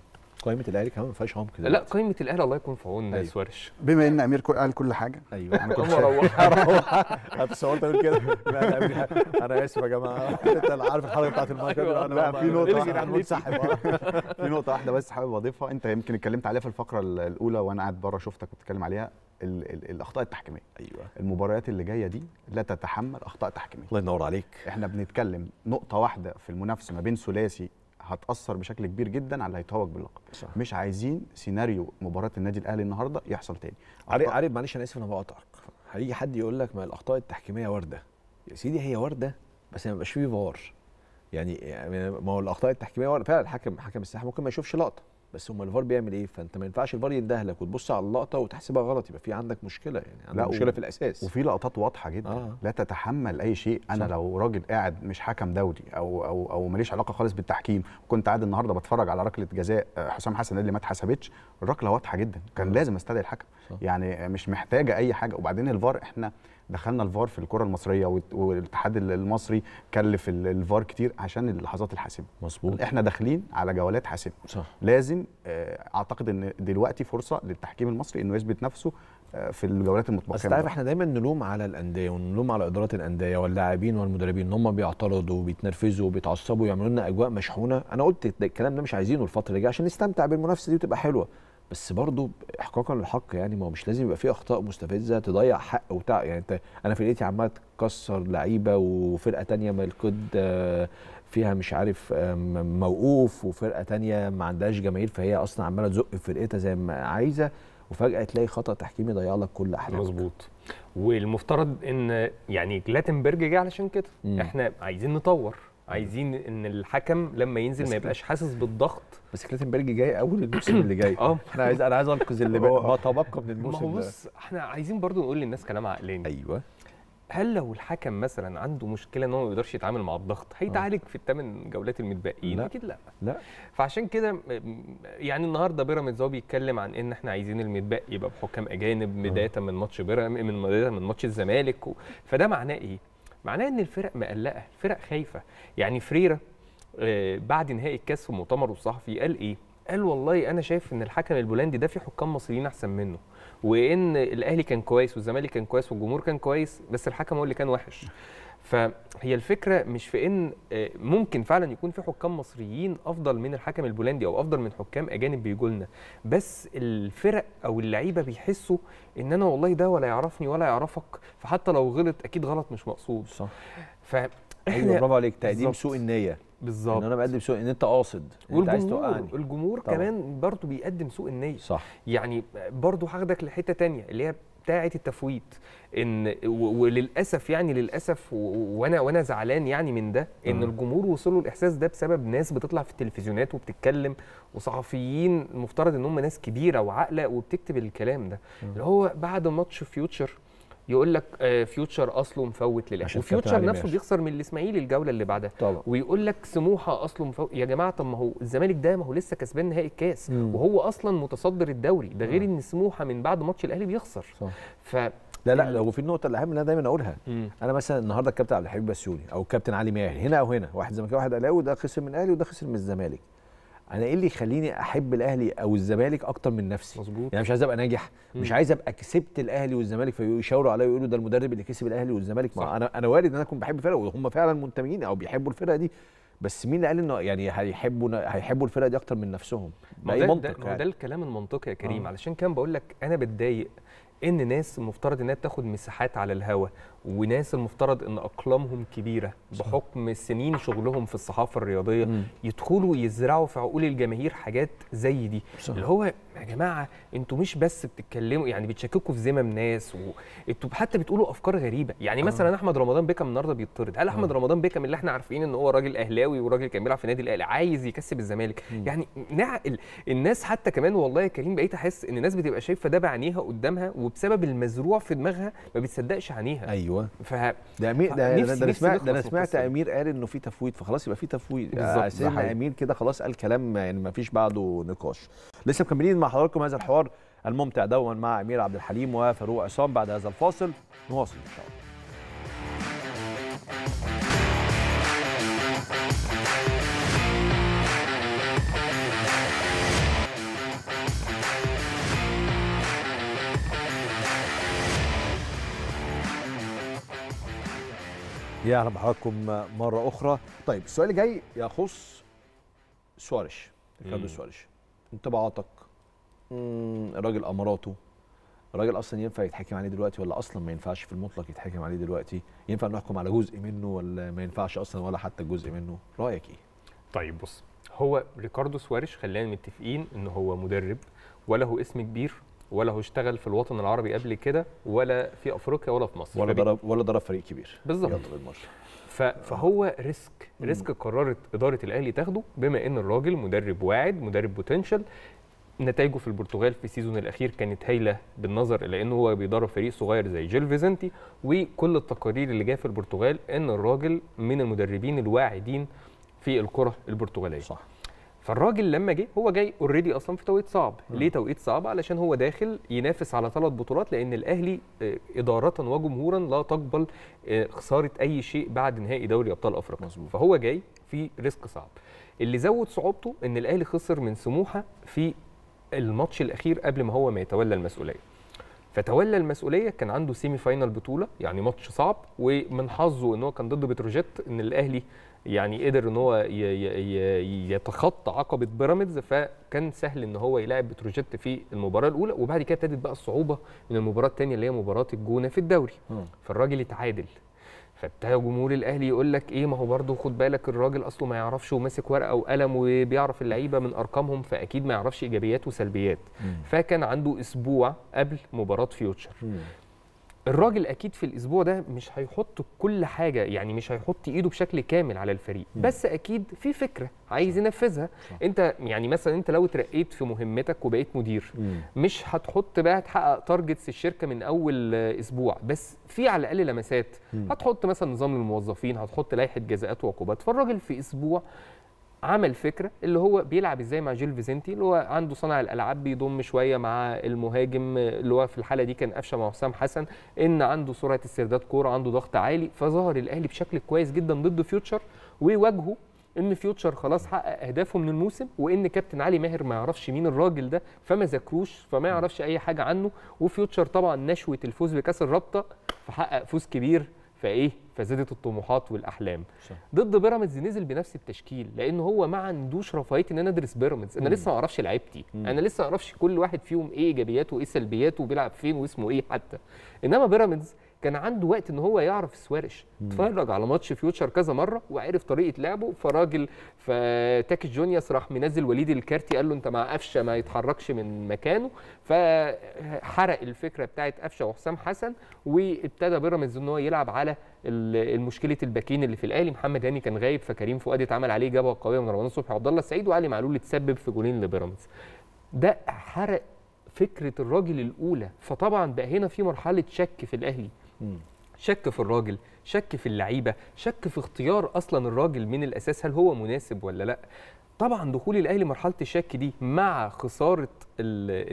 قائمه الاهلي كمان ما فيهاش عمق لا قائمه الاهلي الله يكون في عون أيوه. ورش بما ان امير قال كل حاجه ايوه انا كنت اروح انا بس هو كده انا اسف يا جماعه انت عارف الحلقه بتاعت المايكرو انا أيوه. في أيوه. نقطه منسحب في نقطه واحده بس حابب اضيفها انت يمكن اتكلمت عليها في الفقره الاولى وانا قاعد بره شفتك بتتكلم عليها الـ الـ الاخطاء التحكيميه ايوه المباريات اللي جايه دي لا تتحمل اخطاء تحكيميه الله ينور عليك احنا بنتكلم نقطه واحده في المنافسه ما بين ثلاثي هتاثر بشكل كبير جدا على اللي هيتوج باللقب صح. مش عايزين سيناريو مباراه النادي الاهلي النهارده يحصل تاني عارف عارف معلش انا اسف انا بقاطعك هيجي حد يقول لك ما الاخطاء التحكيميه وارده يا سيدي هي وارده بس ما يبقاش فيه فار يعني،, يعني ما هو الاخطاء التحكيميه وارده فعلا الحكم حكم الساحه ممكن ما يشوفش لقطه بس هم الفار بيعمل ايه فانت ما ينفعش الفار يندهلك وتبص على اللقطه وتحسبها غلط يبقى في عندك مشكله يعني عندك لا مشكله في الاساس وفي لقطات واضحه جدا آه. لا تتحمل اي شيء انا صح. لو راجل قاعد مش حكم دولي او او او ماليش علاقه خالص بالتحكيم كنت قاعد النهارده بتفرج على ركله جزاء آه، حسام حسن اللي ما اتحسبتش الركله واضحه جدا كان آه. لازم استدعي الحكم صح. يعني مش محتاجه اي حاجه وبعدين الفار احنا دخلنا الفار في الكره المصريه والاتحاد المصري كلف الفار كتير عشان اللحظات الحاسمه مظبوط احنا داخلين على جولات حاسمه صح لازم آه، اعتقد ان دلوقتي فرصه للتحكيم المصري انه يثبت نفسه آه، في الجولات المتبقيه بس تعرف احنا دايما نلوم على الانديه ونلوم على ادارات الانديه واللاعبين والمدربين ان هم بيعترضوا وبيتنرفزوا وبيتعصبوا ويعملوا لنا اجواء مشحونه انا قلت الكلام ده مش عايزينه الفتره اللي جايه عشان نستمتع بالمنافسه دي وتبقى حلوه بس برضه احقاقا للحق يعني ما هو مش لازم يبقى في اخطاء مستفزه تضيع حق وتع يعني انت انا فرقتي عماله تكسر لعيبه وفرقه تانية ملكود آه، فيها مش عارف آه، موقوف وفرقه تانية ما عندهاش جماهير فهي اصلا عماله تزق فرقتها زي ما عايزه وفجاه تلاقي خطا تحكيمي ضيع لك كل احلامك مظبوط والمفترض ان يعني جلاتنبرج جه علشان كده احنا عايزين نطور عايزين ان الحكم لما ينزل ما يبقاش حاسس بالضغط بس كلاتنبرج جاي اول الموسم اللي جاي اه احنا عايز انا عايز انقذ اللي تبقى من الموسم ما هو بص احنا عايزين برضو نقول للناس كلام عقلاني ايوه هل لو الحكم مثلا عنده مشكله ان هو ما يقدرش يتعامل مع الضغط هيتعالج آه. في الثمان جولات المتبقيين اكيد لا لا فعشان كده يعني النهارده بيراميدز هو بيتكلم عن ان احنا عايزين المتبقي يبقى بحكام اجانب بدايه من ماتش بيراميدز من بدايه من ماتش الزمالك فده معناه ايه؟ معناه ان الفرق مقلقه الفرق خايفه يعني فريره آه، بعد نهائي الكاس في مؤتمره الصحفي قال ايه قال والله انا شايف ان الحكم البولندي ده في حكام مصريين احسن منه وان الاهلي كان كويس والزمالك كان كويس والجمهور كان كويس بس الحكم هو اللي كان وحش فهي الفكره مش في ان آه، ممكن فعلا يكون في حكام مصريين افضل من الحكم البولندي او افضل من حكام اجانب بيجوا لنا بس الفرق او اللعيبه بيحسوا ان انا والله ده ولا يعرفني ولا يعرفك فحتى لو غلط اكيد غلط مش مقصود صح ف ايوه برافو عليك تقديم سوء النيه بالظبط ان انا بقدم سوء ان انت قاصد والجمهور انت عايز توقعني الجمهور طبعا. كمان برضه بيقدم سوء النيه صح يعني برضه هاخدك لحته تانية اللي هي بتاعه التفويت ان وللاسف يعني للاسف وانا وانا زعلان يعني من ده ان الجمهور وصلوا الاحساس ده بسبب ناس بتطلع في التلفزيونات وبتتكلم وصحفيين المفترض ان هم ناس كبيره وعاقله وبتكتب الكلام ده اللي هو بعد ماتش فيوتشر يقول لك فيوتشر اصله مفوت للاهلي وفيوتشر نفسه بيخسر من الاسماعيلي الجوله اللي بعدها طبعا. ويقول لك سموحه اصله مفوت يا جماعه طب ما هو الزمالك ده ما هو لسه كسبان نهائي الكاس مم. وهو اصلا متصدر الدوري ده غير ان سموحه من بعد ماتش الاهلي بيخسر صح. ف لا لا لو في النقطه الاهم اللي انا دايما اقولها مم. انا مثلا النهارده الكابتن عبد الحبيب بسيوني او الكابتن علي ماهر هنا او هنا واحد زمالك واحد اهلاوي وده خسر من الاهلي وده خسر من الزمالك انا ايه اللي يخليني احب الاهلي او الزمالك اكتر من نفسي مظبوط يعني مش عايز ابقى ناجح مم. مش عايز ابقى كسبت الاهلي والزمالك فيشاوروا عليا ويقولوا ده المدرب اللي كسب الاهلي والزمالك صح. انا انا وارد ان انا اكون بحب الفرقه وهم فعلا منتمين او بيحبوا الفرقه دي بس مين اللي قال انه يعني هيحبوا هيحبوا الفرقه دي اكتر من نفسهم ما إيه ده, منطق ده, يعني. ده الكلام المنطقي يا كريم آه. علشان كان بقول لك انا بتضايق ان ناس المفترض انها بتاخد مساحات على الهوا وناس المفترض ان اقلامهم كبيره بحكم سنين شغلهم في الصحافه الرياضيه مم. يدخلوا يزرعوا في عقول الجماهير حاجات زي دي صح. اللي هو يا جماعه انتوا مش بس بتتكلموا يعني بتشككوا في ذمم ناس وانتوا حتى بتقولوا افكار غريبه يعني آه. مثلا آه. احمد رمضان بيكم النهارده بيطرد هل احمد آه. رمضان بيكم اللي احنا عارفين ان هو راجل اهلاوي وراجل كان بيلعب في النادي الاهلي عايز يكسب الزمالك مم. يعني نعقل الناس حتى كمان والله يا كريم بقيت احس ان الناس بتبقى شايفه ده بعينيها قدامها وبسبب المزروع في دماغها ما بتصدقش عينيها أيوة. ايوه ف ده امير ده نفسي ده, نفسي سمعت ده انا سمعت امير قال انه في تفويض فخلاص يبقى في تفويض آه، بالظبط امير كده خلاص قال كلام يعني ما فيش بعده نقاش لسه مكملين مع حضراتكم هذا الحوار الممتع دوما مع امير عبد الحليم وفاروق عصام بعد هذا الفاصل نواصل ان شاء الله يا اهلا بحضراتكم مره اخرى طيب السؤال اللي جاي يخص سواريش ريكاردو سواريش انطباعاتك الراجل اماراته الراجل اصلا ينفع يتحكم عليه دلوقتي ولا اصلا ما ينفعش في المطلق يتحكم عليه دلوقتي ينفع نحكم على جزء منه ولا ما ينفعش اصلا ولا حتى جزء منه رايك ايه طيب بص هو ريكاردو سواريش خلينا متفقين ان هو مدرب وله اسم كبير ولا هو اشتغل في الوطن العربي قبل كده ولا في افريقيا ولا في مصر ولا ضرب ولا ضرب فريق كبير بالظبط فهو ريسك ريسك قررت اداره الاهلي تاخده بما ان الراجل مدرب واعد مدرب بوتنشال نتائجه في البرتغال في السيزون الاخير كانت هايله بالنظر الى ان هو بيدرب فريق صغير زي جيل فيزنتي وكل التقارير اللي جايه في البرتغال ان الراجل من المدربين الواعدين في الكره البرتغاليه صح. فالراجل لما جه هو جاي اوريدي اصلا في توقيت صعب م. ليه توقيت صعب علشان هو داخل ينافس على ثلاث بطولات لان الاهلي آه، اداره وجمهورا لا تقبل آه، خساره اي شيء بعد نهائي دوري ابطال افريقيا فهو جاي في ريسك صعب اللي زود صعوبته ان الاهلي خسر من سموحه في الماتش الاخير قبل ما هو ما يتولى المسؤوليه فتولى المسؤوليه كان عنده سيمي فاينل بطوله يعني ماتش صعب ومن حظه ان هو كان ضد بتروجيت ان الاهلي يعني قدر ان هو يتخطى عقبه بيراميدز فكان سهل ان هو يلاعب بتروجيت في المباراه الاولى وبعد كده ابتدت بقى الصعوبه من المباراه الثانيه اللي هي مباراه الجونه في الدوري فالراجل اتعادل فابتدى جمهور الاهلي يقول لك ايه ما هو برده خد بالك الراجل اصله ما يعرفش وماسك ورقه وقلم وبيعرف اللعيبه من ارقامهم فاكيد ما يعرفش ايجابيات وسلبيات مم. فكان عنده اسبوع قبل مباراه فيوتشر مم. الراجل اكيد في الاسبوع ده مش هيحط كل حاجه يعني مش هيحط ايده بشكل كامل على الفريق م. بس اكيد في فكره عايز ينفذها صح. انت يعني مثلا انت لو اترقيت في مهمتك وبقيت مدير م. مش هتحط بقى تحقق تارجتس الشركه من اول اسبوع بس في على الاقل لمسات م. هتحط مثلا نظام للموظفين هتحط لائحه جزاءات وعقوبات فالراجل في اسبوع عمل فكره اللي هو بيلعب ازاي مع جيل فيزنتي اللي هو عنده صانع الالعاب بيضم شويه مع المهاجم اللي هو في الحاله دي كان قفشه مع حسام حسن ان عنده سرعه استرداد كوره عنده ضغط عالي فظهر الاهلي بشكل كويس جدا ضد فيوتشر وواجهه ان فيوتشر خلاص حقق اهدافه من الموسم وان كابتن علي ماهر ما يعرفش مين الراجل ده فما ذاكروش فما يعرفش اي حاجه عنه وفيوتشر طبعا نشوه الفوز بكاس الرابطه فحقق فوز كبير فايه فزادت الطموحات والاحلام صح. ضد بيراميدز نزل بنفس التشكيل لان هو ما عندوش رفاهيه ان انا ادرس بيراميدز انا لسه ما اعرفش لعيبتي انا لسه ما اعرفش كل واحد فيهم ايه ايجابياته وايه سلبياته وبيلعب فين واسمه ايه حتى انما بيراميدز كان عنده وقت ان هو يعرف السوارش اتفرج على ماتش فيوتشر كذا مره وعرف طريقه لعبه فراجل فتاكي جونياس راح منزل وليد الكارتي قال له انت مع قفشه ما يتحركش من مكانه فحرق الفكره بتاعت قفشه وحسام حسن وابتدى بيراميدز ان هو يلعب على مشكله الباكين اللي في الاهلي محمد هاني كان غايب فكريم فؤاد اتعمل عليه جبهه قويه من رمضان صبحي وعبد الله السعيد وعلي معلول اتسبب في جولين لبيراميدز ده حرق فكره الراجل الاولى فطبعا بقى هنا في مرحله شك في الاهلي شك في الراجل شك في اللعيبه شك في اختيار اصلا الراجل من الاساس هل هو مناسب ولا لا طبعا دخول الاهلي مرحله الشك دي مع خساره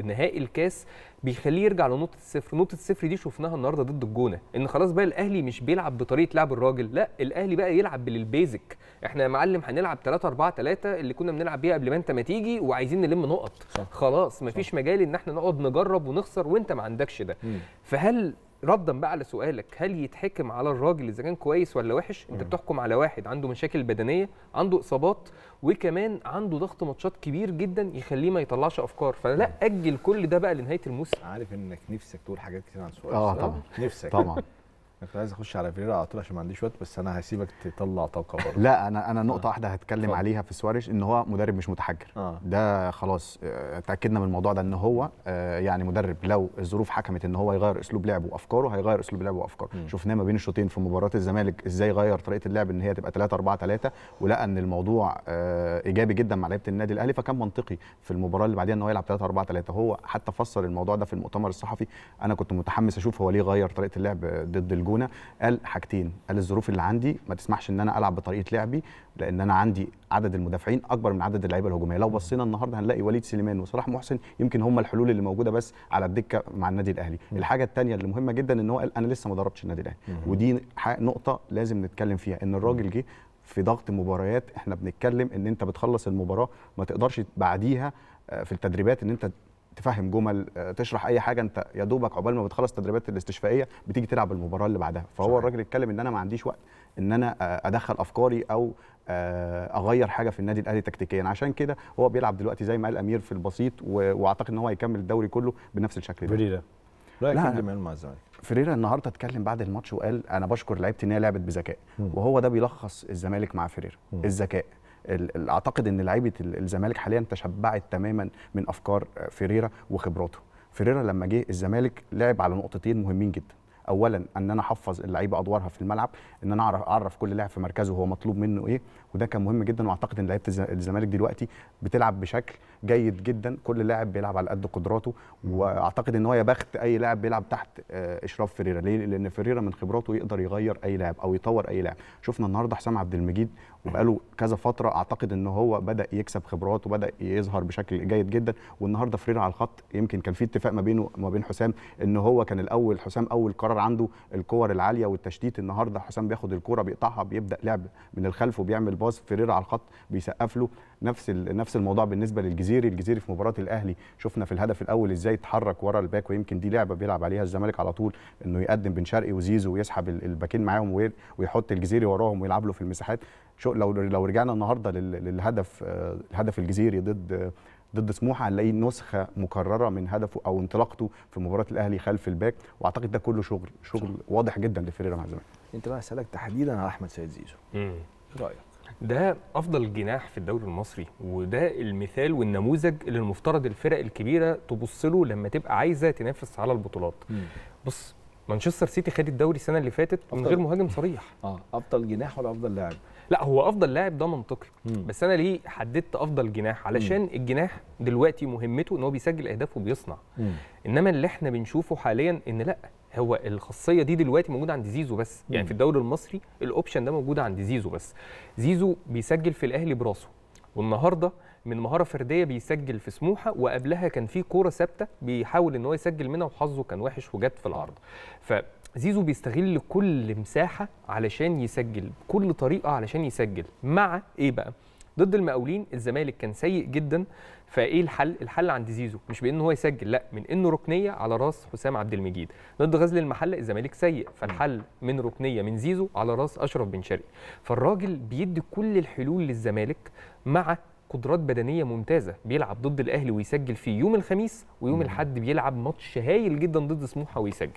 نهائي الكاس بيخليه يرجع لنقطه الصفر نقطه الصفر دي شفناها النهارده ضد الجونه ان خلاص بقى الاهلي مش بيلعب بطريقه لعب الراجل لا الاهلي بقى يلعب بالبيزك احنا يا معلم هنلعب 3 4 3 اللي كنا بنلعب بيها قبل ما انت ما تيجي وعايزين نلم نقط صح. خلاص مفيش مجال ان احنا نقعد نجرب ونخسر وانت ما عندكش ده فهل ردا بقى على سؤالك هل يتحكم على الراجل اذا كان كويس ولا وحش انت بتحكم على واحد عنده مشاكل بدنيه عنده اصابات وكمان عنده ضغط ماتشات كبير جدا يخليه ما يطلعش افكار فلا اجل كل ده بقى لنهايه الموسم عارف انك نفسك تقول حاجات كتير عن السؤال اه طبعا نفسك طبعا كنت عايز اخش على فيريرا على طول عشان ما عنديش وقت بس انا هسيبك تطلع طاقه برضه لا انا انا نقطه آه. واحده هتكلم طبعا. عليها في سواريش ان هو مدرب مش متحجر آه. ده خلاص آه، اتاكدنا من الموضوع ده ان هو آه، يعني مدرب لو الظروف حكمت ان هو يغير اسلوب لعبه وافكاره هيغير اسلوب لعبه وافكاره شفناه ما بين الشوطين في مباراه الزمالك ازاي غير طريقه اللعب ان هي تبقى 3 4 3 ولقى ان الموضوع ايجابي جدا مع لعيبه النادي الاهلي فكان منطقي في المباراه اللي بعديها ان هو يلعب 3 4 3 هو حتى فسر الموضوع ده في المؤتمر الصحفي انا كنت متحمس اشوف هو ليه غير طريقه اللعب ضد الجونه قال حاجتين قال الظروف اللي عندي ما تسمحش ان انا العب بطريقه لعبي لان انا عندي عدد المدافعين اكبر من عدد اللعيبه الهجوميه لو بصينا النهارده هنلاقي وليد سليمان وصلاح محسن يمكن هم الحلول اللي موجوده بس على الدكه مع النادي الاهلي الحاجه الثانيه اللي مهمه جدا ان هو قال انا لسه ما ضربتش النادي الاهلي ودي نقطه لازم نتكلم فيها ان الراجل جه في ضغط مباريات احنا بنتكلم ان انت بتخلص المباراه ما تقدرش بعديها آه، في التدريبات ان انت تفهم جمل آه، تشرح اي حاجه انت يا دوبك عقبال ما بتخلص التدريبات الاستشفائيه بتيجي تلعب المباراه اللي بعدها فهو صحيح. الراجل اتكلم ان انا ما عنديش وقت ان انا آه، ادخل افكاري او آه، اغير حاجه في النادي الاهلي تكتيكيا عشان كده هو بيلعب دلوقتي زي ما قال امير في البسيط واعتقد ان هو هيكمل الدوري كله بنفس الشكل ده فريرا رايك كلمه مع الزمالك فريرا النهارده اتكلم بعد الماتش وقال انا بشكر لعيبتي ان هي لعبت بذكاء وهو ده بيلخص الزمالك مع فريرا الذكاء اعتقد ان لعيبه الزمالك حاليا تشبعت تماما من افكار فيريرا وخبراته فيريرا لما جه الزمالك لعب على نقطتين مهمين جدا اولا ان انا احفظ اللعيبه ادوارها في الملعب ان انا اعرف اعرف كل لاعب في مركزه هو مطلوب منه ايه وده كان مهم جدا واعتقد ان لعيبه الزمالك دلوقتي بتلعب بشكل جيد جدا كل لاعب بيلعب على قد قدراته واعتقد ان هو يا بخت اي لاعب بيلعب تحت آه، اشراف فيريرا ليه لان فيريرا من خبراته يقدر يغير اي لاعب او يطور اي لاعب شفنا النهارده حسام عبد المجيد بقاله كذا فتره اعتقد ان هو بدا يكسب خبرات وبدا يظهر بشكل جيد جدا والنهارده فرير على الخط يمكن كان في اتفاق ما بينه وما بين حسام ان هو كان الاول حسام اول قرار عنده الكور العاليه والتشتيت النهارده حسام بياخد الكوره بيقطعها بيبدا لعب من الخلف وبيعمل باص فرير على الخط بيسقف له نفس نفس الموضوع بالنسبه للجزيري الجزيري في مباراه الاهلي شفنا في الهدف الاول ازاي اتحرك ورا الباك ويمكن دي لعبه بيلعب عليها الزمالك على طول انه يقدم بن شرقي وزيزو ويسحب الباكين معاهم ويحط الجزيري وراهم ويلعب له في المساحات شو لو لو رجعنا النهارده للهدف آه، الهدف الجزيري ضد ضد سموحه هنلاقيه نسخه مكرره من هدفه او انطلاقته في مباراه الاهلي خلف الباك واعتقد ده كله شغل شغل صح. واضح جدا لفريرا مع الزمالك انت بقى اسالك تحديدا على احمد سيد زيزو ايه رايك ده افضل جناح في الدوري المصري وده المثال والنموذج اللي المفترض الفرق الكبيره تبص له لما تبقى عايزه تنافس على البطولات مم. بص مانشستر سيتي خد الدوري السنه اللي فاتت من غير مهاجم صريح اه افضل جناح ولا افضل لاعب لا هو افضل لاعب ده منطقي بس انا ليه حددت افضل جناح علشان مم. الجناح دلوقتي مهمته ان هو بيسجل اهداف وبيصنع مم. انما اللي احنا بنشوفه حاليا ان لا هو الخاصيه دي دلوقتي موجوده عند زيزو بس يعني في الدوري المصري الاوبشن ده موجود عند زيزو بس زيزو بيسجل في الاهلي براسه والنهارده من مهاره فرديه بيسجل في سموحه وقبلها كان في كوره ثابته بيحاول ان هو يسجل منها وحظه كان وحش وجت في ف زيزو بيستغل كل مساحه علشان يسجل بكل طريقه علشان يسجل مع ايه بقى ضد المقاولين الزمالك كان سيء جدا فايه الحل الحل عند زيزو مش بان هو يسجل لا من انه ركنيه على راس حسام عبد المجيد ضد غزل المحله الزمالك سيء فالحل من ركنيه من زيزو على راس اشرف بن شرقي فالراجل بيدي كل الحلول للزمالك مع قدرات بدنيه ممتازه بيلعب ضد الاهلي ويسجل فيه يوم الخميس ويوم الاحد بيلعب ماتش هايل جدا ضد سموحه ويسجل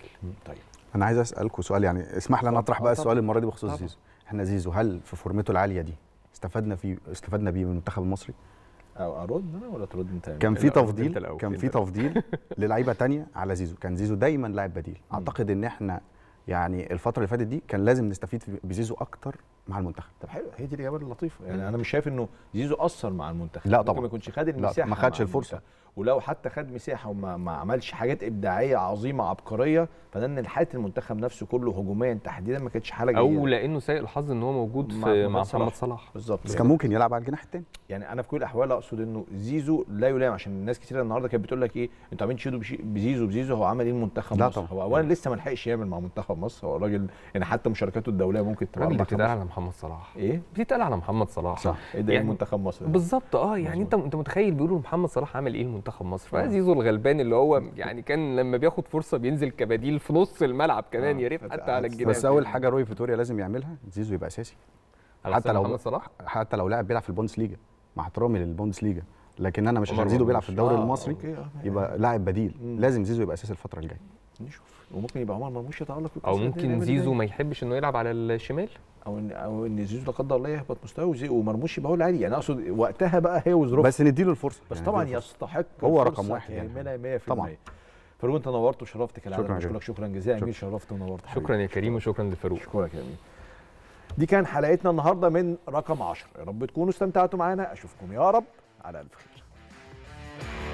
طيب انا عايز اسالكم سؤال يعني اسمح لي انا اطرح بقى اه، السؤال المره دي بخصوص زيزو احنا زيزو هل في فورمته العاليه دي استفدنا فيه استفدنا بيه من المنتخب المصري او ارد انا ولا ترد انت كان في تفضيل كان في تفضيل للعيبه تانية على زيزو كان زيزو دايما لاعب بديل اعتقد ان احنا يعني الفتره اللي فاتت دي كان لازم نستفيد بزيزو اكتر مع المنتخب طب حلو هي دي الاجابه اللطيفه يعني انا مش شايف انه زيزو اثر مع المنتخب لا طبعا ما يكونش خد المساحه ما خدش الفرصه ولو حتى خد مساحه وما ما عملش حاجات ابداعيه عظيمه عبقريه فده ان حاله المنتخب نفسه كله هجوميا تحديدا ما كانتش حاله جيده او لانه سيء الحظ ان هو موجود مع في مع محمد صلاح بالظبط بس كان ممكن يلعب على الجناح الثاني يعني انا في كل الاحوال اقصد انه زيزو لا يلام عشان الناس كتير النهارده كانت بتقول لك ايه انتوا عاملين تشيدوا بزيزو بزيزو هو عمل ايه المنتخب مصر طبعا. هو اولا لسه ما لحقش يعمل مع منتخب مصر هو راجل يعني حتى مشاركاته الدوليه ممكن تبقى محمد صلاح ايه بتتقال على محمد صلاح صح ايه ده يعني المنتخب مصر بالظبط اه يعني انت انت متخيل بيقولوا محمد صلاح عامل ايه لمنتخب مصر فزيزو آه. الغلبان اللي هو يعني كان لما بياخد فرصه بينزل كبديل في نص الملعب كمان آه. يا ريت حتى على الجناح بس اول حاجه روي فيتوريا لازم يعملها زيزو يبقى اساسي حتى لو محمد صلاح حتى لو لاعب بيلعب في البوندس ليجا مع احترامي للبوندس ليجا لكن انا مش عشان زيزو بيلعب في الدوري آه المصري آه. يبقى يعني. لاعب بديل لازم زيزو يبقى اساسي الفتره الجايه نشوف وممكن يبقى عمر مرموش يتالق او ممكن زيزو ما يحبش انه يلعب على الشمال او ان او ان زيزو لا قدر الله يهبط مستواه ومرموش يبقى هو العادي يعني اقصد وقتها بقى هي وظروفها بس نديله الفرصه بس يعني طبعا يستحق هو رقم واحد يعني 100% طبعا فاروق انت نورت وشرفت كالعاده شكرا جزيلا شكرا جزيلا امير شرفت ونورت حبيب. شكرا يا كريم وشكرا لفاروق شكرا يا كريم دي كان حلقتنا النهارده من رقم 10 يا رب تكونوا استمتعتوا معانا اشوفكم يا رب على الف خير